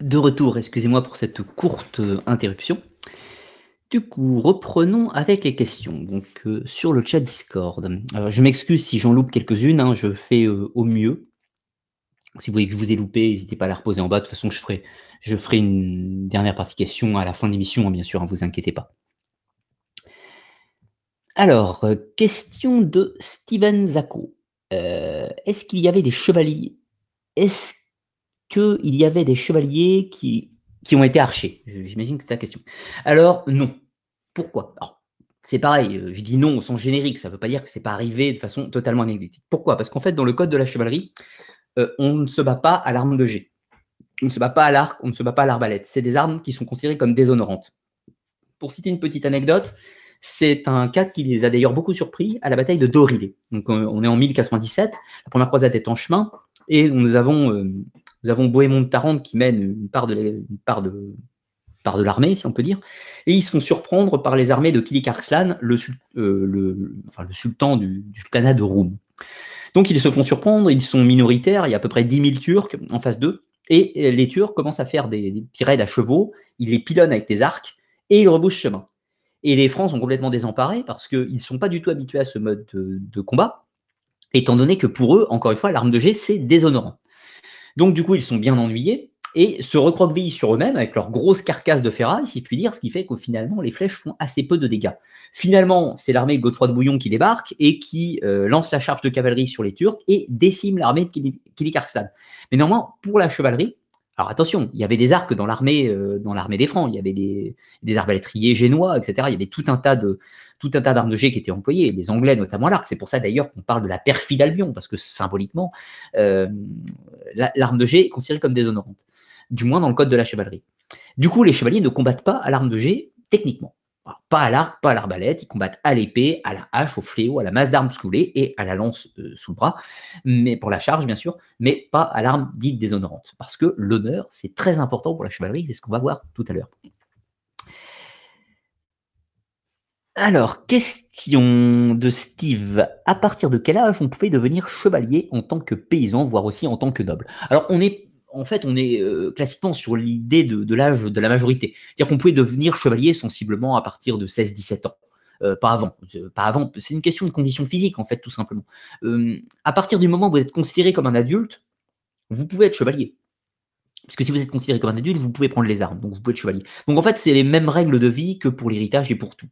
de retour, excusez-moi pour cette courte euh, interruption. Du coup, reprenons avec les questions donc, euh, sur le chat Discord. Euh, je m'excuse si j'en loupe quelques-unes, hein, je fais au mieux. Si vous voyez que je vous ai loupé, n'hésitez pas à la reposer en bas. De toute façon, je ferai, je ferai une dernière partie question à la fin de l'émission, hein, bien sûr, ne hein, vous inquiétez pas. Alors, question de Steven Zacco. Est-ce qu'il y avait des chevaliers Est-ce qu'il y avait des chevaliers qui, qui ont été archés J'imagine que c'est ta question. Alors, non. Pourquoi Alors, c'est pareil, euh, je dis non au sens générique, ça ne veut pas dire que c'est pas arrivé de façon totalement anecdotique. Pourquoi Parce qu'en fait, dans le code de la chevalerie, euh, on ne se bat pas à l'arme de jet. On ne se bat pas à l'arc, on ne se bat pas à l'arbalète. C'est des armes qui sont considérées comme déshonorantes. Pour citer une petite anecdote, c'est un cas qui les a d'ailleurs beaucoup surpris à la bataille de Dorilé. Donc on est en 1097, la première croisade est en chemin, et nous avons euh, nous avons Bohémond de Tarente qui mène une part de l'armée, si on peut dire, et ils se font surprendre par les armées de Kilik Arslan, euh, le, sultan du, du sultanat de Roum. Donc ils se font surprendre, ils sont minoritaires, il y a à peu près 10 000 Turcs en face d'eux, et les Turcs commencent à faire des, des à chevaux, ils les pilonnent avec des arcs, et ils rebouchent chemin. Et les Francs sont complètement désemparés parce qu'ils ne sont pas du tout habitués à ce mode de, de combat, étant donné que pour eux, encore une fois, l'arme de G, c'est déshonorant. Donc, du coup, ils sont bien ennuyés et se recroquevillent sur eux-mêmes avec leur grosse carcasse de ferraille, si je puis dire, ce qui fait qu'au finalement, les flèches font assez peu de dégâts. Finalement, c'est l'armée Godefroy de Bouillon qui débarque et qui euh, lance la charge de cavalerie sur les Turcs et décime l'armée de Kilikarstan. Mais normalement, pour la chevalerie, alors attention, il y avait des arcs dans l'armée, euh, dans l'armée des Francs, il y avait des, des arbalétriers génois, etc. Il y avait tout un tas de tout un tas d'armes de jet qui étaient employées, les Anglais notamment à l'arc. C'est pour ça d'ailleurs qu'on parle de la perfide Albion, parce que symboliquement, euh, l'arme de jet est considérée comme déshonorante, du moins dans le code de la chevalerie. Du coup, les chevaliers ne combattent pas à l'arme de jet techniquement pas à l'arc, pas à l'arbalète, ils combattent à l'épée, à la hache, au fléau, à la masse d'armes scoulées et à la lance euh, sous le bras, mais pour la charge bien sûr, mais pas à l'arme dite déshonorante. Parce que l'honneur, c'est très important pour la chevalerie, c'est ce qu'on va voir tout à l'heure. Alors, question de Steve. À partir de quel âge on pouvait devenir chevalier en tant que paysan, voire aussi en tant que noble Alors, on est en fait, on est euh, classiquement sur l'idée de, l'âge de la majorité. C'est-à-dire qu'on pouvait devenir chevalier sensiblement à partir de 16-17 ans. Euh, pas avant, euh, pas avant. C'est une question de condition physique en fait, tout simplement. à partir du moment où vous êtes considéré comme un adulte, vous pouvez être chevalier. Parce que si vous êtes considéré comme un adulte, vous pouvez prendre les armes, donc vous pouvez être chevalier. Donc en fait, c'est les mêmes règles de vie que pour l'héritage et pour tout,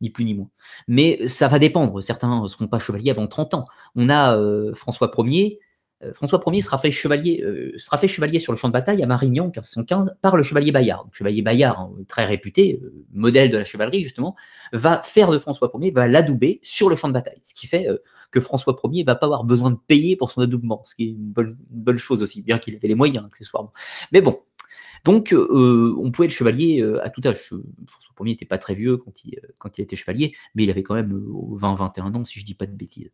ni plus ni moins. Mais ça va dépendre. Certains ne seront pas chevaliers avant 30 ans. On a François Ier euh, François Ier sera fait, chevalier, euh, sera fait chevalier sur le champ de bataille à Marignan en 1515 par le chevalier Bayard. Le chevalier Bayard, hein, très réputé, euh, modèle de la chevalerie justement, va faire de François Ier, va l'adouber sur le champ de bataille. Ce qui fait que François Ier va pas avoir besoin de payer pour son adoubement, ce qui est une bonne, chose aussi, bien qu'il avait les moyens accessoirement. Mais bon, donc, on pouvait être chevalier à tout âge. François Ier n'était pas très vieux quand il, était chevalier, mais il avait quand même 20-21 ans, si je ne dis pas de bêtises.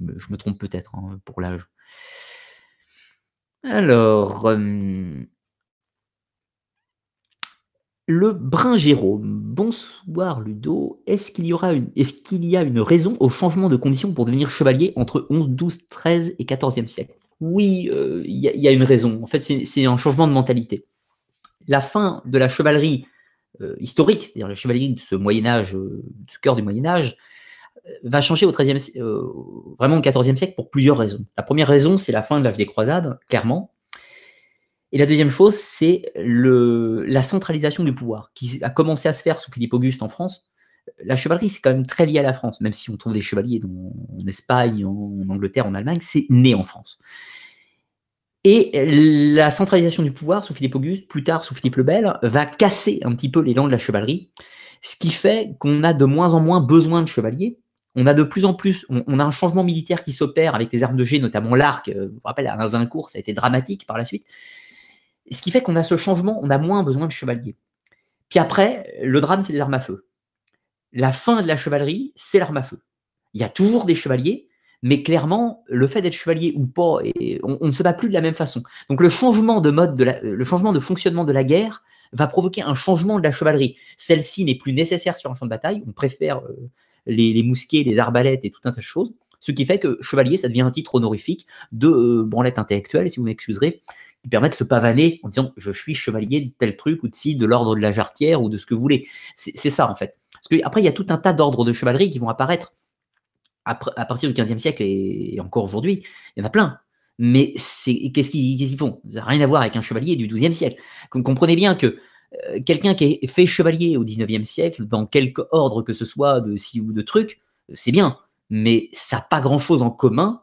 Je me trompe peut-être hein, pour l'âge. Alors, euh, le brin Jérôme. Bonsoir Ludo. Est-ce qu'il y, aura une, est qu'il y a une raison au changement de condition pour devenir chevalier entre 11, 12, 13 et 14e siècle Oui, euh, il y, a une raison. En fait, c'est un changement de mentalité. La fin de la chevalerie euh, historique, c'est-à-dire la chevalerie de ce Moyen Âge, du cœur du Moyen Âge, va changer au 13 euh, vraiment au 14 siècle pour plusieurs raisons. La première raison, c'est la fin de l'âge des croisades, clairement. Et la deuxième chose, c'est la centralisation du pouvoir qui a commencé à se faire sous Philippe Auguste en France. La chevalerie, c'est quand même très lié à la France, même si on trouve des chevaliers en, en Espagne, en, Angleterre, en Allemagne, c'est né en France. Et la centralisation du pouvoir sous Philippe Auguste, plus tard sous Philippe le Bel, va casser un petit peu l'élan de la chevalerie, ce qui fait qu'on a de moins en moins besoin de chevaliers, on a de plus en plus, on, a un changement militaire qui s'opère avec les armes de jet, notamment l'arc. vous euh, vous rappelle, à cours, ça a été dramatique par la suite. Ce qui fait qu'on a ce changement, on a moins besoin de chevaliers. Puis après, le drame, c'est les armes à feu. La fin de la chevalerie, c'est l'arme à feu. Il y a toujours des chevaliers, mais clairement, le fait d'être chevalier ou pas, on, ne se bat plus de la même façon. Donc le changement de mode, le changement de fonctionnement de la guerre va provoquer un changement de la chevalerie. Celle-ci n'est plus nécessaire sur un champ de bataille. On préfère euh, les, mousquets, les arbalètes et tout un tas de choses. Ce qui fait que chevalier, ça devient un titre honorifique de euh, branlette intellectuelle, si vous m'excuserez, qui permet de se pavaner en disant je suis chevalier de tel truc ou de ci, de l'ordre de la jarretière ou de ce que vous voulez. C'est ça en fait. Parce que, après, il y a tout un tas d'ordres de chevalerie qui vont apparaître à partir du XVe siècle et, encore aujourd'hui. Il y en a plein. Mais qu'est-ce qu'ils font Ça n'a rien à voir avec un chevalier du XIIe siècle. comprenez bien que euh, quelqu'un qui est fait chevalier au 19e siècle, dans quelque ordre que ce soit de ci ou de truc, euh, c'est bien, mais ça n'a pas grand-chose en commun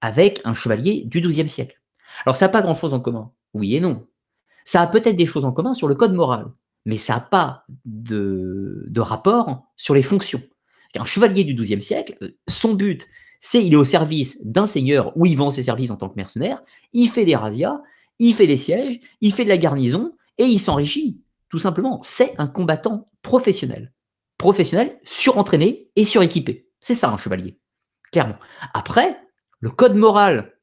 avec un chevalier du 12e siècle. Alors ça n'a pas grand-chose en commun, oui et non. Ça a peut-être des choses en commun sur le code moral, mais ça n'a pas de, rapport sur les fonctions. Un chevalier du 12e siècle, euh, son but, c'est il est au service d'un seigneur ou il vend ses services en tant que mercenaire, il fait des razzias, il fait des sièges, il fait de la garnison, et il s'enrichit, tout simplement. C'est un combattant professionnel. Professionnel, surentraîné et suréquipé. C'est ça un chevalier, clairement. Après, le code moral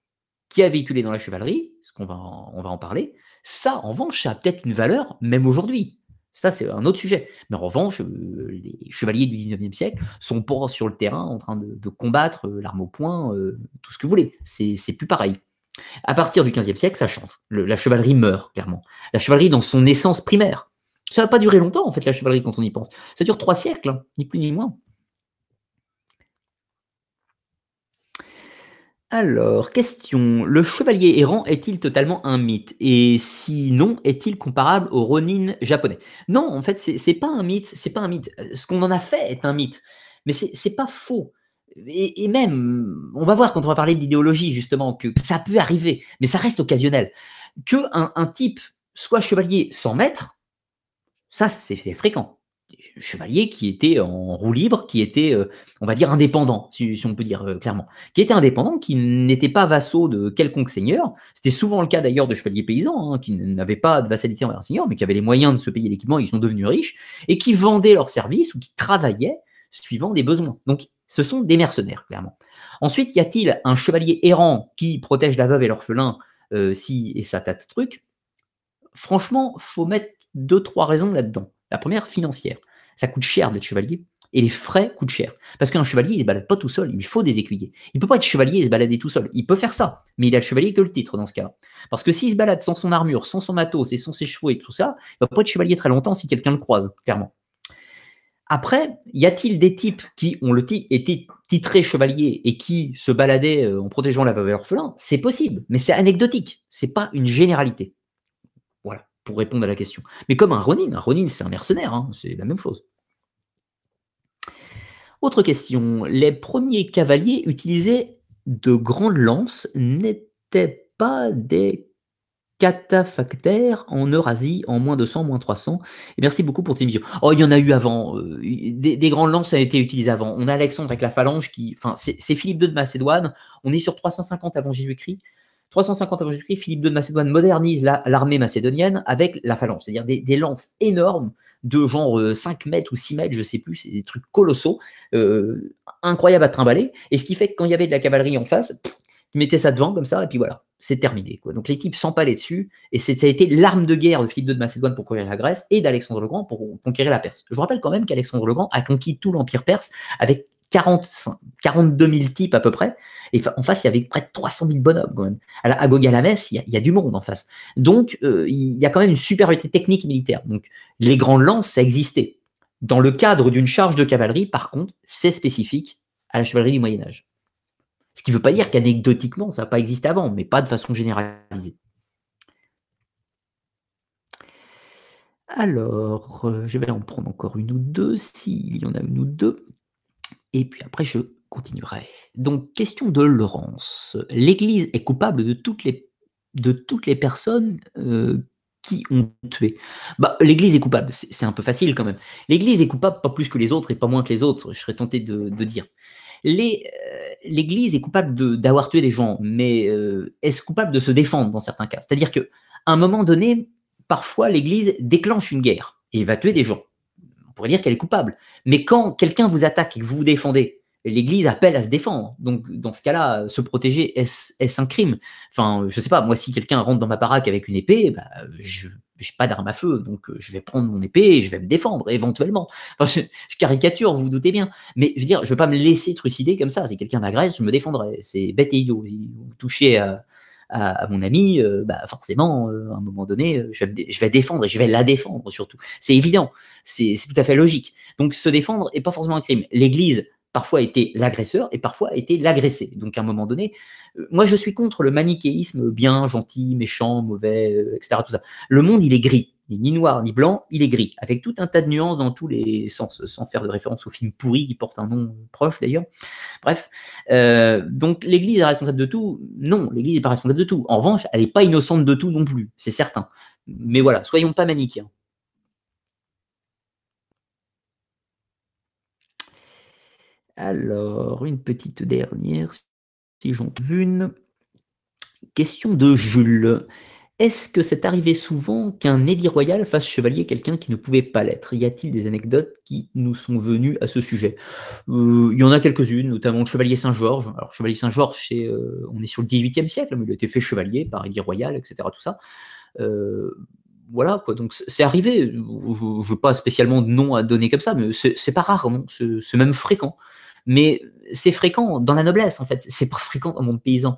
qui a véhiculé dans la chevalerie, ce qu'on va, on va en parler, ça, en revanche, a peut-être une valeur, même aujourd'hui. Ça, c'est un autre sujet. Mais en revanche, euh, les chevaliers du 19e siècle sont pour sur le terrain en train de, combattre euh, l'arme au poing, euh, tout ce que vous voulez. c'est plus pareil. À partir du XVe siècle, ça change. la chevalerie meurt, clairement. La chevalerie dans son essence primaire. Ça n'a pas duré longtemps, en fait, la chevalerie, quand on y pense. Ça dure trois siècles, hein, ni plus ni moins. Alors, question. Le chevalier errant est-il totalement un mythe Et sinon, est-il comparable au Ronin japonais Non, en fait, c'est pas un mythe. C'est pas un mythe. Euh, ce qu'on en a fait est un mythe. Mais c'est pas faux et, même, on va voir quand on va parler d'idéologie, justement, que ça peut arriver, mais ça reste occasionnel. Que un, type soit chevalier sans maître, ça, c'est fréquent. Chevalier qui était en roue libre, qui était, euh, on va dire, indépendant, si, on peut dire euh, clairement, qui était indépendant, qui n'était pas vassaux de quelconque seigneur. C'était souvent le cas d'ailleurs de chevaliers paysans, hein, qui n'avaient pas de vassalité envers un seigneur, mais qui avaient les moyens de se payer l'équipement, ils sont devenus riches, et qui vendaient leurs services ou qui travaillaient suivant des besoins. Donc ce sont des mercenaires, clairement. Ensuite, y a-t-il un chevalier errant qui protège la veuve et l'orphelin euh, si et ça de truc Franchement, faut mettre deux, trois raisons là-dedans. La première, financière. Ça coûte cher d'être chevalier et les frais coûtent cher. Parce qu'un chevalier, il ne se balade pas tout seul, il lui faut des écuyers. Il peut pas être chevalier et se balader tout seul. Il peut faire ça, mais il a le chevalier que le titre dans ce cas-là. Parce que s'il se balade sans son armure, sans son matos et sans ses chevaux et tout ça, il ne va pas être chevalier très longtemps si quelqu'un le croise, clairement. Après, y a-t-il des types qui ont le titre étaient titrés chevaliers et qui se baladaient euh, en protégeant la veuve orphelin C'est possible, mais c'est anecdotique. C'est pas une généralité. Voilà, pour répondre à la question. Mais comme un Ronin, un Ronin, c'est un mercenaire, hein, c'est la même chose. Autre question. Les premiers cavaliers utilisaient de grandes lances n'étaient pas des « Catafactère en Eurasie en moins 200, moins 300. Et merci beaucoup pour tes missions. Oh, il y en a eu avant. Euh, des, grandes lances ont été utilisées avant. On a Alexandre avec la phalange qui. Enfin, c'est Philippe II de Macédoine. On est sur 350 avant Jésus-Christ. 350 avant Jésus-Christ, Philippe II de Macédoine modernise l'armée macédonienne avec la phalange, c'est-à-dire des, lances énormes de genre 5 euh, mètres ou 6 mètres, je sais plus, c'est des trucs colossaux, euh, incroyables à trimballer. Et ce qui fait que quand il y avait de la cavalerie en face, il ça devant comme ça, et puis voilà, c'est terminé. Quoi. Donc les types s'empalaient dessus, et ça a été l'arme de guerre de Philippe II de Macédoine pour conquérir la Grèce et d'Alexandre le Grand pour conquérir la Perse. Je vous rappelle quand même qu'Alexandre le Grand a conquis tout l'Empire perse avec 45, 42 000 types à peu près, et en face il y avait près de 300 000 bonhommes quand même. À, la, il, y, a du monde en face. Donc euh, il y a quand même une supériorité technique militaire. Donc les grandes lances, ça existait. Dans le cadre d'une charge de cavalerie, par contre, c'est spécifique à la chevalerie du Moyen Âge. Ce qui ne veut pas dire qu'anecdotiquement, ça n'a pas existé avant, mais pas de façon généralisée. Alors, euh, je vais en prendre encore une ou deux, s'il y en a une ou deux. Et puis après, je continuerai. Donc, question de Laurence. L'Église est coupable de toutes les, personnes euh, qui ont tué. Bah, L'Église est coupable, c'est un peu facile quand même. L'Église est coupable pas plus que les autres et pas moins que les autres, je serais tenté de dire. Euh, L'Église est coupable d'avoir tué des gens, mais euh, est-ce coupable de se défendre dans certains cas C'est-à-dire qu'à un moment donné, parfois l'Église déclenche une guerre et va tuer des gens. On pourrait dire qu'elle est coupable. Mais quand quelqu'un vous attaque et que vous vous défendez, l'Église appelle à se défendre. Donc, dans ce cas-là, se protéger, est-ce un crime Enfin, je sais pas, moi, si quelqu'un rentre dans ma baraque avec une épée, bah, je j'ai pas d'arme à feu, donc euh, je vais prendre mon épée et je vais me défendre éventuellement. Enfin, je, caricature, vous vous doutez bien. Mais je veux dire, je veux pas me laisser trucider comme ça. Si quelqu'un m'agresse, je me défendrai. C'est bête et idiot. vous touchez à, mon ami, euh, bah forcément, euh, à un moment donné, je vais, défendre je vais la défendre surtout. C'est évident. C'est tout à fait logique. Donc se défendre est pas forcément un crime. L'Église parfois été l'agresseur et parfois été l'agressé. Donc à un moment donné, euh, moi je suis contre le manichéisme bien, gentil, méchant, mauvais, euh, etc. Tout ça. Le monde, il est gris. ni noir ni blanc, il est gris, avec tout un tas de nuances dans tous les sens, sans faire de référence au film pourri qui porte un nom proche d'ailleurs. Bref, euh, donc l'Église est responsable de tout Non, l'Église n'est pas responsable de tout. En revanche, elle n'est pas innocente de tout non plus, c'est certain. Mais voilà, soyons pas manichéens. Alors, une petite dernière, si j'en trouve une. Question de Jules. Est-ce que c'est arrivé souvent qu'un édit royal fasse chevalier quelqu'un qui ne pouvait pas l'être Y a-t-il des anecdotes qui nous sont venues à ce sujet euh, Il y en a quelques-unes, notamment le chevalier Saint-Georges. Alors, chevalier Saint-Georges, euh, on est sur le XVIIIe siècle, hein, mais il a été fait chevalier par édit royal, etc. Tout ça. Euh, voilà, quoi. Donc, c'est arrivé. Je ne veux pas spécialement de nom à donner comme ça, mais c'est pas rare, C'est même fréquent mais c'est fréquent dans la noblesse en fait, c'est pas fréquent dans le monde paysan.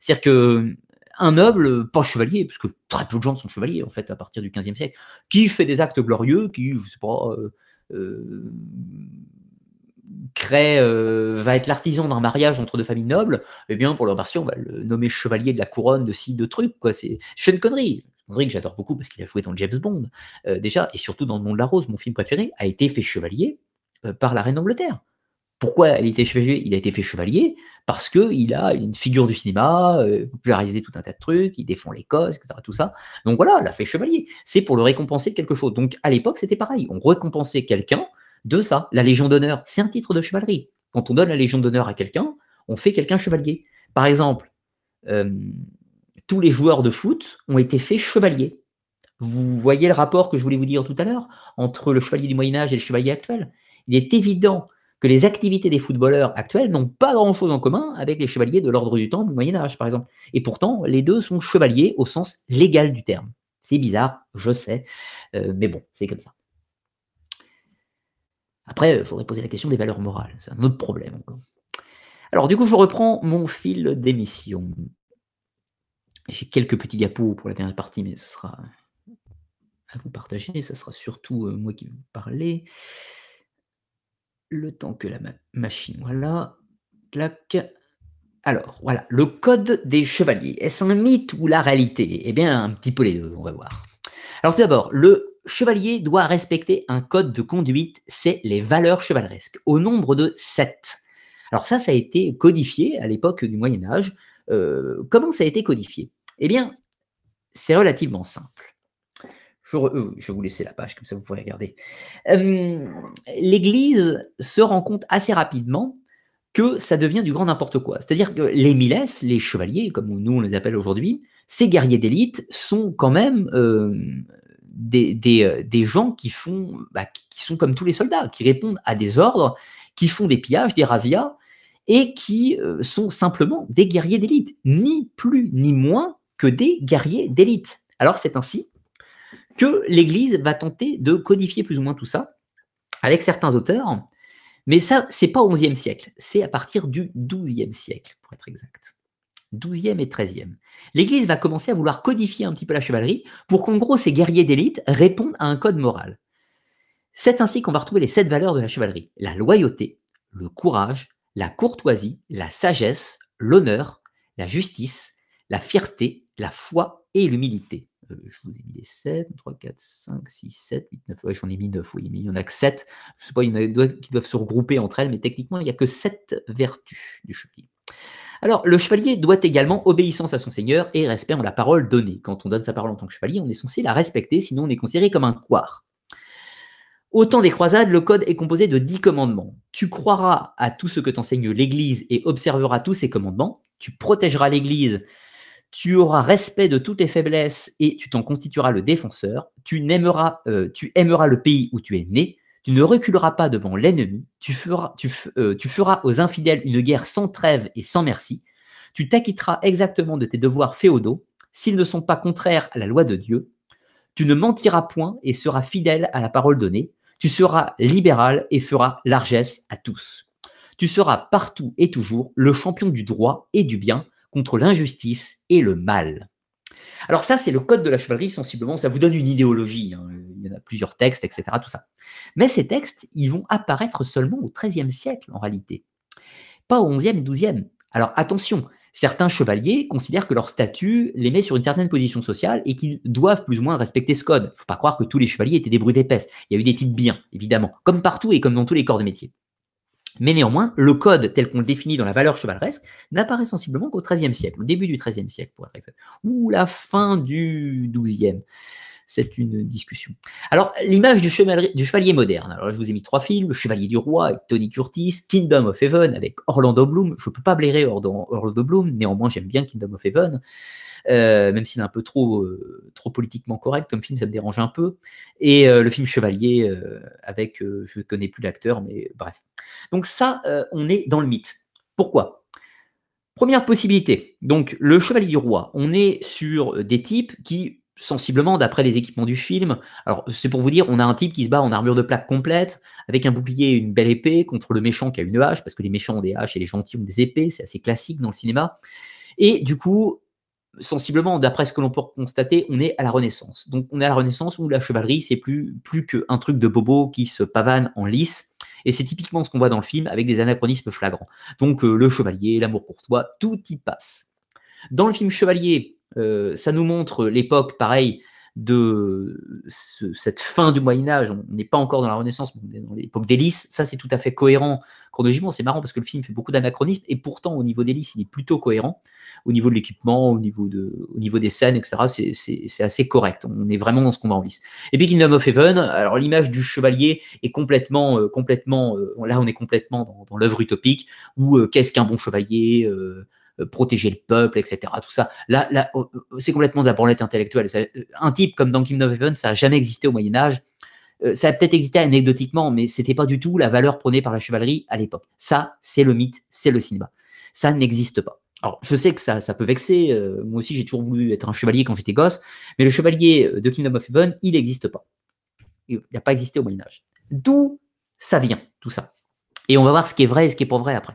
C'est-à-dire que un noble, pas chevalier, parce que très peu de gens sont chevaliers en fait à partir du XVe siècle, qui fait des actes glorieux, qui, je sais pas, euh, euh, crée, euh, va être l'artisan d'un mariage entre deux familles nobles, eh bien pour leur partie, on va le nommer chevalier de la couronne de ci, de trucs, quoi. C'est une connerie. Connerie que j'adore beaucoup parce qu'il a joué dans James Bond déjà, et surtout dans Le Monde de la Rose, mon film préféré, a été fait chevalier par la reine d'Angleterre. Pourquoi il a été chevalier Il a été fait chevalier parce qu'il a une figure du cinéma, euh, popularisé tout un tas de trucs, il défend l'Écosse, etc. Tout ça. Donc voilà, il a fait chevalier. C'est pour le récompenser de quelque chose. Donc à l'époque, c'était pareil. On récompensait quelqu'un de ça. La Légion d'honneur, c'est un titre de chevalerie. Quand on donne la Légion d'honneur à quelqu'un, on fait quelqu'un chevalier. Par exemple, euh, tous les joueurs de foot ont été faits chevaliers. Vous voyez le rapport que je voulais vous dire tout à l'heure entre le chevalier du Moyen Âge et le chevalier actuel. Il est évident que les activités des footballeurs actuels n'ont pas grand-chose en commun avec les chevaliers de l'ordre du Temple du Moyen Âge, par exemple. Et pourtant, les deux sont chevaliers au sens légal du terme. C'est bizarre, je sais, euh, mais bon, c'est comme ça. Après, il faudrait poser la question des valeurs morales, c'est un autre problème Alors, du coup, je reprends mon fil d'émission. J'ai quelques petits gapots pour la dernière partie, mais ce sera à vous partager, ce sera surtout euh, moi qui vais vous parler le temps que la machine. Voilà. Clac. Alors, voilà, le code des chevaliers. Est-ce un mythe ou la réalité Eh bien, un petit peu les deux, on va voir. Alors tout d'abord, le chevalier doit respecter un code de conduite, c'est les valeurs chevaleresques, au nombre de sept. Alors ça, ça a été codifié à l'époque du Moyen Âge. Euh, comment ça a été codifié Eh bien, c'est relativement simple. Euh, je, vais vous laisser la page, comme ça vous pouvez regarder. L'Église se rend compte assez rapidement que ça devient du grand n'importe quoi. C'est-à-dire que les miles, les chevaliers, comme nous on les appelle aujourd'hui, ces guerriers d'élite sont quand même euh, des, gens qui, font, bah, qui sont comme tous les soldats, qui répondent à des ordres, qui font des pillages, des razzias, et qui euh, sont simplement des guerriers d'élite, ni plus ni moins que des guerriers d'élite. Alors c'est ainsi que l'Église va tenter de codifier plus ou moins tout ça avec certains auteurs. Mais ça, c'est pas au XIe siècle, c'est à partir du XIIe siècle, pour être exact. XIIe et XIIIe. L'Église va commencer à vouloir codifier un petit peu la chevalerie pour qu'en gros, ces guerriers d'élite répondent à un code moral. C'est ainsi qu'on va retrouver les sept valeurs de la chevalerie. La loyauté, le courage, la courtoisie, la sagesse, l'honneur, la justice, la fierté, la foi et l'humilité. Euh, je vous ai mis les 7, 3, 4, 5, 6, 7, 8, 9. Ouais, j'en ai mis 9, oui, mais il y en a que 7. Je ne sais pas, il y en a qui doivent, se regrouper entre elles, mais techniquement, il n'y a que 7 vertus du chevalier. Alors, le chevalier doit également obéissance à son seigneur et respect en la parole donnée. Quand on donne sa parole en tant que chevalier, on est censé la respecter, sinon on est considéré comme un couard. Au temps des croisades, le code est composé de 10 commandements. Tu croiras à tout ce que t'enseigne l'Église et observeras tous ses commandements. Tu protégeras l'Église tu auras respect de toutes tes faiblesses et tu t'en constitueras le défenseur, tu, euh, tu aimeras le pays où tu es né, tu ne reculeras pas devant l'ennemi, euh, tu feras aux infidèles une guerre sans trêve et sans merci, tu t'acquitteras exactement de tes devoirs féodaux, s'ils ne sont pas contraires à la loi de Dieu, tu ne mentiras point et seras fidèle à la parole donnée, tu seras libéral et feras largesse à tous. Tu seras partout et toujours le champion du droit et du bien, contre l'injustice et le mal. Alors ça, c'est le code de la chevalerie, sensiblement, ça vous donne une idéologie. Hein. Il y en a plusieurs textes, etc. Tout ça. Mais ces textes, ils vont apparaître seulement au XIIIe siècle, en réalité. Pas au XIe et XIIe. Alors attention, certains chevaliers considèrent que leur statut les met sur une certaine position sociale et qu'ils doivent plus ou moins respecter ce code. Il ne faut pas croire que tous les chevaliers étaient des brutes épaisses. Il y a eu des types bien, évidemment, comme partout et comme dans tous les corps de métier. Mais néanmoins, le code tel qu'on le définit dans la valeur chevaleresque n'apparaît sensiblement qu'au XIIIe siècle, au début du XIIIe siècle pour être exact, ou la fin du XIIe c'est une discussion. Alors, l'image du, du, chevalier moderne. Alors, je vous ai mis trois films Le Chevalier du Roi avec Tony Curtis, Kingdom of Heaven avec Orlando Bloom. Je ne peux pas blairer Orlando Bloom, néanmoins, j'aime bien Kingdom of Heaven, euh, même s'il est un peu trop, euh, trop politiquement correct comme film, ça me dérange un peu. Et euh, le film Chevalier avec, je ne connais plus l'acteur, mais bref. Donc, ça, on est dans le mythe. Pourquoi Première possibilité, donc le chevalier du roi, on est sur des types qui sensiblement d'après les équipements du film. Alors c'est pour vous dire, on a un type qui se bat en armure de plaque complète, avec un bouclier et une belle épée, contre le méchant qui a une hache, parce que les méchants ont des haches et les gentils ont des épées, c'est assez classique dans le cinéma. Et du coup, sensiblement, d'après ce que l'on peut constater, on est à la Renaissance. Donc on est à la Renaissance où la chevalerie, c'est plus, plus qu'un truc de bobo qui se pavane en lice. Et c'est typiquement ce qu'on voit dans le film avec des anachronismes flagrants. Donc euh, le chevalier, l'amour pour toi tout y passe. Dans le film Chevalier, euh, ça nous montre l'époque, pareil, de cette fin du Moyen Âge. On n'est pas encore dans la Renaissance, mais on est dans l'époque d'Hélice. Ça, c'est tout à fait cohérent chronologiquement. C'est marrant parce que le film fait beaucoup d'anachronismes et pourtant, au niveau d'Hélice, il est plutôt cohérent. Au niveau de l'équipement, au, niveau des scènes, etc., c'est assez correct. On est vraiment dans ce qu'on va en lice. Et puis Kingdom of Heaven, alors l'image du chevalier est complètement, euh, complètement euh, là, on est complètement dans, l'œuvre utopique où qu'est-ce qu'un bon chevalier euh, protéger le peuple, etc. Tout ça. Là, oh, oh, c'est complètement de la branlette intellectuelle. Euh, un type comme dans Kingdom of Heaven, ça n'a jamais existé au Moyen Âge. Euh, ça a peut-être existé anecdotiquement, mais c'était pas du tout la valeur prônée par la chevalerie à l'époque. Ça, c'est le mythe, c'est le cinéma. Ça n'existe pas. Alors, je sais que ça, ça peut vexer. moi aussi, j'ai toujours voulu être un chevalier quand j'étais gosse, mais le chevalier de Kingdom of Heaven, il n'existe pas. Il n'a pas existé au Moyen Âge. D'où ça vient, tout ça. Et on va voir ce qui est vrai et ce qui est pas vrai après.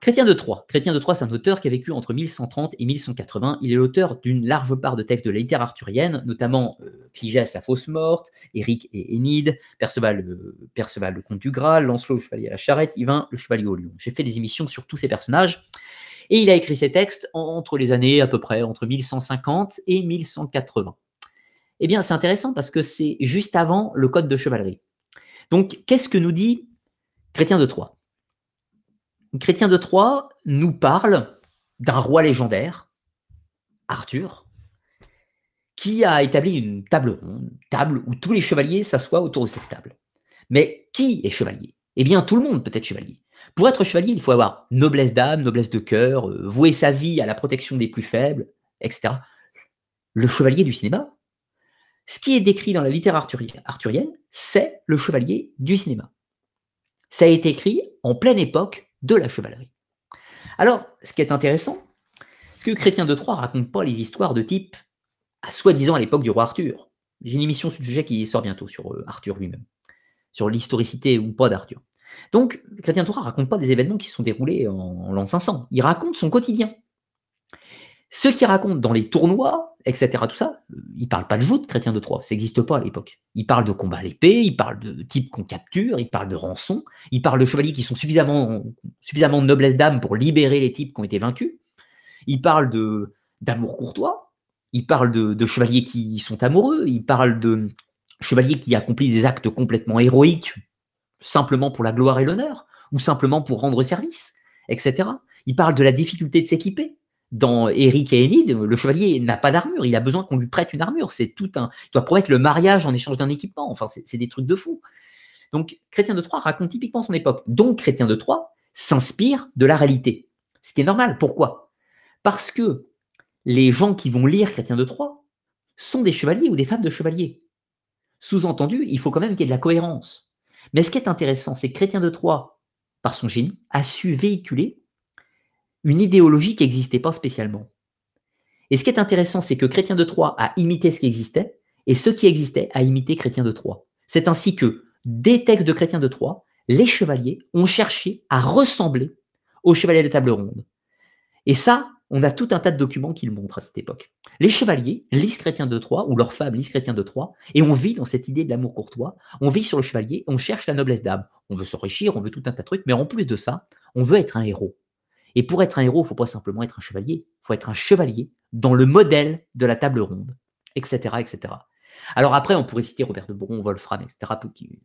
Chrétien de Troyes. de c'est un auteur qui a vécu entre 1130 et 1180. Il est l'auteur d'une large part de textes de la littérature arthurienne, notamment euh, Cligès la fausse morte, Éric et Énide, euh, Perceval, le comte du Graal, Lancelot le chevalier à la charrette, Yvain le chevalier au lion. J'ai fait des émissions sur tous ces personnages. Et il a écrit ses textes entre les années à peu près entre 1150 et 1180. Eh bien, c'est intéressant parce que c'est juste avant le code de chevalerie. Donc, qu'est-ce que nous dit Chrétien de Troyes Chrétien de Troyes nous parle d'un roi légendaire, Arthur, qui a établi une table ronde, table où tous les chevaliers s'assoient autour de cette table. Mais qui est chevalier Eh bien, tout le monde peut être chevalier. Pour être chevalier, il faut avoir noblesse d'âme, noblesse de cœur, euh, vouer sa vie à la protection des plus faibles, etc. Le chevalier du cinéma, ce qui est décrit dans la littérature arthurienne, c'est le chevalier du cinéma. Ça a été écrit en pleine époque de la chevalerie. Alors, ce qui est intéressant, c'est que Chrétien de Troyes raconte pas les histoires de type à soi-disant à l'époque du roi Arthur. J'ai une émission sur le sujet qui sort bientôt sur euh, Arthur lui-même, sur l'historicité ou pas d'Arthur. Donc, Chrétien de Troyes raconte pas des événements qui se sont déroulés en, en l'an 500. Il raconte son quotidien. Ce qui raconte dans les tournois, etc., tout ça, il parle pas de joute, chrétien de Troyes. Ça n'existe pas à l'époque. Il parle de combat à l'épée, il parle de types qu'on capture, il parle de rançon, il parle de chevaliers qui sont suffisamment, suffisamment de noblesse d'âme pour libérer les types qui ont été vaincus. il parle de, d'amour courtois, il parle de, chevaliers qui sont amoureux, il parle de chevaliers qui accomplissent des actes complètement héroïques simplement pour la gloire et l'honneur, ou simplement pour rendre service, etc. Il parle de la difficulté de s'équiper dans Éric et Enid, le chevalier n'a pas d'armure, il a besoin qu'on lui prête une armure. C'est tout un. Il doit promettre le mariage en échange d'un équipement. Enfin, c'est des trucs de fou. Donc, Chrétien de Troyes raconte typiquement son époque. Donc, Chrétien de Troyes s'inspire de la réalité. Ce qui est normal. Pourquoi Parce que les gens qui vont lire Chrétien de Troyes sont des chevaliers ou des femmes de chevaliers. Sous-entendu, il faut quand même qu'il y ait de la cohérence. Mais ce qui est intéressant, c'est que Chrétien de Troyes, par son génie, a su véhiculer une idéologie qui n'existait pas spécialement. Et ce qui est intéressant, c'est que Chrétien de Troyes a imité ce qui existait, et ce qui existait a imité Chrétien de Troyes. C'est ainsi que, des textes de Chrétien de Troyes, les chevaliers ont cherché à ressembler aux chevaliers des tables rondes. Et ça, on a tout un tas de documents qui le montrent à cette époque. Les chevaliers lisent Chrétien de Troyes, ou leurs femmes lisent Chrétien de Troyes, et on vit dans cette idée de l'amour courtois, on vit sur le chevalier, on cherche la noblesse d'âme. On veut s'enrichir, on veut tout un tas de trucs, mais en plus de ça, on veut être un héros. Et pour être un héros, il ne faut pas simplement être un chevalier, il faut être un chevalier dans le modèle de la table ronde, etc. etc. Alors après, on pourrait citer Robert de Boron, Wolfram, etc.,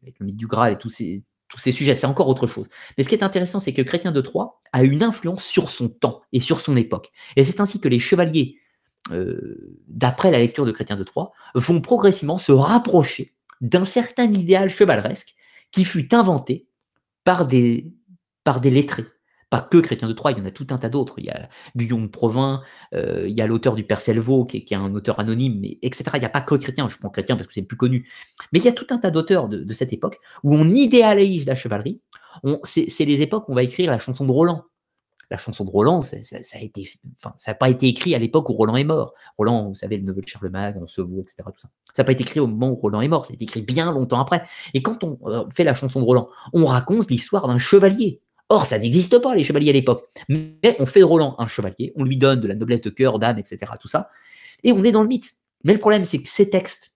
avec le mythe du Graal et tous ces, tous ces sujets, c'est encore autre chose. Mais ce qui est intéressant, c'est que Chrétien de Troyes a une influence sur son temps et sur son époque. Et c'est ainsi que les chevaliers, euh, d'après la lecture de Chrétien de Troyes, vont progressivement se rapprocher d'un certain idéal chevaleresque qui fut inventé par des, par des lettrés que Chrétien de Troyes, il y en a tout un tas d'autres. Il y a Guillaume de Provins, euh, il y a l'auteur du Père Selvaux, qui, est un auteur anonyme, etc. Il n'y a pas que Chrétien, je prends Chrétien parce que c'est le plus connu. Mais il y a tout un tas d'auteurs de, cette époque où on idéalise la chevalerie. C'est les époques où on va écrire la chanson de Roland. La chanson de Roland, ça, a n'a pas été écrit à l'époque où Roland est mort. Roland, vous savez, le neveu de Charlemagne, on se vaut, etc. Tout ça. Ça n'a pas été écrit au moment où Roland est mort. C'est écrit bien longtemps après. Et quand on euh, fait la chanson de Roland, on raconte l'histoire d'un chevalier Or, ça n'existe pas, les chevaliers à l'époque. Mais on fait de Roland un chevalier, on lui donne de la noblesse de cœur, d'âme, etc., tout ça, et on est dans le mythe. Mais le problème, c'est que ces textes,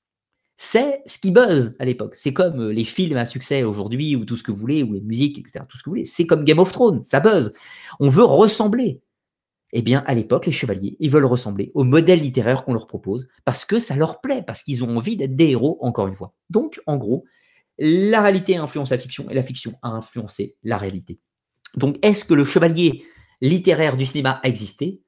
c'est ce qui buzz à l'époque. C'est comme euh, les films à succès aujourd'hui, ou tout ce que vous voulez, ou les musiques, etc., tout ce que vous voulez. C'est comme Game of Thrones, ça buzz. On veut ressembler. Eh bien, à l'époque, les chevaliers, ils veulent ressembler au modèle littéraire qu'on leur propose, parce que ça leur plaît, parce qu'ils ont envie d'être des héros, encore une fois. Donc, en gros, la réalité influence la fiction, et la fiction a influencé la réalité. Donc, est-ce que le chevalier littéraire du cinéma a existé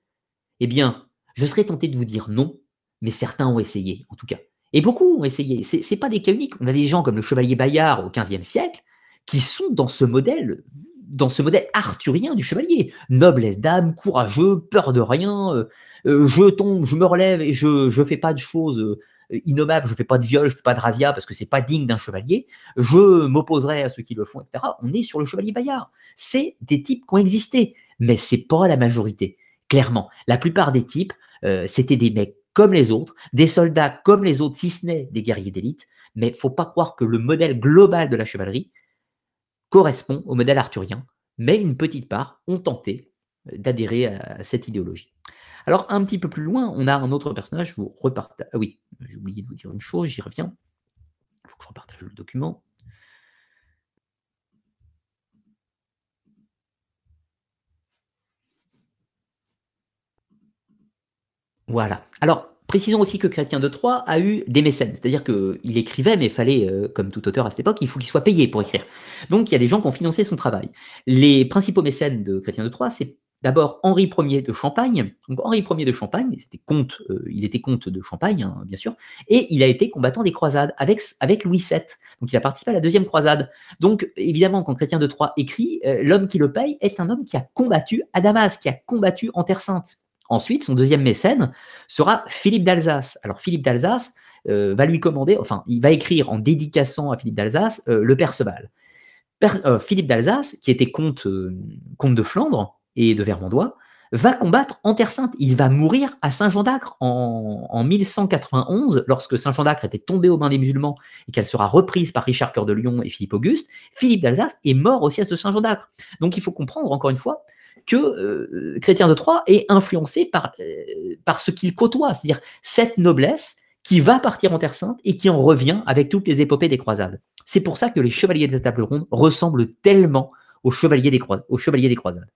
Eh bien, je serais tenté de vous dire non, mais certains ont essayé, en tout cas. Et beaucoup ont essayé. Ce n'est pas des cas uniques. On a des gens comme le chevalier Bayard au XVe siècle qui sont dans ce modèle dans ce modèle arthurien du chevalier. Noblesse d'âme, courageux, peur de rien, euh, euh, je tombe, je me relève et je ne fais pas de choses euh, innommable, je ne fais pas de viol, je ne fais pas de razzia parce que c'est pas digne d'un chevalier, je m'opposerai à ceux qui le font, etc. On est sur le chevalier Bayard. C'est des types qui ont existé, mais c'est pas la majorité, clairement. La plupart des types, euh, c'était des mecs comme les autres, des soldats comme les autres, si ce n'est des guerriers d'élite, mais faut pas croire que le modèle global de la chevalerie correspond au modèle arthurien, mais une petite part ont tenté euh, d'adhérer à cette idéologie. Alors, un petit peu plus loin, on a un autre personnage. Je vous repartage. Ah oui, j'ai oublié de vous dire une chose, j'y reviens. Il faut que je repartage le document. Voilà. Alors, précisons aussi que Chrétien de Troyes a eu des mécènes, c'est-à-dire qu'il écrivait, mais il fallait, euh, comme tout auteur à cette époque, il faut qu'il soit payé pour écrire. Donc, il y a des gens qui ont financé son travail. Les principaux mécènes de Chrétien de Troyes, c'est d'abord Henri Ier de Champagne. Henri Ier de Champagne, c'était comte, euh, il était comte de Champagne, hein, bien sûr, et il a été combattant des croisades avec, avec Louis VII. Donc il a participé à la deuxième croisade. Donc évidemment, quand Chrétien de Troyes écrit, euh, l'homme qui le paye est un homme qui a combattu à Damas, qui a combattu en Terre Sainte. Ensuite, son deuxième mécène sera Philippe d'Alsace. Alors Philippe d'Alsace euh, va lui commander, enfin, il va écrire en dédicaçant à Philippe d'Alsace le Perceval. Philippe d'Alsace, qui était comte, comte de Flandre, et de Vermandois, va combattre en Terre Sainte. Il va mourir à Saint-Jean d'Acre en, 1191, lorsque Saint-Jean d'Acre était tombé aux mains des musulmans et qu'elle sera reprise par Richard Cœur de Lyon et Philippe Auguste. Philippe d'Alsace est mort au siège de Saint-Jean d'Acre. Donc il faut comprendre, encore une fois, que euh, Chrétien de Troyes est influencé par, euh, par ce qu'il côtoie, c'est-à-dire cette noblesse qui va partir en Terre Sainte et qui en revient avec toutes les épopées des croisades. C'est pour ça que les chevaliers de la table ronde ressemblent tellement au chevalier des, des Croisades.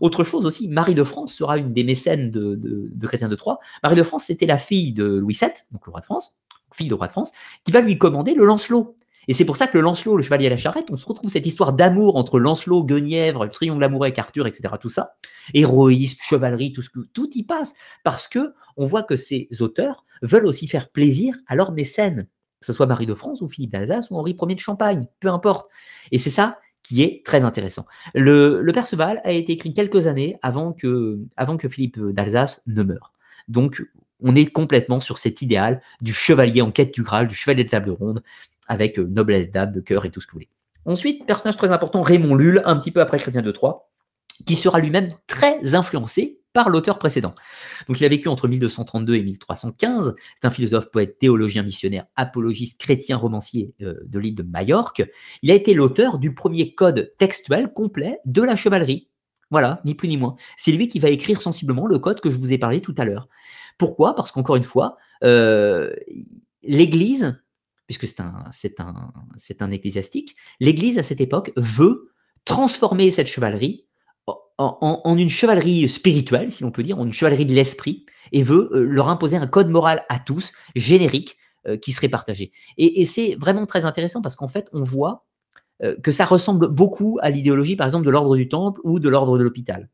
Autre chose aussi, Marie de France sera une des mécènes de, Chrétien de Troyes. Marie de France, c'était la fille de Louis VII, donc le roi de France, fille de roi de France, qui va lui commander le Lancelot. Et c'est pour ça que le Lancelot, le chevalier à la charrette, on se retrouve cette histoire d'amour entre Lancelot, Guenièvre, le triangle amoureux avec Arthur, etc. Tout ça, héroïsme, chevalerie, tout, ce, tout y passe parce que on voit que ces auteurs veulent aussi faire plaisir à leurs mécènes, que ce soit Marie de France ou Philippe d'Alsace ou Henri Ier de Champagne, peu importe. Et c'est ça qui est très intéressant. Le, le Perceval a été écrit quelques années avant que, avant que Philippe d'Alsace ne meure. Donc, on est complètement sur cet idéal du chevalier en quête du Graal, du chevalier de table ronde, avec euh, noblesse d'âme, de cœur et tout ce que vous voulez. Ensuite, personnage très important, Raymond Lulle, un petit peu après Chrétien de Troyes, qui sera lui-même très influencé par l'auteur précédent. Donc il a vécu entre 1232 et 1315. C'est un philosophe, poète, théologien, missionnaire, apologiste, chrétien, romancier euh, de l'île de Majorque. Il a été l'auteur du premier code textuel complet de la chevalerie. Voilà, ni plus ni moins. C'est lui qui va écrire sensiblement le code que je vous ai parlé tout à l'heure. Pourquoi Parce qu'encore une fois, euh, l'Église, puisque c'est un, c'est un, c'est un ecclésiastique, l'Église à cette époque veut transformer cette chevalerie en, une chevalerie spirituelle, si l'on peut dire, en une chevalerie de l'esprit, et veut euh, leur imposer un code moral à tous, générique, euh, qui serait partagé. et c'est vraiment très intéressant parce qu'en fait, on voit euh, que ça ressemble beaucoup à l'idéologie, par exemple, de l'ordre du temple ou de l'ordre de l'hôpital.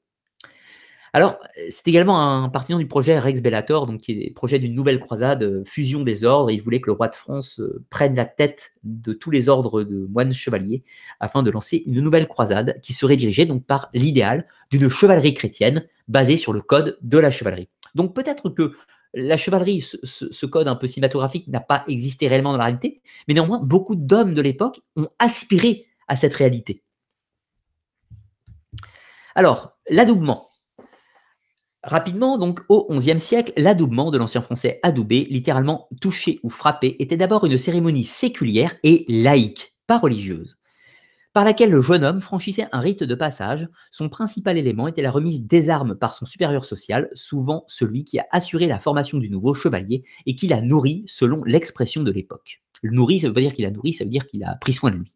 Alors, c'est également un partisan du projet Rex Bellator, donc qui est projet d'une nouvelle croisade, euh, fusion des ordres. Il voulait que le roi de France euh, prenne la tête de tous les ordres de moines chevaliers afin de lancer une nouvelle croisade qui serait dirigée donc par l'idéal d'une chevalerie chrétienne basée sur le code de la chevalerie. Donc peut-être que la chevalerie, ce, ce, code un peu cinématographique, n'a pas existé réellement dans la réalité, mais néanmoins, beaucoup d'hommes de l'époque ont aspiré à cette réalité. Alors, l'adoubement. Rapidement, donc au XIe siècle, l'adoubement de l'ancien français adoubé, littéralement touché ou frappé, était d'abord une cérémonie séculière et laïque, pas religieuse, par laquelle le jeune homme franchissait un rite de passage. Son principal élément était la remise des armes par son supérieur social, souvent celui qui a assuré la formation du nouveau chevalier et qui l'a nourri selon l'expression de l'époque nourrit, ça ne veut pas dire qu'il a nourri, ça veut dire qu'il a pris soin de lui.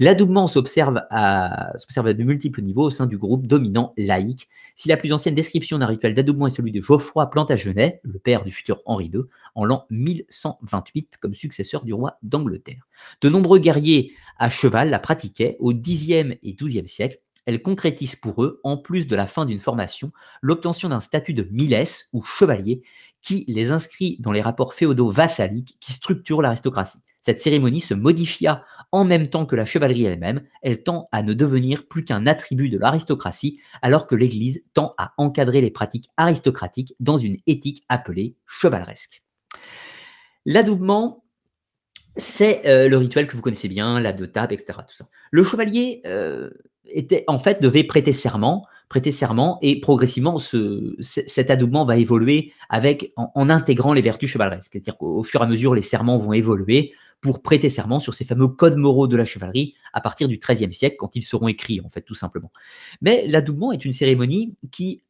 L'adoubement s'observe à, de multiples niveaux au sein du groupe dominant laïque. Si la plus ancienne description d'un rituel d'adoubement est celui de Geoffroy Plantagenet, le père du futur Henri II, en l'an 1128 comme successeur du roi d'Angleterre. De nombreux guerriers à cheval la pratiquaient au Xe et XIIe siècle elle concrétise pour eux, en plus de la fin d'une formation, l'obtention d'un statut de milesse ou chevalier qui les inscrit dans les rapports féodaux vassaliques qui structurent l'aristocratie. Cette cérémonie se modifia en même temps que la chevalerie elle-même, elle tend à ne devenir plus qu'un attribut de l'aristocratie, alors que l'Église tend à encadrer les pratiques aristocratiques dans une éthique appelée chevaleresque. L'adoubement, c'est euh, le rituel que vous connaissez bien, la deux tables, etc. Tout ça. Le chevalier euh, était en fait devait prêter serment prêter serment et progressivement ce, cet adoubement va évoluer avec en, intégrant les vertus chevaleresques. C'est-à-dire qu'au fur et à mesure, les serments vont évoluer pour prêter serment sur ces fameux codes moraux de la chevalerie à partir du XIIIe siècle, quand ils seront écrits, en fait, tout simplement. Mais l'adoubement est une cérémonie qui,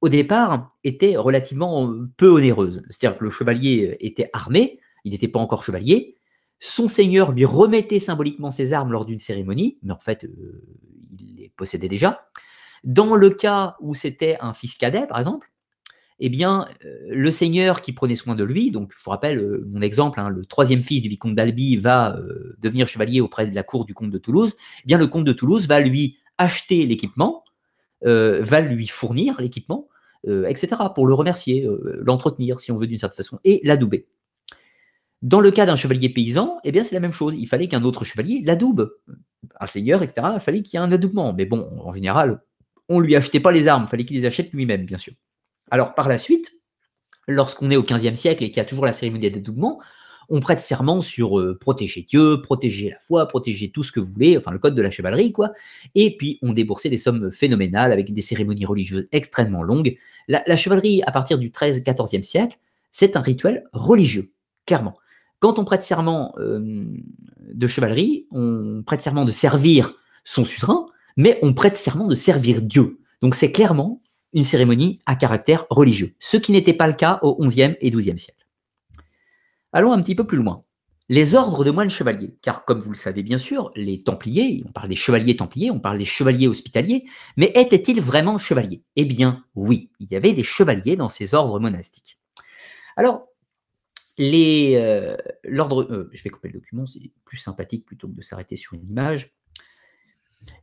au départ, était relativement euh, peu onéreuse. C'est-à-dire que le chevalier euh, était armé, il n'était pas encore chevalier, son seigneur lui remettait symboliquement ses armes lors d'une cérémonie, mais en fait, euh, il les possédait déjà. Dans le cas où c'était un fils cadet, par exemple, eh bien, euh, le seigneur qui prenait soin de lui, donc je vous rappelle euh, mon exemple, hein, le troisième fils du vicomte d'Albi va euh, devenir chevalier auprès de la cour du comte de Toulouse, eh bien le comte de Toulouse va lui acheter l'équipement, va lui fournir l'équipement, etc., pour le remercier, l'entretenir, si on veut d'une certaine façon, et l'adouber. Dans le cas d'un chevalier paysan, eh bien c'est la même chose. Il fallait qu'un autre chevalier l'adoube. Un seigneur, etc., il fallait qu'il y ait un adoubement. Mais bon, en général, on lui achetait pas les armes, il fallait qu'il les achète lui-même, bien sûr. Alors par la suite, lorsqu'on est au XVe siècle et qu'il y a toujours la cérémonie des dédoublements, on prête serment sur euh, protéger Dieu, protéger la foi, protéger tout ce que vous voulez, enfin le code de la chevalerie, quoi. Et puis on déboursait des sommes phénoménales avec des cérémonies religieuses extrêmement longues. La, chevalerie, à partir du XIIIe-XIVe siècle, c'est un rituel religieux, clairement. Quand on prête serment euh, de chevalerie, on prête serment de servir son suzerain, mais on prête serment de servir Dieu. Donc c'est clairement une cérémonie à caractère religieux, ce qui n'était pas le cas au XIe et XIIe siècle. Allons un petit peu plus loin. Les ordres de moines chevaliers, car comme vous le savez bien sûr, les templiers, on parle des chevaliers templiers, on parle des chevaliers hospitaliers, mais étaient-ils vraiment chevaliers Eh bien oui, il y avait des chevaliers dans ces ordres monastiques. Alors, euh, l'ordre, euh, je vais couper le document, c'est plus sympathique plutôt que de s'arrêter sur une image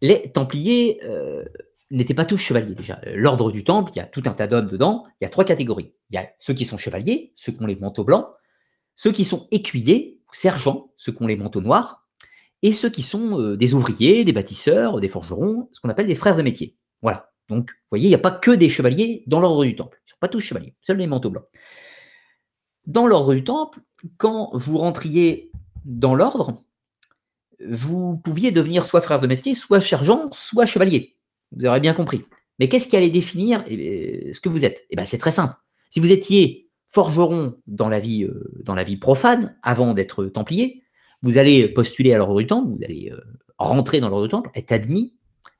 les Templiers euh, n'étaient pas tous chevaliers déjà. Euh, l'ordre du Temple, il y a tout un tas d'hommes dedans, il y a trois catégories. Il y a ceux qui sont chevaliers, ceux qui ont les manteaux blancs, ceux qui sont écuyers, sergents, ceux qui ont les manteaux noirs, et ceux qui sont euh, des ouvriers, des bâtisseurs, des forgerons, ce qu'on appelle des frères de métier. Voilà. Donc, vous voyez, il n'y a pas que des chevaliers dans l'ordre du Temple. Ils ne sont pas tous chevaliers, seuls les manteaux blancs. Dans l'ordre du Temple, quand vous rentriez dans l'ordre, vous pouviez devenir soit frère de métier, soit sergent, soit chevalier. Vous aurez bien compris. Mais qu'est-ce qui allait définir eh ce que vous êtes Eh c'est très simple. Si vous étiez forgeron dans la vie, euh, dans la vie profane, avant d'être templier, vous allez postuler à l'ordre du temple, vous allez euh, rentrer dans l'ordre du temple, être admis,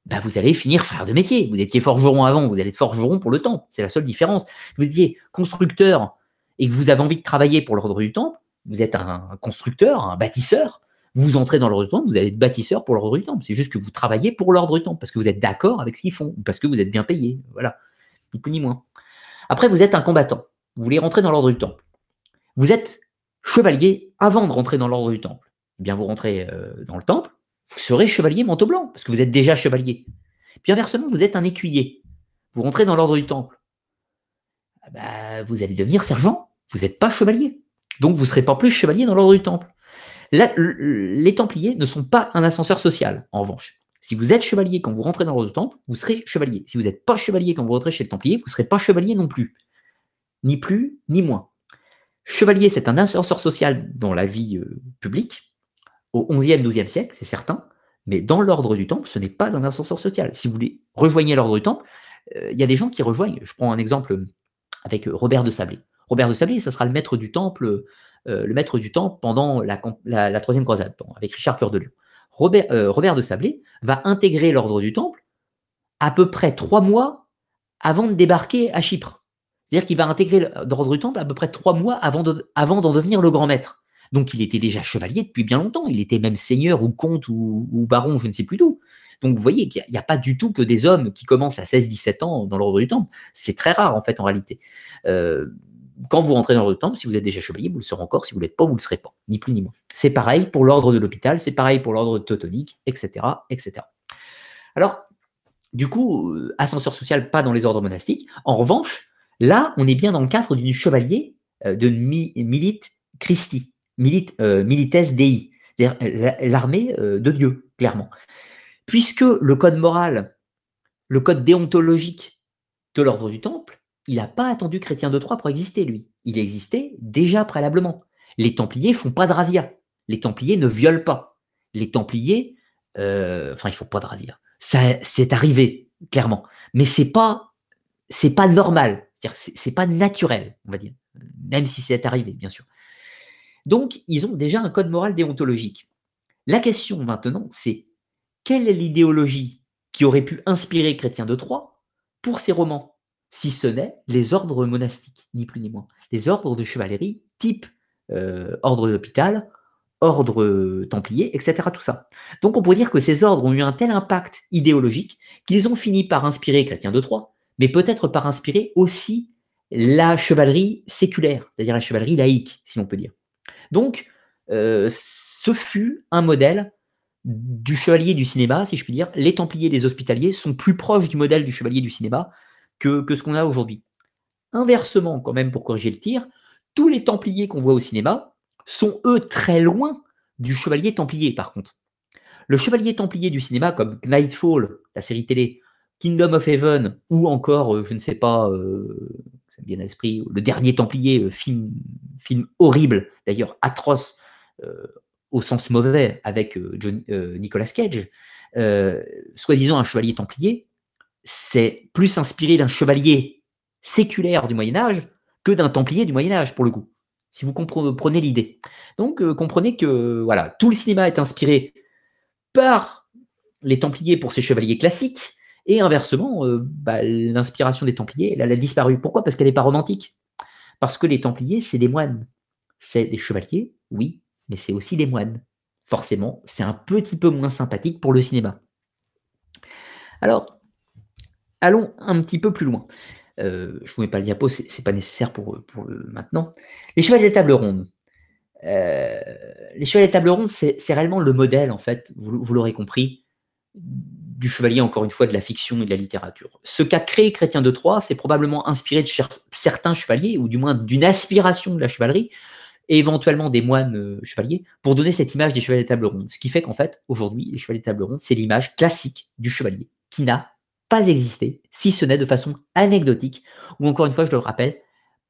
ben, vous allez finir frère de métier. Vous étiez forgeron avant, vous allez être forgeron pour le temps. C'est la seule différence. Vous étiez constructeur et que vous avez envie de travailler pour l'ordre du temple, vous êtes un constructeur, un bâtisseur, vous entrez dans l'ordre du temple, vous allez être bâtisseur pour l'ordre du temple. C'est juste que vous travaillez pour l'ordre du temple, parce que vous êtes d'accord avec ce qu'ils font, parce que vous êtes bien payé. Voilà. Ni plus ni moins. Après, vous êtes un combattant. Vous voulez rentrer dans l'ordre du temple. Vous êtes chevalier avant de rentrer dans l'ordre du temple. Eh bien, vous rentrez euh, dans le temple, vous serez chevalier manteau blanc, parce que vous êtes déjà chevalier. Puis inversement, vous êtes un écuyer. Vous rentrez dans l'ordre du temple. Ah bah, vous allez devenir sergent. Vous n'êtes pas chevalier. Donc, vous ne serez pas plus chevalier dans l'ordre du temple les Templiers ne sont pas un ascenseur social, en revanche. Si vous êtes chevalier quand vous rentrez dans du temple, vous serez chevalier. Si vous n'êtes pas chevalier quand vous rentrez chez le templier, vous ne serez pas chevalier non plus. Ni plus, ni moins. Chevalier, c'est un ascenseur social dans la vie euh, publique, au 11e, 12e siècle, c'est certain, mais dans l'ordre du temple, ce n'est pas un ascenseur social. Si vous voulez rejoignez l'ordre du temple, euh, il y a des gens qui rejoignent. Je prends un exemple avec Robert de Sablé. Robert de Sablé, ça sera le maître du temple euh, le maître du Temple pendant la, troisième croisade, avec Richard Cœur de Lyon. Euh, Robert, de Sablé va intégrer l'ordre du Temple à peu près trois mois avant de débarquer à Chypre. C'est-à-dire qu'il va intégrer l'ordre du Temple à peu près trois mois avant d'en devenir le grand maître. Donc il était déjà chevalier depuis bien longtemps. Il était même seigneur ou comte ou, baron, je ne sais plus d'où. Donc vous voyez qu'il n'y a, pas du tout que des hommes qui commencent à 16-17 ans dans l'ordre du Temple. C'est très rare en fait en réalité. Euh, quand vous rentrez dans le temple, si vous êtes déjà chevalier, vous le serez encore. Si vous ne l'êtes pas, vous ne le serez pas, ni plus ni moins. C'est pareil pour l'ordre de l'hôpital, c'est pareil pour l'ordre teutonique, etc., etc. Alors, du coup, euh, ascenseur social, pas dans les ordres monastiques. En revanche, là, on est bien dans le cadre d'une chevalier euh, de Milite Christi, Milite, euh, Milites Dei, c'est-à-dire l'armée de Dieu, clairement. Puisque le code moral, le code déontologique de l'ordre du temple, il n'a pas attendu Chrétien de Troyes pour exister, lui. Il existait déjà préalablement. Les Templiers font pas de Razia. Les Templiers ne violent pas. Les Templiers, euh, enfin, ils font pas de Ça, C'est arrivé, clairement. Mais c'est pas, c'est pas normal. C'est pas naturel, on va dire. Même si c'est arrivé, bien sûr. Donc, ils ont déjà un code moral déontologique. La question maintenant, c'est quelle est l'idéologie qui aurait pu inspirer Chrétien de Troyes pour ses romans si ce n'est les ordres monastiques, ni plus ni moins. Les ordres de chevalerie, type euh, ordre d'hôpital, ordre templier, etc. Tout ça. Donc on pourrait dire que ces ordres ont eu un tel impact idéologique qu'ils ont fini par inspirer Chrétien de Troyes, mais peut-être par inspirer aussi la chevalerie séculaire, c'est-à-dire la chevalerie laïque, si l'on peut dire. Donc, euh, ce fut un modèle du chevalier du cinéma, si je puis dire. Les templiers, et les hospitaliers sont plus proches du modèle du chevalier du cinéma que, ce qu'on a aujourd'hui. Inversement, quand même, pour corriger le tir, tous les Templiers qu'on voit au cinéma sont, eux, très loin du Chevalier Templier, par contre. Le Chevalier Templier du cinéma, comme Knightfall, la série télé, Kingdom of Heaven, ou encore, euh, je ne sais pas, euh, ça me vient à l'esprit, Le Dernier Templier, euh, film, film horrible, d'ailleurs atroce, au sens mauvais, avec Nicolas Cage, soi-disant un Chevalier Templier, c'est plus inspiré d'un chevalier séculaire du Moyen Âge que d'un templier du Moyen Âge, pour le coup, si vous comprenez l'idée. Donc, euh, comprenez que voilà, tout le cinéma est inspiré par les templiers pour ces chevaliers classiques, et inversement, euh, bah, l'inspiration des templiers, elle, elle a disparu. Pourquoi Parce qu'elle n'est pas romantique. Parce que les templiers, c'est des moines. C'est des chevaliers, oui, mais c'est aussi des moines. Forcément, c'est un petit peu moins sympathique pour le cinéma. Alors, allons un petit peu plus loin. Euh, je ne vous mets pas le diapo, ce n'est pas nécessaire pour, pour le, maintenant. Les chevaliers de table ronde. Euh, les chevaliers de table ronde, c'est réellement le modèle, en fait, vous, l'aurez compris, du chevalier, encore une fois, de la fiction et de la littérature. Ce qu'a créé Chrétien de Troyes, c'est probablement inspiré de certains chevaliers, ou du moins d'une aspiration de la chevalerie, et éventuellement des moines euh, chevaliers, pour donner cette image des chevaliers de table ronde. Ce qui fait qu'en fait, aujourd'hui, les chevaliers de table ronde, c'est l'image classique du chevalier, qui n'a pas exister, si ce n'est de façon anecdotique, ou encore une fois, je le rappelle,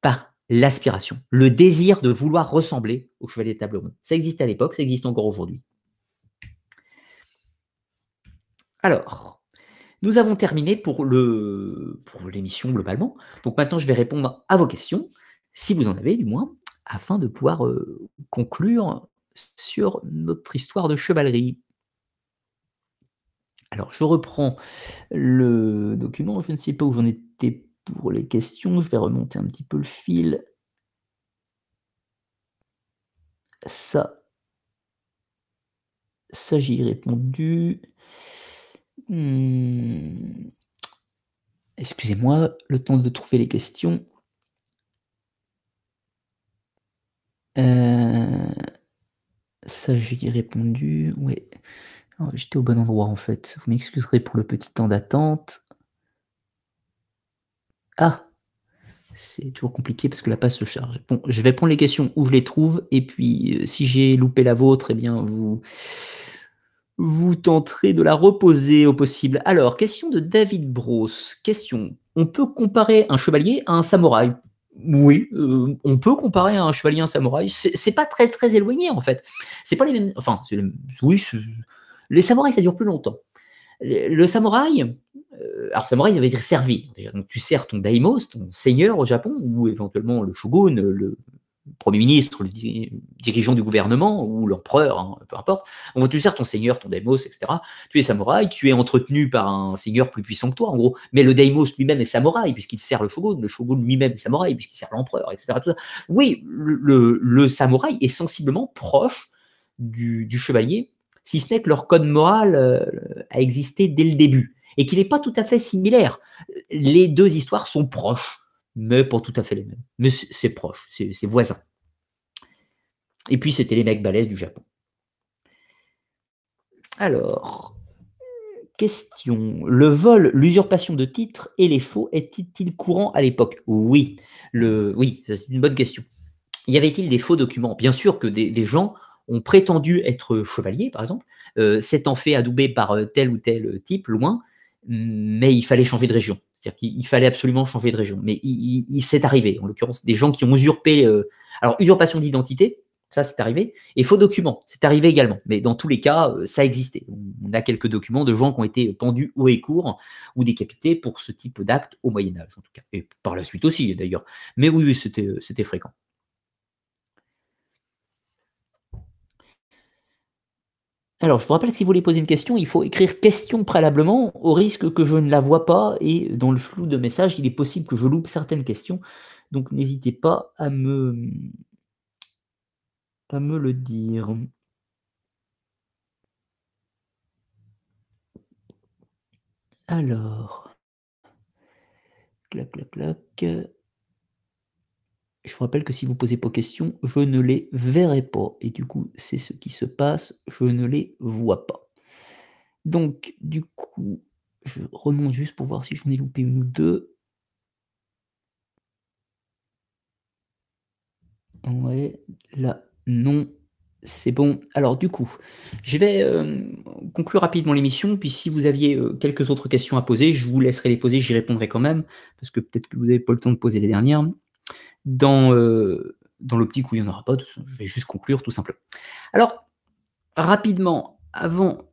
par l'aspiration, le désir de vouloir ressembler au chevalier de table ronde. Ça existe à l'époque, ça existe encore aujourd'hui. Alors, nous avons terminé pour le pour l'émission globalement. Donc maintenant, je vais répondre à vos questions, si vous en avez du moins, afin de pouvoir euh, conclure sur notre histoire de chevalerie. Alors, je reprends le document. Je ne sais pas où j'en étais pour les questions. Je vais remonter un petit peu le fil. Ça, ça j'y répondu. Hmm. Excusez-moi, le temps de trouver les questions. Euh, ça, j'y répondu. Oui. Oh, j'étais au bon endroit en fait. Vous m'excuserez pour le petit temps d'attente. Ah C'est toujours compliqué parce que la passe se charge. Bon, je vais prendre les questions où je les trouve et puis euh, si j'ai loupé la vôtre, eh bien vous vous tenterez de la reposer au possible. Alors, question de David Bros. Question on peut comparer un chevalier à un samouraï oui, euh, on peut comparer un chevalier à un samouraï. C'est pas très très éloigné en fait. C'est pas les mêmes. Enfin, les, oui, les samouraïs, ça dure plus longtemps. Le, samouraï, euh, alors samouraï, ça veut dire servir. Donc, tu sers ton daimos, ton seigneur au Japon, ou éventuellement le shogun, le premier ministre, le dirigeant du gouvernement, ou l'empereur, hein, peu importe. Donc, tu sers ton seigneur, ton daimos, etc. Tu es samouraï, tu es entretenu par un seigneur plus puissant que toi, en gros. Mais le daimos lui-même est samouraï, puisqu'il sert le shogun. Le shogun lui-même est samouraï, puisqu'il sert l'empereur, etc. Oui, le, samouraï est sensiblement proche du chevalier si ce n'est que leur code moral euh, a existé dès le début et qu'il n'est pas tout à fait similaire. Les deux histoires sont proches, mais pas tout à fait les mêmes. Mais c'est proche, c'est voisin. Et puis, c'était les mecs balèzes du Japon. Alors, question. Le vol, l'usurpation de titres et les faux étaient-ils courants à l'époque Oui, le, oui, c'est une bonne question. Y avait-il des faux documents Bien sûr que des, des gens ont prétendu être chevaliers, par exemple, euh, s'étant fait adouber par euh, tel ou tel euh, type loin, mais il fallait changer de région. C'est-à-dire qu'il fallait absolument changer de région. Mais il, s'est arrivé, en l'occurrence, des gens qui ont usurpé. alors, usurpation d'identité, ça, c'est arrivé. Et faux documents, c'est arrivé également. Mais dans tous les cas, ça existait. On a quelques documents de gens qui ont été pendus haut et court ou décapités pour ce type d'acte au Moyen Âge, en tout cas. Et par la suite aussi, d'ailleurs. Mais oui, oui c'était fréquent. Alors, je vous rappelle que si vous voulez poser une question, il faut écrire question préalablement, au risque que je ne la vois pas, et dans le flou de messages, il est possible que je loupe certaines questions. Donc, n'hésitez pas à me, à me le dire. Alors, clac, clac, clac je vous rappelle que si vous posez de questions, je ne les verrai pas. Et du coup, c'est ce qui se passe, je ne les vois pas. Donc, du coup, je remonte juste pour voir si j'en ai loupé une ou deux. Ouais, là, non, c'est bon. Alors du coup, je vais euh, conclure rapidement l'émission, puis si vous aviez euh, quelques autres questions à poser, je vous laisserai les poser, j'y répondrai quand même, parce que peut-être que vous n'avez pas le temps de poser les dernières. Euh, dans, l'optique où il n'y en aura pas, je vais juste conclure tout simplement. Alors, rapidement, avant,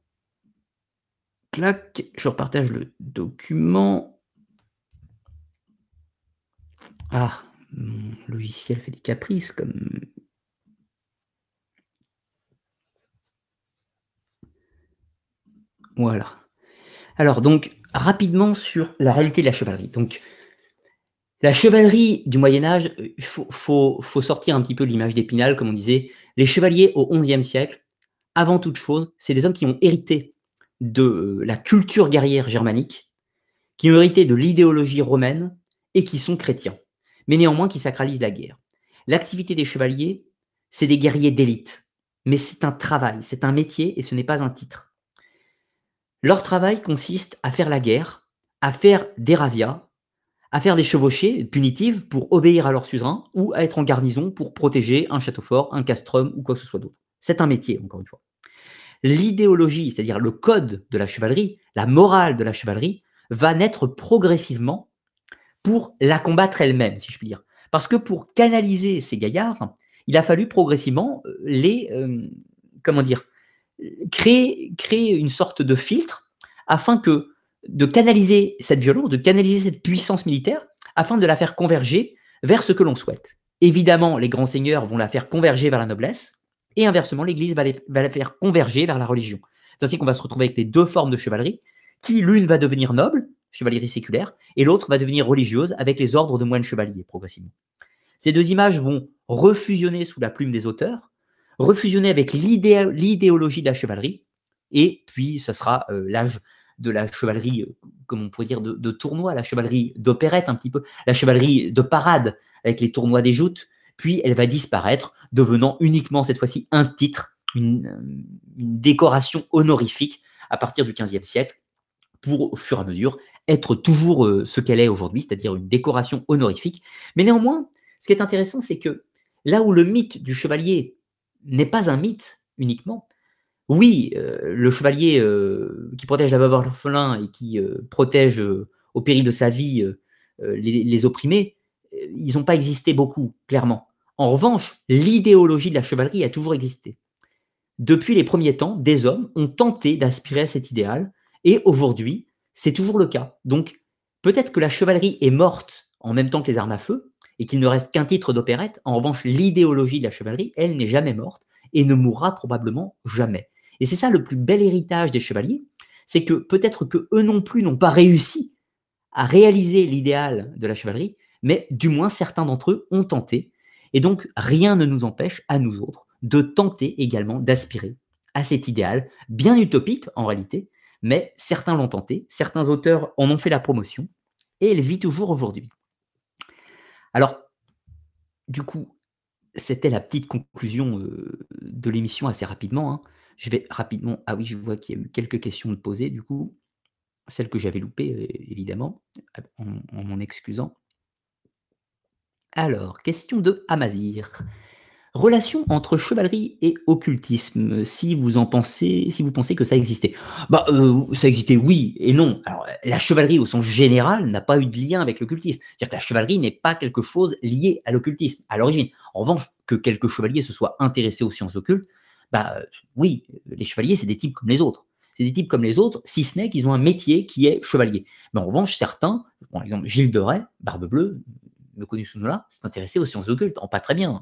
clac, je repartage le document. Ah, mon logiciel fait des caprices comme Voilà. Alors donc, rapidement sur la réalité de la chevalerie. Donc, la chevalerie du Moyen Âge, il euh, faut, sortir un petit peu l'image d'Épinal, comme on disait. Les chevaliers au XIe siècle, avant toute chose, c'est des hommes qui ont hérité de euh, la culture guerrière germanique, qui ont hérité de l'idéologie romaine et qui sont chrétiens, mais néanmoins qui sacralisent la guerre. L'activité des chevaliers, c'est des guerriers d'élite, mais c'est un travail, c'est un métier et ce n'est pas un titre. Leur travail consiste à faire la guerre, à faire des razzias, à faire des chevauchées punitives pour obéir à leur suzerain ou à être en garnison pour protéger un château fort, un castrum ou quoi que ce soit d'autre. C'est un métier, encore une fois. L'idéologie, c'est-à-dire le code de la chevalerie, la morale de la chevalerie, va naître progressivement pour la combattre elle-même, si je puis dire. Parce que pour canaliser ces gaillards, il a fallu progressivement euh, les, euh, comment dire, créer, créer une sorte de filtre afin que de canaliser cette violence, de canaliser cette puissance militaire afin de la faire converger vers ce que l'on souhaite. Évidemment, les grands seigneurs vont la faire converger vers la noblesse et inversement, l'Église va, la faire converger vers la religion. C'est ainsi qu'on va se retrouver avec les deux formes de chevalerie, qui l'une va devenir noble, chevalerie séculaire, et l'autre va devenir religieuse avec les ordres de moines chevaliers progressivement. Ces deux images vont refusionner sous la plume des auteurs, refusionner avec l'idéologie de la chevalerie, et puis ce sera euh, l'âge de la chevalerie, euh, comme on pourrait dire, de, tournoi, la chevalerie d'opérette un petit peu, la chevalerie de parade avec les tournois des joutes, puis elle va disparaître, devenant uniquement cette fois-ci un titre, une, euh, une, décoration honorifique à partir du XVe siècle, pour au fur et à mesure être toujours euh, ce qu'elle est aujourd'hui, c'est-à-dire une décoration honorifique. Mais néanmoins, ce qui est intéressant, c'est que là où le mythe du chevalier n'est pas un mythe uniquement, oui, euh, le chevalier euh, qui protège la veuve orphelin et qui euh, protège au péril de sa vie les, les, opprimés, ils n'ont pas existé beaucoup, clairement. En revanche, l'idéologie de la chevalerie a toujours existé. Depuis les premiers temps, des hommes ont tenté d'aspirer à cet idéal, et aujourd'hui, c'est toujours le cas. Donc, peut-être que la chevalerie est morte en même temps que les armes à feu, et qu'il ne reste qu'un titre d'opérette. En revanche, l'idéologie de la chevalerie, elle, n'est jamais morte, et ne mourra probablement jamais. Et c'est ça le plus bel héritage des chevaliers, c'est que peut-être que eux non plus n'ont pas réussi à réaliser l'idéal de la chevalerie, mais du moins certains d'entre eux ont tenté. Et donc rien ne nous empêche, à nous autres, de tenter également d'aspirer à cet idéal, bien utopique en réalité, mais certains l'ont tenté, certains auteurs en ont fait la promotion, et elle vit toujours aujourd'hui. Alors, du coup, c'était la petite conclusion euh, de l'émission assez rapidement. Hein. Je vais rapidement. Ah oui, je vois qu'il y a eu quelques questions de poser, du coup. Celles que j'avais loupées, euh, évidemment, en, m'en excusant. Alors, question de Amazir. Relation entre chevalerie et occultisme, si vous en pensez, si vous pensez que ça existait. Bah, euh, ça existait, oui et non. Alors, la chevalerie, au sens général, n'a pas eu de lien avec l'occultisme. C'est-à-dire que la chevalerie n'est pas quelque chose lié à l'occultisme à l'origine. En revanche, que quelques chevaliers se soient intéressés aux sciences occultes, bah, oui, les chevaliers, c'est des types comme les autres. C'est des types comme les autres, si ce n'est qu'ils ont un métier qui est chevalier. Mais en revanche, certains, par exemple Gilles de Rais, Barbe Bleue, le connu sous là, s'est intéressé aux sciences occultes, en pas très bien.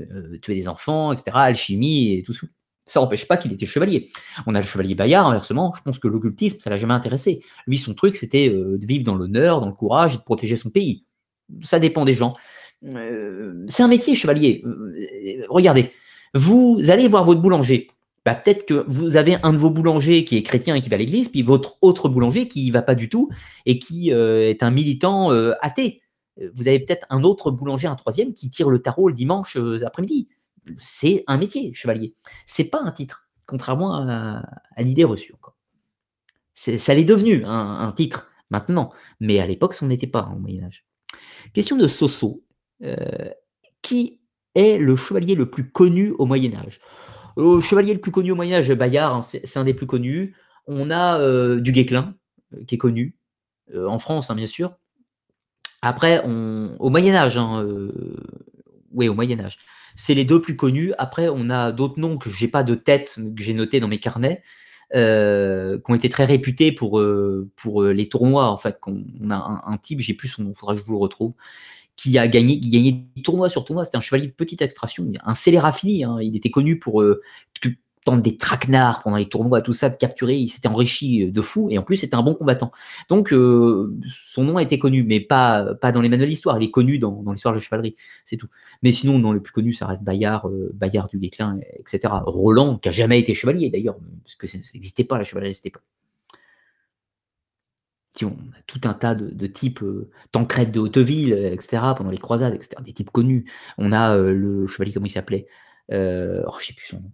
Euh, tuer des enfants, etc., alchimie et tout ça. Ça n'empêche pas qu'il était chevalier. On a le chevalier Bayard, inversement, je pense que l'occultisme, ça l'a jamais intéressé. Lui, son truc, c'était euh, de vivre dans l'honneur, dans le courage et de protéger son pays. Ça dépend des gens. Euh, c'est un métier, chevalier. regardez, vous allez voir votre boulanger. Bah, peut-être que vous avez un de vos boulangers qui est chrétien et qui va à l'église, puis votre autre boulanger qui va pas du tout et qui euh, est un militant euh, athée. Euh, vous avez peut-être un autre boulanger, un troisième, qui tire le tarot le dimanche après-midi. C'est un métier, chevalier. C'est pas un titre, contrairement à, l'idée reçue. Encore. ça l'est devenu, un, titre, maintenant. Mais à l'époque, ce n'était pas au Moyen-Âge. Question de Soso. qui est le chevalier le plus connu au Moyen Âge. Le chevalier le plus connu au Moyen Âge, Bayard, hein, c'est un des plus connus. On a euh, du euh, qui est connu, euh, en France, hein, bien sûr. Après, on... au Moyen Âge, hein, euh, oui, au Moyen Âge. C'est les deux plus connus. Après, on a d'autres noms que j'ai pas de tête, que j'ai notés dans mes carnets, qui ont été très réputés pour, pour les tournois, en fait. Qu'on, on a un, type, j'ai plus son nom, il faudra que je vous le retrouve, qui a gagné, qui gagnait tournoi sur tournoi. C'était un chevalier de petite extraction, un scélérat fini. Hein. Il était connu pour euh, tenter des traquenards pendant les tournois, tout ça, de capturer. Il s'était enrichi euh, de fou et en plus, c'était un bon combattant. Donc, euh, son nom a été connu, mais pas, pas dans les manuels d'histoire. Il est connu dans, l'histoire de la chevalerie, c'est tout. Mais sinon, non, le plus connu, ça reste Bayard, Bayard du Guesclin, etc. Roland, qui a jamais été chevalier d'ailleurs, parce que ça n'existait pas la chevalerie à pas qui ont tout un tas de, types, euh, de Hauteville, euh, etc., pendant les croisades, des types connus. On a euh, le chevalier, comment il s'appelait euh, oh, sais plus son nom.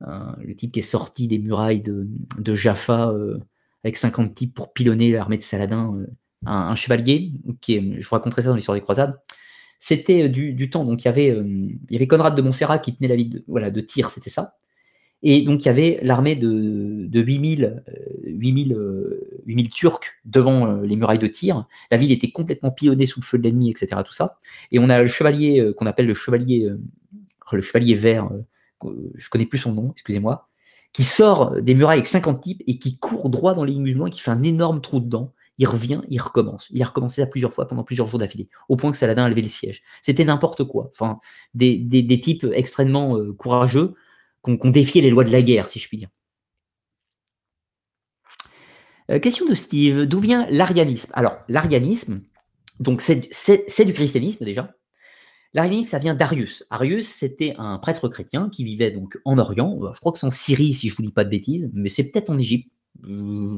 Hein, le type qui est sorti des murailles de, Jaffa euh, avec 50 types pour pilonner l'armée de Saladin. Un, chevalier, qui je vous raconterai ça dans l'histoire des croisades. C'était du, temps, donc il y avait, Conrad de Montferrat qui tenait la ville de, voilà, de Tyr, c'était ça. Et donc, il y avait l'armée de, 8000, euh, euh, Turcs devant euh, les murailles de tir. La ville était complètement pilonnée sous le feu de l'ennemi, etc. Tout ça. Et on a le chevalier qu'on appelle le chevalier, le chevalier vert, je connais plus son nom, excusez-moi, qui sort des murailles avec 50 types et qui court droit dans les musulmans et qui fait un énorme trou dedans. Il revient, il recommence. Il a recommencé ça plusieurs fois pendant plusieurs jours d'affilée, au point que Saladin a levé le siège. C'était n'importe quoi. Enfin, des types extrêmement courageux qu'on défiait les lois de la guerre, si je puis dire. Euh, question de Steve, d'où vient l'arianisme Alors, l'arianisme, donc c'est du christianisme déjà. L'arianisme, ça vient d'Arius. Arius, c'était un prêtre chrétien qui vivait donc en Orient. Euh, je crois que c'est en Syrie, si je ne vous dis pas de bêtises, mais c'est peut-être en Égypte. Euh,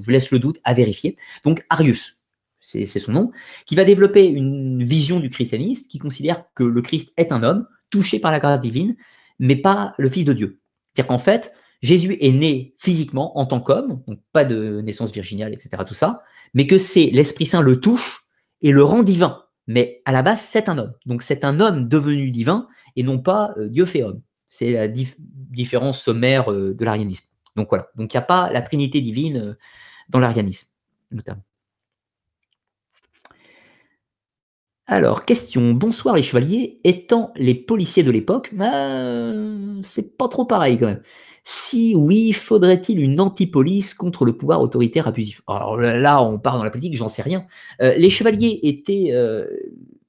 je vous laisse le doute à vérifier. Donc Arius, c'est son nom, qui va développer une vision du christianisme qui considère que le Christ est un homme touché par la grâce divine, mais pas le Fils de Dieu. C'est-à-dire qu'en fait, Jésus est né physiquement en tant qu'homme, donc pas de naissance virginale, etc., tout ça, mais que c'est l'Esprit Saint le touche et le rend divin. Mais à la base, c'est un homme. Donc c'est un homme devenu divin et non pas euh, Dieu fait homme. C'est la différence sommaire euh, de l'arianisme. Donc voilà. Donc il n'y a pas la Trinité divine euh, dans l'arianisme, notamment. Alors, question. Bonsoir les chevaliers. Étant les policiers de l'époque, euh, c'est pas trop pareil quand même. Si oui, faudrait-il une antipolice contre le pouvoir autoritaire abusif Alors là, on part dans la politique, j'en sais rien. Euh, les chevaliers étaient, euh,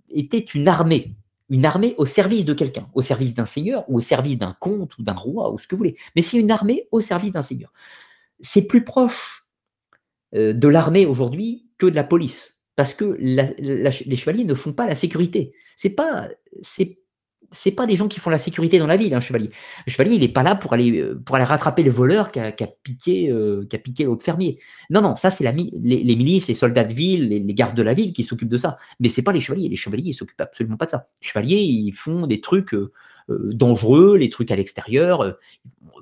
étaient une armée, une armée au service de quelqu'un, au service d'un seigneur ou au service d'un comte ou d'un roi ou ce que vous voulez. Mais c'est une armée au service d'un seigneur. C'est plus proche de l'armée aujourd'hui que de la police parce que les chevaliers ne font pas la sécurité. C'est pas c'est c'est pas des gens qui font la sécurité dans la ville, un hein, chevalier. Le chevalier, il n'est pas là pour aller, euh, pour aller rattraper le voleur euh, qui a, piqué, l'autre fermier. Non, non, ça, c'est les, les, milices, les soldats de ville, les, gardes de la ville qui s'occupent de ça. Mais c'est pas les chevaliers. Les chevaliers, ne s'occupent absolument pas de ça. Les chevaliers, ils font des trucs, euh, euh, dangereux, les trucs à l'extérieur euh,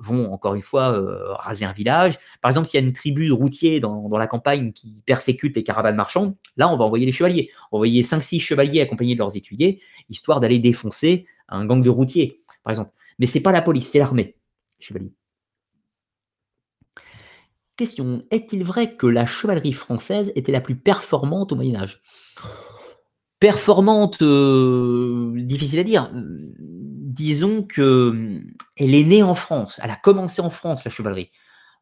vont encore une fois euh, raser un village. Par exemple, s'il y a une tribu de routiers dans, dans, la campagne qui persécute les caravanes marchandes, là, on va envoyer les chevaliers. envoyer 5-6 chevaliers accompagnés de leurs étudiants, histoire d'aller défoncer un gang de routiers, par exemple. Mais c'est pas la police, c'est l'armée, Chevaliers. Question Est-il vrai que la chevalerie française était la plus performante au Moyen Âge Performante, difficile à dire disons que euh, elle est née en France, elle a commencé en France la chevalerie.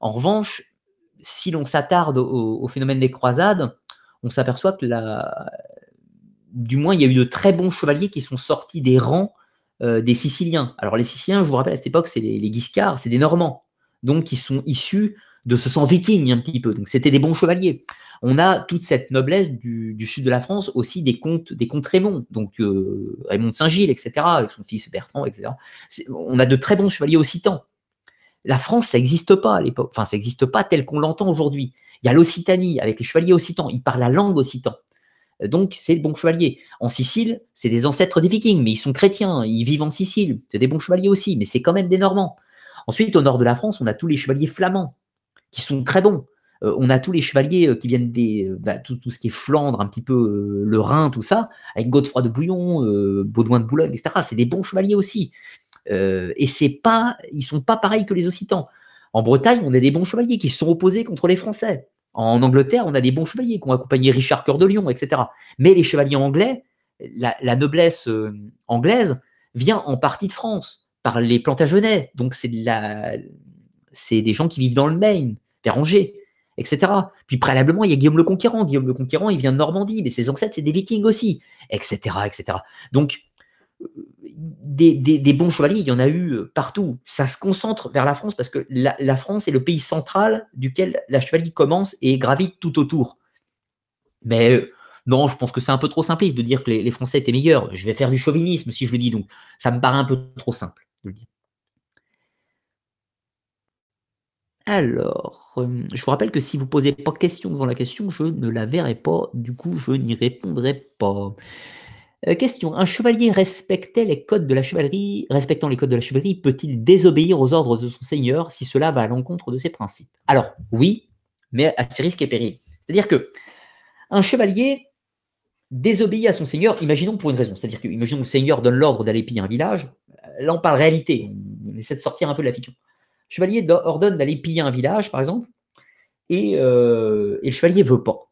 En revanche, si l'on s'attarde au, phénomène des croisades, on s'aperçoit que du moins il y a eu de très bons chevaliers qui sont sortis des rangs euh, des Siciliens. Alors les Siciliens, je vous rappelle à cette époque, c'est les, les Guiscards, c'est des Normands, donc ils sont issus de ce sang viking un petit peu. Donc c'était des bons chevaliers. On a toute cette noblesse du, sud de la France, aussi des comtes, des Raymond, donc euh, Raymond de Saint-Gilles, etc., avec son fils Bertrand, etc. On a de très bons chevaliers occitans. La France, ça n'existe pas à l'époque. Enfin, ça n'existe pas tel qu'on l'entend aujourd'hui. Il y a l'Occitanie avec les chevaliers occitans. Ils parlent la langue occitane. Donc, c'est de bons chevaliers. En Sicile, c'est des ancêtres des Vikings, mais ils sont chrétiens. Ils vivent en Sicile. C'est des bons chevaliers aussi, mais c'est quand même des Normands. Ensuite, au nord de la France, on a tous les chevaliers flamands qui sont très bons. Euh, on a tous les chevaliers euh, qui viennent des. Euh, bah, tout, tout, ce qui est Flandre, un petit peu le Rhin, tout ça, avec Godefroy de Bouillon, Baudouin de Boulogne, etc. C'est des bons chevaliers aussi. et c'est pas, ils sont pas pareils que les Occitans. En Bretagne, on a des bons chevaliers qui sont opposés contre les Français. En Angleterre, on a des bons chevaliers qui ont accompagné Richard Cœur de Lion, etc. Mais les chevaliers anglais, la, noblesse anglaise, vient en partie de France par les Plantagenets. Donc c'est de la, c'est des gens qui vivent dans le Maine, vers Angers, etc. Puis préalablement, il y a Guillaume le Conquérant. Guillaume le Conquérant, il vient de Normandie, mais ses ancêtres, c'est des Vikings aussi, etc. etc. Donc, euh, des, bons chevaliers, il y en a eu euh, partout. Ça se concentre vers la France parce que la, France est le pays central duquel la chevalerie commence et gravite tout autour. Mais euh, non, je pense que c'est un peu trop simpliste de dire que les, les, Français étaient meilleurs. Je vais faire du chauvinisme si je le dis, donc ça me paraît un peu trop simple de le dire. Alors, je vous rappelle que si vous posez pas de question devant la question, je ne la verrai pas, du coup je n'y répondrai pas. Euh, question. Un chevalier respectait les codes de la chevalerie, respectant les codes de la chevalerie, peut-il désobéir aux ordres de son seigneur si cela va à l'encontre de ses principes Alors, oui, mais à ses risques et périls. C'est-à-dire que un chevalier désobéit à son seigneur, imaginons pour une raison. C'est-à-dire que, imaginons que le seigneur donne l'ordre d'aller piller un village. Euh, là, on parle réalité. On essaie de sortir un peu de la fiction chevalier ordonne d'aller piller un village, par exemple, euh, et, le chevalier veut pas.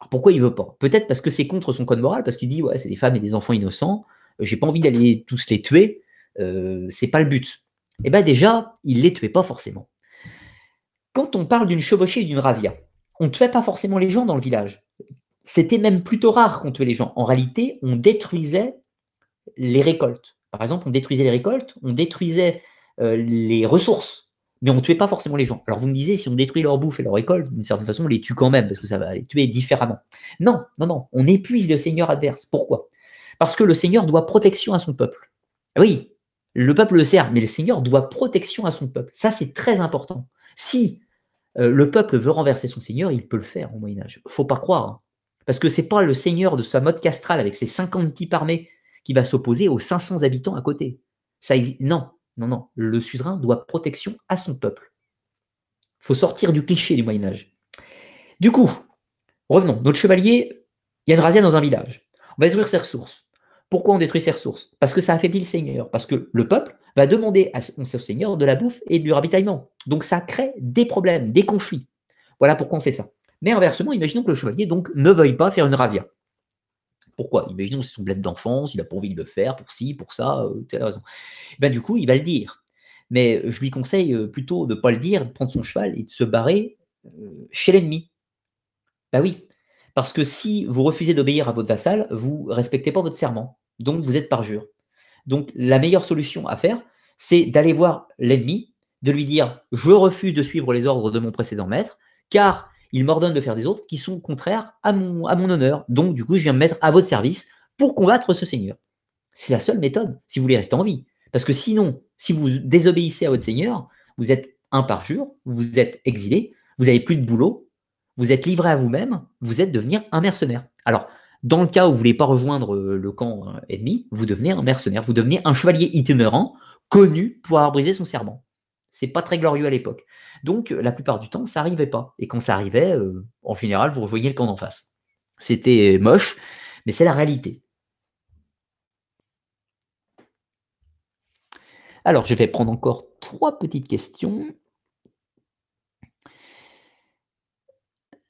Alors pourquoi il veut pas Peut-être parce que c'est contre son code moral, parce qu'il dit ouais, c'est des femmes et des enfants innocents, euh, j'ai pas envie d'aller tous les tuer, ce euh, c'est pas le but. Eh bien déjà, il les tuait pas forcément. Quand on parle d'une chevauchée et d'une razzia, on ne tuait pas forcément les gens dans le village. C'était même plutôt rare qu'on tuait les gens. En réalité, on détruisait les récoltes. Par exemple, on détruisait les récoltes, on détruisait euh, les ressources, mais on ne tuait pas forcément les gens. Alors vous me disiez, si on détruit leur bouffe et leur école, d'une certaine façon, on les tue quand même, parce que ça va les tuer différemment. Non, non, non, on épuise le Seigneur adverse. Pourquoi Parce que le Seigneur doit protection à son peuple. Ah oui, le peuple le sert, mais le Seigneur doit protection à son peuple. Ça, c'est très important. Si euh, le peuple veut renverser son Seigneur, il peut le faire au Moyen Âge. Faut pas croire. Hein. Parce que c'est pas le Seigneur de sa mode castrale avec ses 50 types armés qui va s'opposer aux 500 habitants à côté. Ça Non, non, non, le suzerain doit protection à son peuple. Il faut sortir du cliché du Moyen Âge. Du coup, revenons. Notre chevalier, il y a une razzia dans un village. On va détruire ses ressources. Pourquoi on détruit ses ressources Parce que ça affaiblit le seigneur. Parce que le peuple va demander à son seigneur de la bouffe et du ravitaillement. Donc ça crée des problèmes, des conflits. Voilà pourquoi on fait ça. Mais inversement, imaginons que le chevalier donc ne veuille pas faire une razzia. Pourquoi Imaginons c'est son bled d'enfance, il a pas envie de le faire, pour ci, pour ça, euh, telle raison. Ben, du coup, il va le dire. Mais euh, je lui conseille euh, plutôt de ne pas le dire, de prendre son cheval et de se barrer chez l'ennemi. Ben oui, parce que si vous refusez d'obéir à votre vassal, vous respectez pas votre serment. Donc vous êtes parjure. Donc la meilleure solution à faire, c'est d'aller voir l'ennemi, de lui dire je refuse de suivre les ordres de mon précédent maître, car il m'ordonne de faire des autres qui sont contraires à mon, à mon honneur. Donc, du coup, je viens me mettre à votre service pour combattre ce Seigneur. C'est la seule méthode, si vous voulez rester en vie. Parce que sinon, si vous désobéissez à votre Seigneur, vous êtes un par vous êtes exilé, vous n'avez plus de boulot, vous êtes livré à vous-même, vous êtes devenir un mercenaire. Alors, dans le cas où vous ne voulez pas rejoindre euh, le camp euh, ennemi, vous devenez un mercenaire, vous devenez un chevalier itinérant connu pour avoir brisé son serment c'est pas très glorieux à l'époque. Donc, la plupart du temps, ça n'arrivait pas. Et quand ça arrivait, euh, en général, vous rejoignez le camp d'en face. C'était moche, mais c'est la réalité. Alors, je vais prendre encore trois petites questions.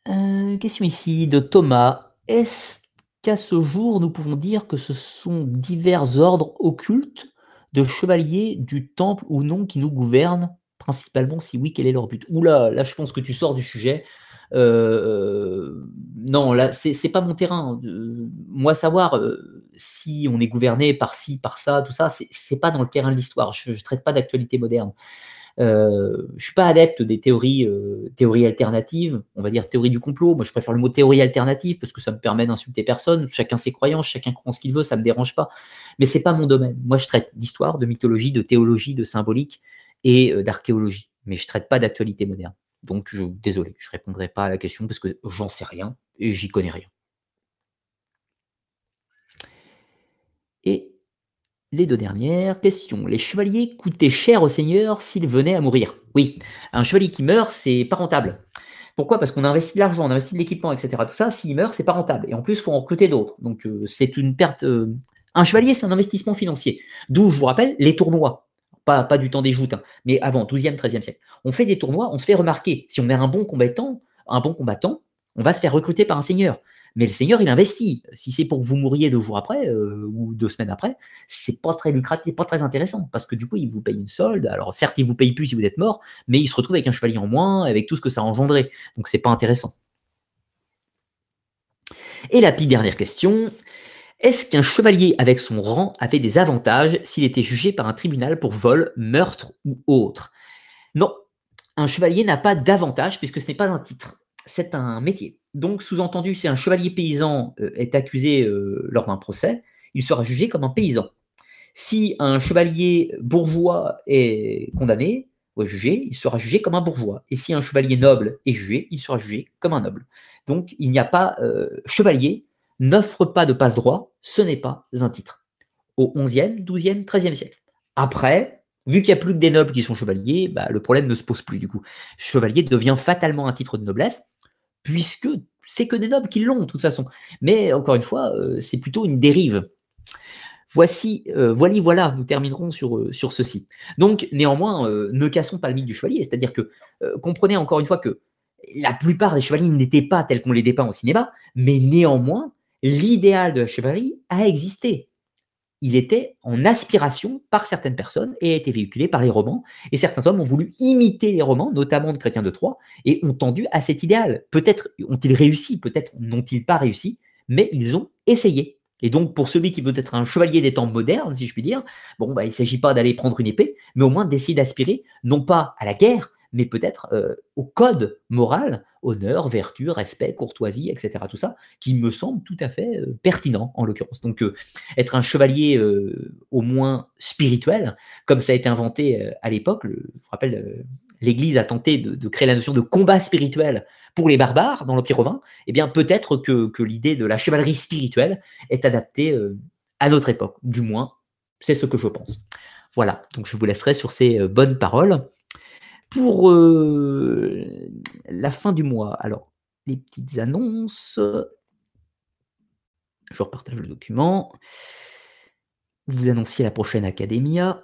Euh, question ici de Thomas. Est-ce qu'à ce jour, nous pouvons dire que ce sont divers ordres occultes de chevaliers du temple ou non qui nous gouvernent principalement Si oui, quel est leur but Oula, là, là, je pense que tu sors du sujet. Euh, non, là, c'est pas mon terrain. Euh, moi, savoir euh, si on est gouverné par ci, par ça, tout ça, c'est pas dans le terrain de l'histoire. Je, ne traite pas d'actualité moderne je euh, je suis pas adepte des théories, euh, théories alternatives, on va dire théorie du complot. Moi, je préfère le mot théorie alternative parce que ça me permet d'insulter personne. Chacun ses croyances, chacun croit en ce qu'il veut, ça me dérange pas. Mais c'est pas mon domaine. Moi, je traite d'histoire, de mythologie, de théologie, de symbolique et euh, d'archéologie. Mais je traite pas d'actualité moderne. Donc, désolé, je répondrai pas à la question parce que j'en sais rien et j'y connais rien. Et les deux dernières questions. Les chevaliers coûtaient cher au seigneur s'ils venaient à mourir. Oui, un chevalier qui meurt, c'est pas rentable. Pourquoi Parce qu'on investit de l'argent, on investit de l'équipement, etc. Tout ça, s'il meurt, c'est pas rentable. Et en plus, il faut en recruter d'autres. Donc, euh, c'est une perte. Euh, un chevalier, c'est un investissement financier. D'où, je vous rappelle, les tournois. Pas, pas du temps des joutes, hein, mais avant, 12e, 13e siècle. On fait des tournois, on se fait remarquer. Si on met un bon combattant, un bon combattant, on va se faire recruter par un seigneur. Mais le Seigneur, il investit. Si c'est pour que vous mouriez deux jours après euh, ou deux semaines après, c'est pas très lucratif, pas très intéressant, parce que du coup, il vous paye une solde. Alors certes, il vous paye plus si vous êtes mort, mais il se retrouve avec un chevalier en moins, avec tout ce que ça a engendré. Donc c'est pas intéressant. Et la petite dernière question. Est-ce qu'un chevalier avec son rang avait des avantages s'il était jugé par un tribunal pour vol, meurtre ou autre Non, un chevalier n'a pas d'avantage puisque ce n'est pas un titre, c'est un métier donc, sous-entendu, si un chevalier paysan euh, est accusé euh, lors d'un procès, il sera jugé comme un paysan. Si un chevalier bourgeois est condamné ou jugé, il sera jugé comme un bourgeois. Et si un chevalier noble est jugé, il sera jugé comme un noble. Donc, il n'y a pas euh, chevalier n'offre pas de passe-droit, ce n'est pas un titre. Au XIe, XIIe, XIIIe siècle. Après, vu qu'il n'y a plus que des nobles qui sont chevaliers, bah, le problème ne se pose plus du coup. Chevalier devient fatalement un titre de noblesse, puisque c'est que des nobles qui l'ont de toute façon. Mais encore une fois, euh, c'est plutôt une dérive. Voici, euh, voilà, nous terminerons sur, euh, sur ceci. Donc, néanmoins, ne cassons pas le mythe du chevalier, c'est-à-dire que comprenez encore une fois que la plupart des chevaliers n'étaient pas tels qu'on les dépeint au cinéma, mais néanmoins, l'idéal de la chevalerie a existé il était en aspiration par certaines personnes et a été véhiculé par les romans. Et certains hommes ont voulu imiter les romans, notamment de Chrétien de Troyes, et ont tendu à cet idéal. Peut-être ont-ils réussi, peut-être n'ont-ils pas réussi, mais ils ont essayé. Et donc, pour celui qui veut être un chevalier des temps modernes, si je puis dire, bon, bah, il ne s'agit pas d'aller prendre une épée, mais au moins d'essayer d'aspirer, non pas à la guerre, mais peut-être euh, au code moral, honneur, vertu, respect, courtoisie, etc. Tout ça, qui me semble tout à fait euh, pertinent en l'occurrence. Donc euh, être un chevalier au moins spirituel, comme ça a été inventé à l'époque, je vous rappelle, l'Église a tenté de, créer la notion de combat spirituel pour les barbares dans l'Empire romain, et eh bien peut-être que, que l'idée de la chevalerie spirituelle est adaptée à notre époque, du moins c'est ce que je pense. Voilà, donc je vous laisserai sur ces bonnes paroles pour euh, la fin du mois. Alors, les petites annonces. Je repartage le document. Vous annonciez la prochaine Academia.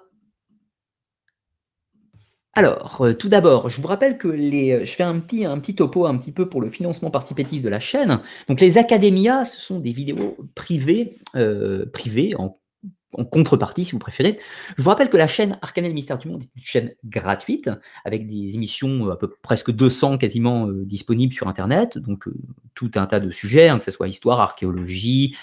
Alors, euh, tout d'abord, je vous rappelle que les, euh, je fais un petit, un petit topo un petit peu pour le financement participatif de la chaîne. Donc, les Academia, ce sont des vidéos privées, privées en en contrepartie, si vous préférez. Je vous rappelle que la chaîne Arcane et le Mystère du Monde est une chaîne gratuite, avec des émissions euh, à peu presque 200 quasiment euh, disponibles sur Internet, donc euh, tout un tas de sujets, hein, que ce soit histoire, archéologie,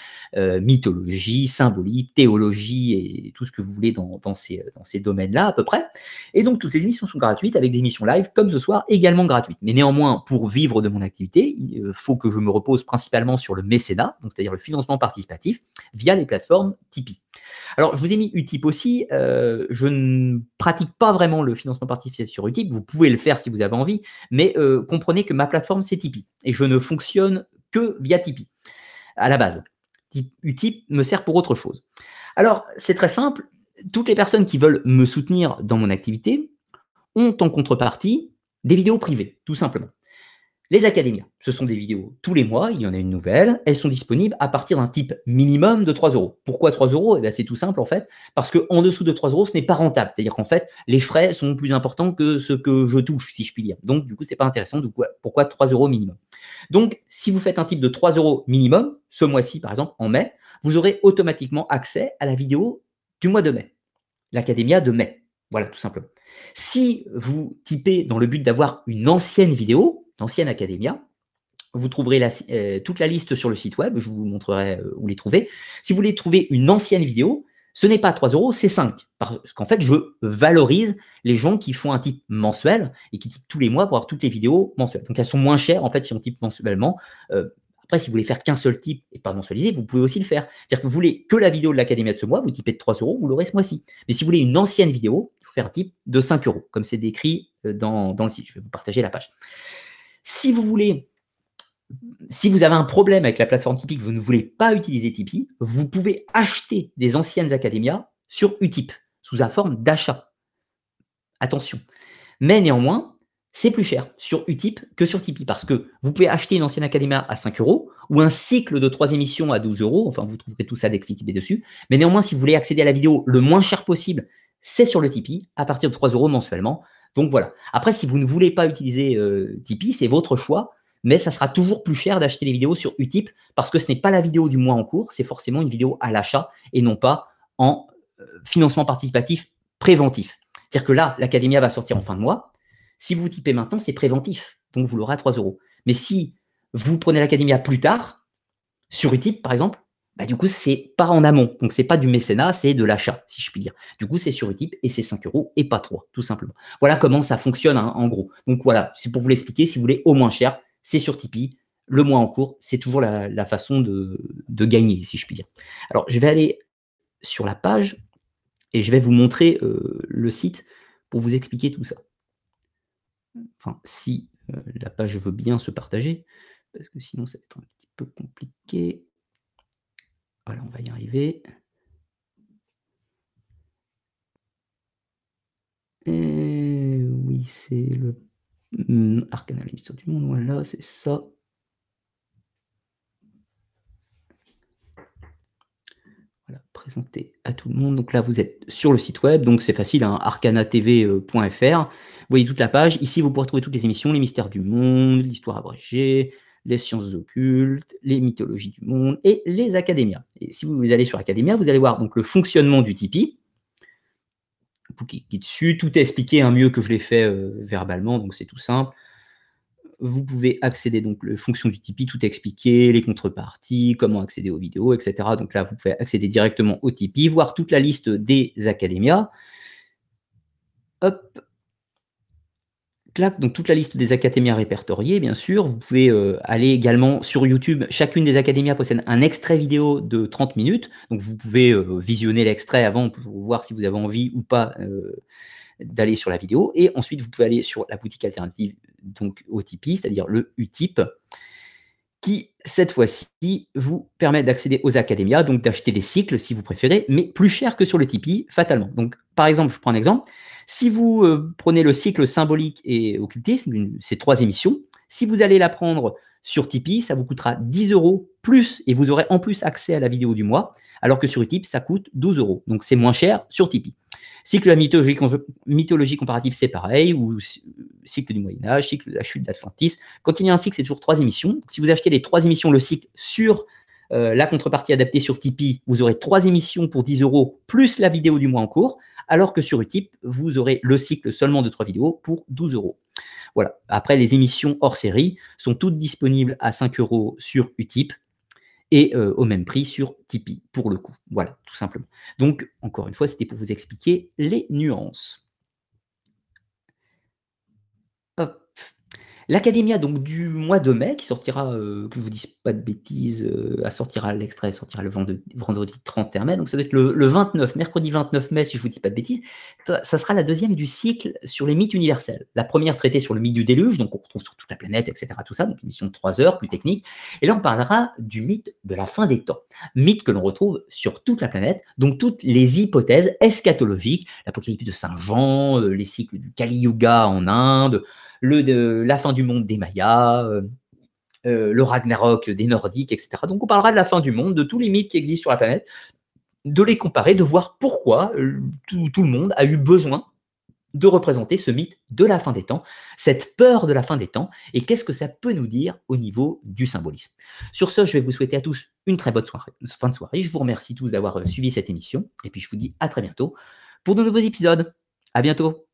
mythologie, symbolique, théologie et tout ce que vous voulez dans, dans ces, dans ces domaines-là à peu près. Et donc toutes ces émissions sont gratuites, avec des émissions live, comme ce soir, également gratuites. Mais néanmoins, pour vivre de mon activité, il faut que je me repose principalement sur le mécénat, c'est-à-dire le financement participatif, via les plateformes Tipeee. Alors, je vous ai mis Utip aussi. Euh, je ne pratique pas vraiment le financement participatif sur Utip. Vous pouvez le faire si vous avez envie, mais euh, comprenez que ma plateforme, c'est Tipeee. Et je ne fonctionne que via Tipeee, à la base. Utip me sert pour autre chose. Alors, c'est très simple. Toutes les personnes qui veulent me soutenir dans mon activité ont en contrepartie des vidéos privées, tout simplement. Les académias, ce sont des vidéos tous les mois, il y en a une nouvelle, elles sont disponibles à partir d'un type minimum de 3 euros. Pourquoi 3 euros eh ben, C'est tout simple en fait, parce qu'en dessous de 3 euros, ce n'est pas rentable. C'est-à-dire qu'en fait, les frais sont plus importants que ce que je touche, si je puis dire. Donc du coup, ce n'est pas intéressant. pourquoi 3 euros minimum Donc, si vous faites un type de 3 euros minimum, ce mois-ci par exemple, en mai, vous aurez automatiquement accès à la vidéo du mois de mai, l'académia de mai. Voilà, tout simplement. Si vous typez dans le but d'avoir une ancienne vidéo, Ancienne Academia. Vous trouverez euh, toute la liste sur le site web, je vous montrerai euh, où les trouver. Si vous voulez trouver une ancienne vidéo, ce n'est pas 3 euros, c'est 5. Parce qu'en fait, je valorise les gens qui font un type mensuel et qui typent tous les mois pour avoir toutes les vidéos mensuelles. Donc elles sont moins chères en fait si on type mensuellement. Euh, après, si vous voulez faire qu'un seul type et pas mensualiser, vous pouvez aussi le faire. C'est-à-dire que vous voulez que la vidéo de l'Académie de ce mois, vous typez de 3 euros, vous l'aurez ce mois-ci. Mais si vous voulez une ancienne vidéo, il faut faire un type de 5 euros, comme c'est décrit dans, dans, le site. Je vais vous partager la page. Si vous voulez, si vous avez un problème avec la plateforme Tipeee, que vous ne voulez pas utiliser Tipeee, vous pouvez acheter des anciennes académias sur Utip sous la forme d'achat. Attention. Mais néanmoins, c'est plus cher sur Utip que sur Tipeee parce que vous pouvez acheter une ancienne Academia à 5 euros ou un cycle de 3 émissions à 12 euros. Enfin, vous trouverez tout ça dès que dessus. Mais néanmoins, si vous voulez accéder à la vidéo le moins cher possible, c'est sur le Tipeee à partir de 3 euros mensuellement. Donc voilà. Après, si vous ne voulez pas utiliser euh, Tipeee, c'est votre choix, mais ça sera toujours plus cher d'acheter les vidéos sur Utip parce que ce n'est pas la vidéo du mois en cours, c'est forcément une vidéo à l'achat et non pas en euh, financement participatif préventif. C'est-à-dire que là, l'académia va sortir en fin de mois. Si vous typez maintenant, c'est préventif, donc vous l'aurez à 3 euros. Mais si vous prenez l'académia plus tard, sur Utip par exemple, bah, du coup, c'est pas en amont. Donc, c'est pas du mécénat, c'est de l'achat, si je puis dire. Du coup, c'est sur Utip et c'est 5 euros et pas 3, tout simplement. Voilà comment ça fonctionne, hein, en gros. Donc, voilà, c'est pour vous l'expliquer. Si vous voulez au moins cher, c'est sur Tipeee. Le moins en cours, c'est toujours la, façon de, gagner, si je puis dire. Alors, je vais aller sur la page et je vais vous montrer euh, le site pour vous expliquer tout ça. Enfin, si euh, la page veut bien se partager, parce que sinon, ça va être un petit peu compliqué. Voilà, on va y arriver. Et oui, c'est le mm, Arcana, les mystères du monde. Voilà, c'est ça. Voilà, présenté à tout le monde. Donc là, vous êtes sur le site web, donc c'est facile, arcana hein, arcanatv.fr. Vous voyez toute la page. Ici, vous pourrez trouver toutes les émissions, les mystères du monde, l'histoire abrégée, les sciences occultes, les mythologies du monde et les académias. Et si vous allez sur académia, vous allez voir donc le fonctionnement du Tipeee. dessus, tout est expliqué hein, mieux que je l'ai fait euh, verbalement, donc c'est tout simple. Vous pouvez accéder donc le fonction du Tipeee, tout est expliqué, les contreparties, comment accéder aux vidéos, etc. Donc là, vous pouvez accéder directement au Tipeee, voir toute la liste des académias. Hop, donc toute la liste des académias répertoriées, bien sûr. Vous pouvez euh, aller également sur YouTube. Chacune des académias possède un extrait vidéo de 30 minutes. Donc vous pouvez euh, visionner l'extrait avant pour voir si vous avez envie ou pas euh, d'aller sur la vidéo. Et ensuite, vous pouvez aller sur la boutique alternative donc au Tipeee, c'est-à-dire le Utip, qui cette fois-ci vous permet d'accéder aux académias, donc d'acheter des cycles si vous préférez, mais plus cher que sur le Tipeee, fatalement. Donc par exemple, je prends un exemple. Si vous euh, prenez le cycle symbolique et occultisme, c'est ces trois émissions, si vous allez la prendre sur Tipeee, ça vous coûtera 10 euros plus et vous aurez en plus accès à la vidéo du mois, alors que sur Utip, ça coûte 12 euros. Donc c'est moins cher sur Tipeee. Cycle de la mythologie, comparative, c'est pareil, ou cycle du Moyen-Âge, cycle de la chute d'Atlantis. Quand il y a un cycle, c'est toujours trois émissions. si vous achetez les trois émissions, le cycle sur euh, la contrepartie adaptée sur Tipeee, vous aurez trois émissions pour 10 euros plus la vidéo du mois en cours alors que sur Utip, vous aurez le cycle seulement de trois vidéos pour 12 euros. Voilà. Après, les émissions hors série sont toutes disponibles à 5 euros sur Utip et euh, au même prix sur Tipeee, pour le coup. Voilà, tout simplement. Donc, encore une fois, c'était pour vous expliquer les nuances. L'Academia, donc du mois de mai, qui sortira, euh, que je vous dise pas de bêtises, euh, sortira l'extrait, sortira le vendredi, 30 mai, donc ça doit être le, 29, mercredi 29 mai, si je vous dis pas de bêtises, ça sera la deuxième du cycle sur les mythes universels. La première traitée sur le mythe du déluge, donc on retrouve sur toute la planète, etc., tout ça, donc une mission de trois heures, plus technique, et là on parlera du mythe de la fin des temps, mythe que l'on retrouve sur toute la planète, donc toutes les hypothèses eschatologiques, l'apocalypse de Saint Jean, euh, les cycles du Kali Yuga en Inde, la fin du monde des Mayas, euh, euh, le Ragnarok des Nordiques, etc. Donc on parlera de la fin du monde, de tous les mythes qui existent sur la planète, de les comparer, de voir pourquoi euh, tout, le monde a eu besoin de représenter ce mythe de la fin des temps, cette peur de la fin des temps, et qu'est-ce que ça peut nous dire au niveau du symbolisme. Sur ce, je vais vous souhaiter à tous une très bonne soirée, fin de soirée. Je vous remercie tous d'avoir suivi cette émission, et puis je vous dis à très bientôt pour de nouveaux épisodes. À bientôt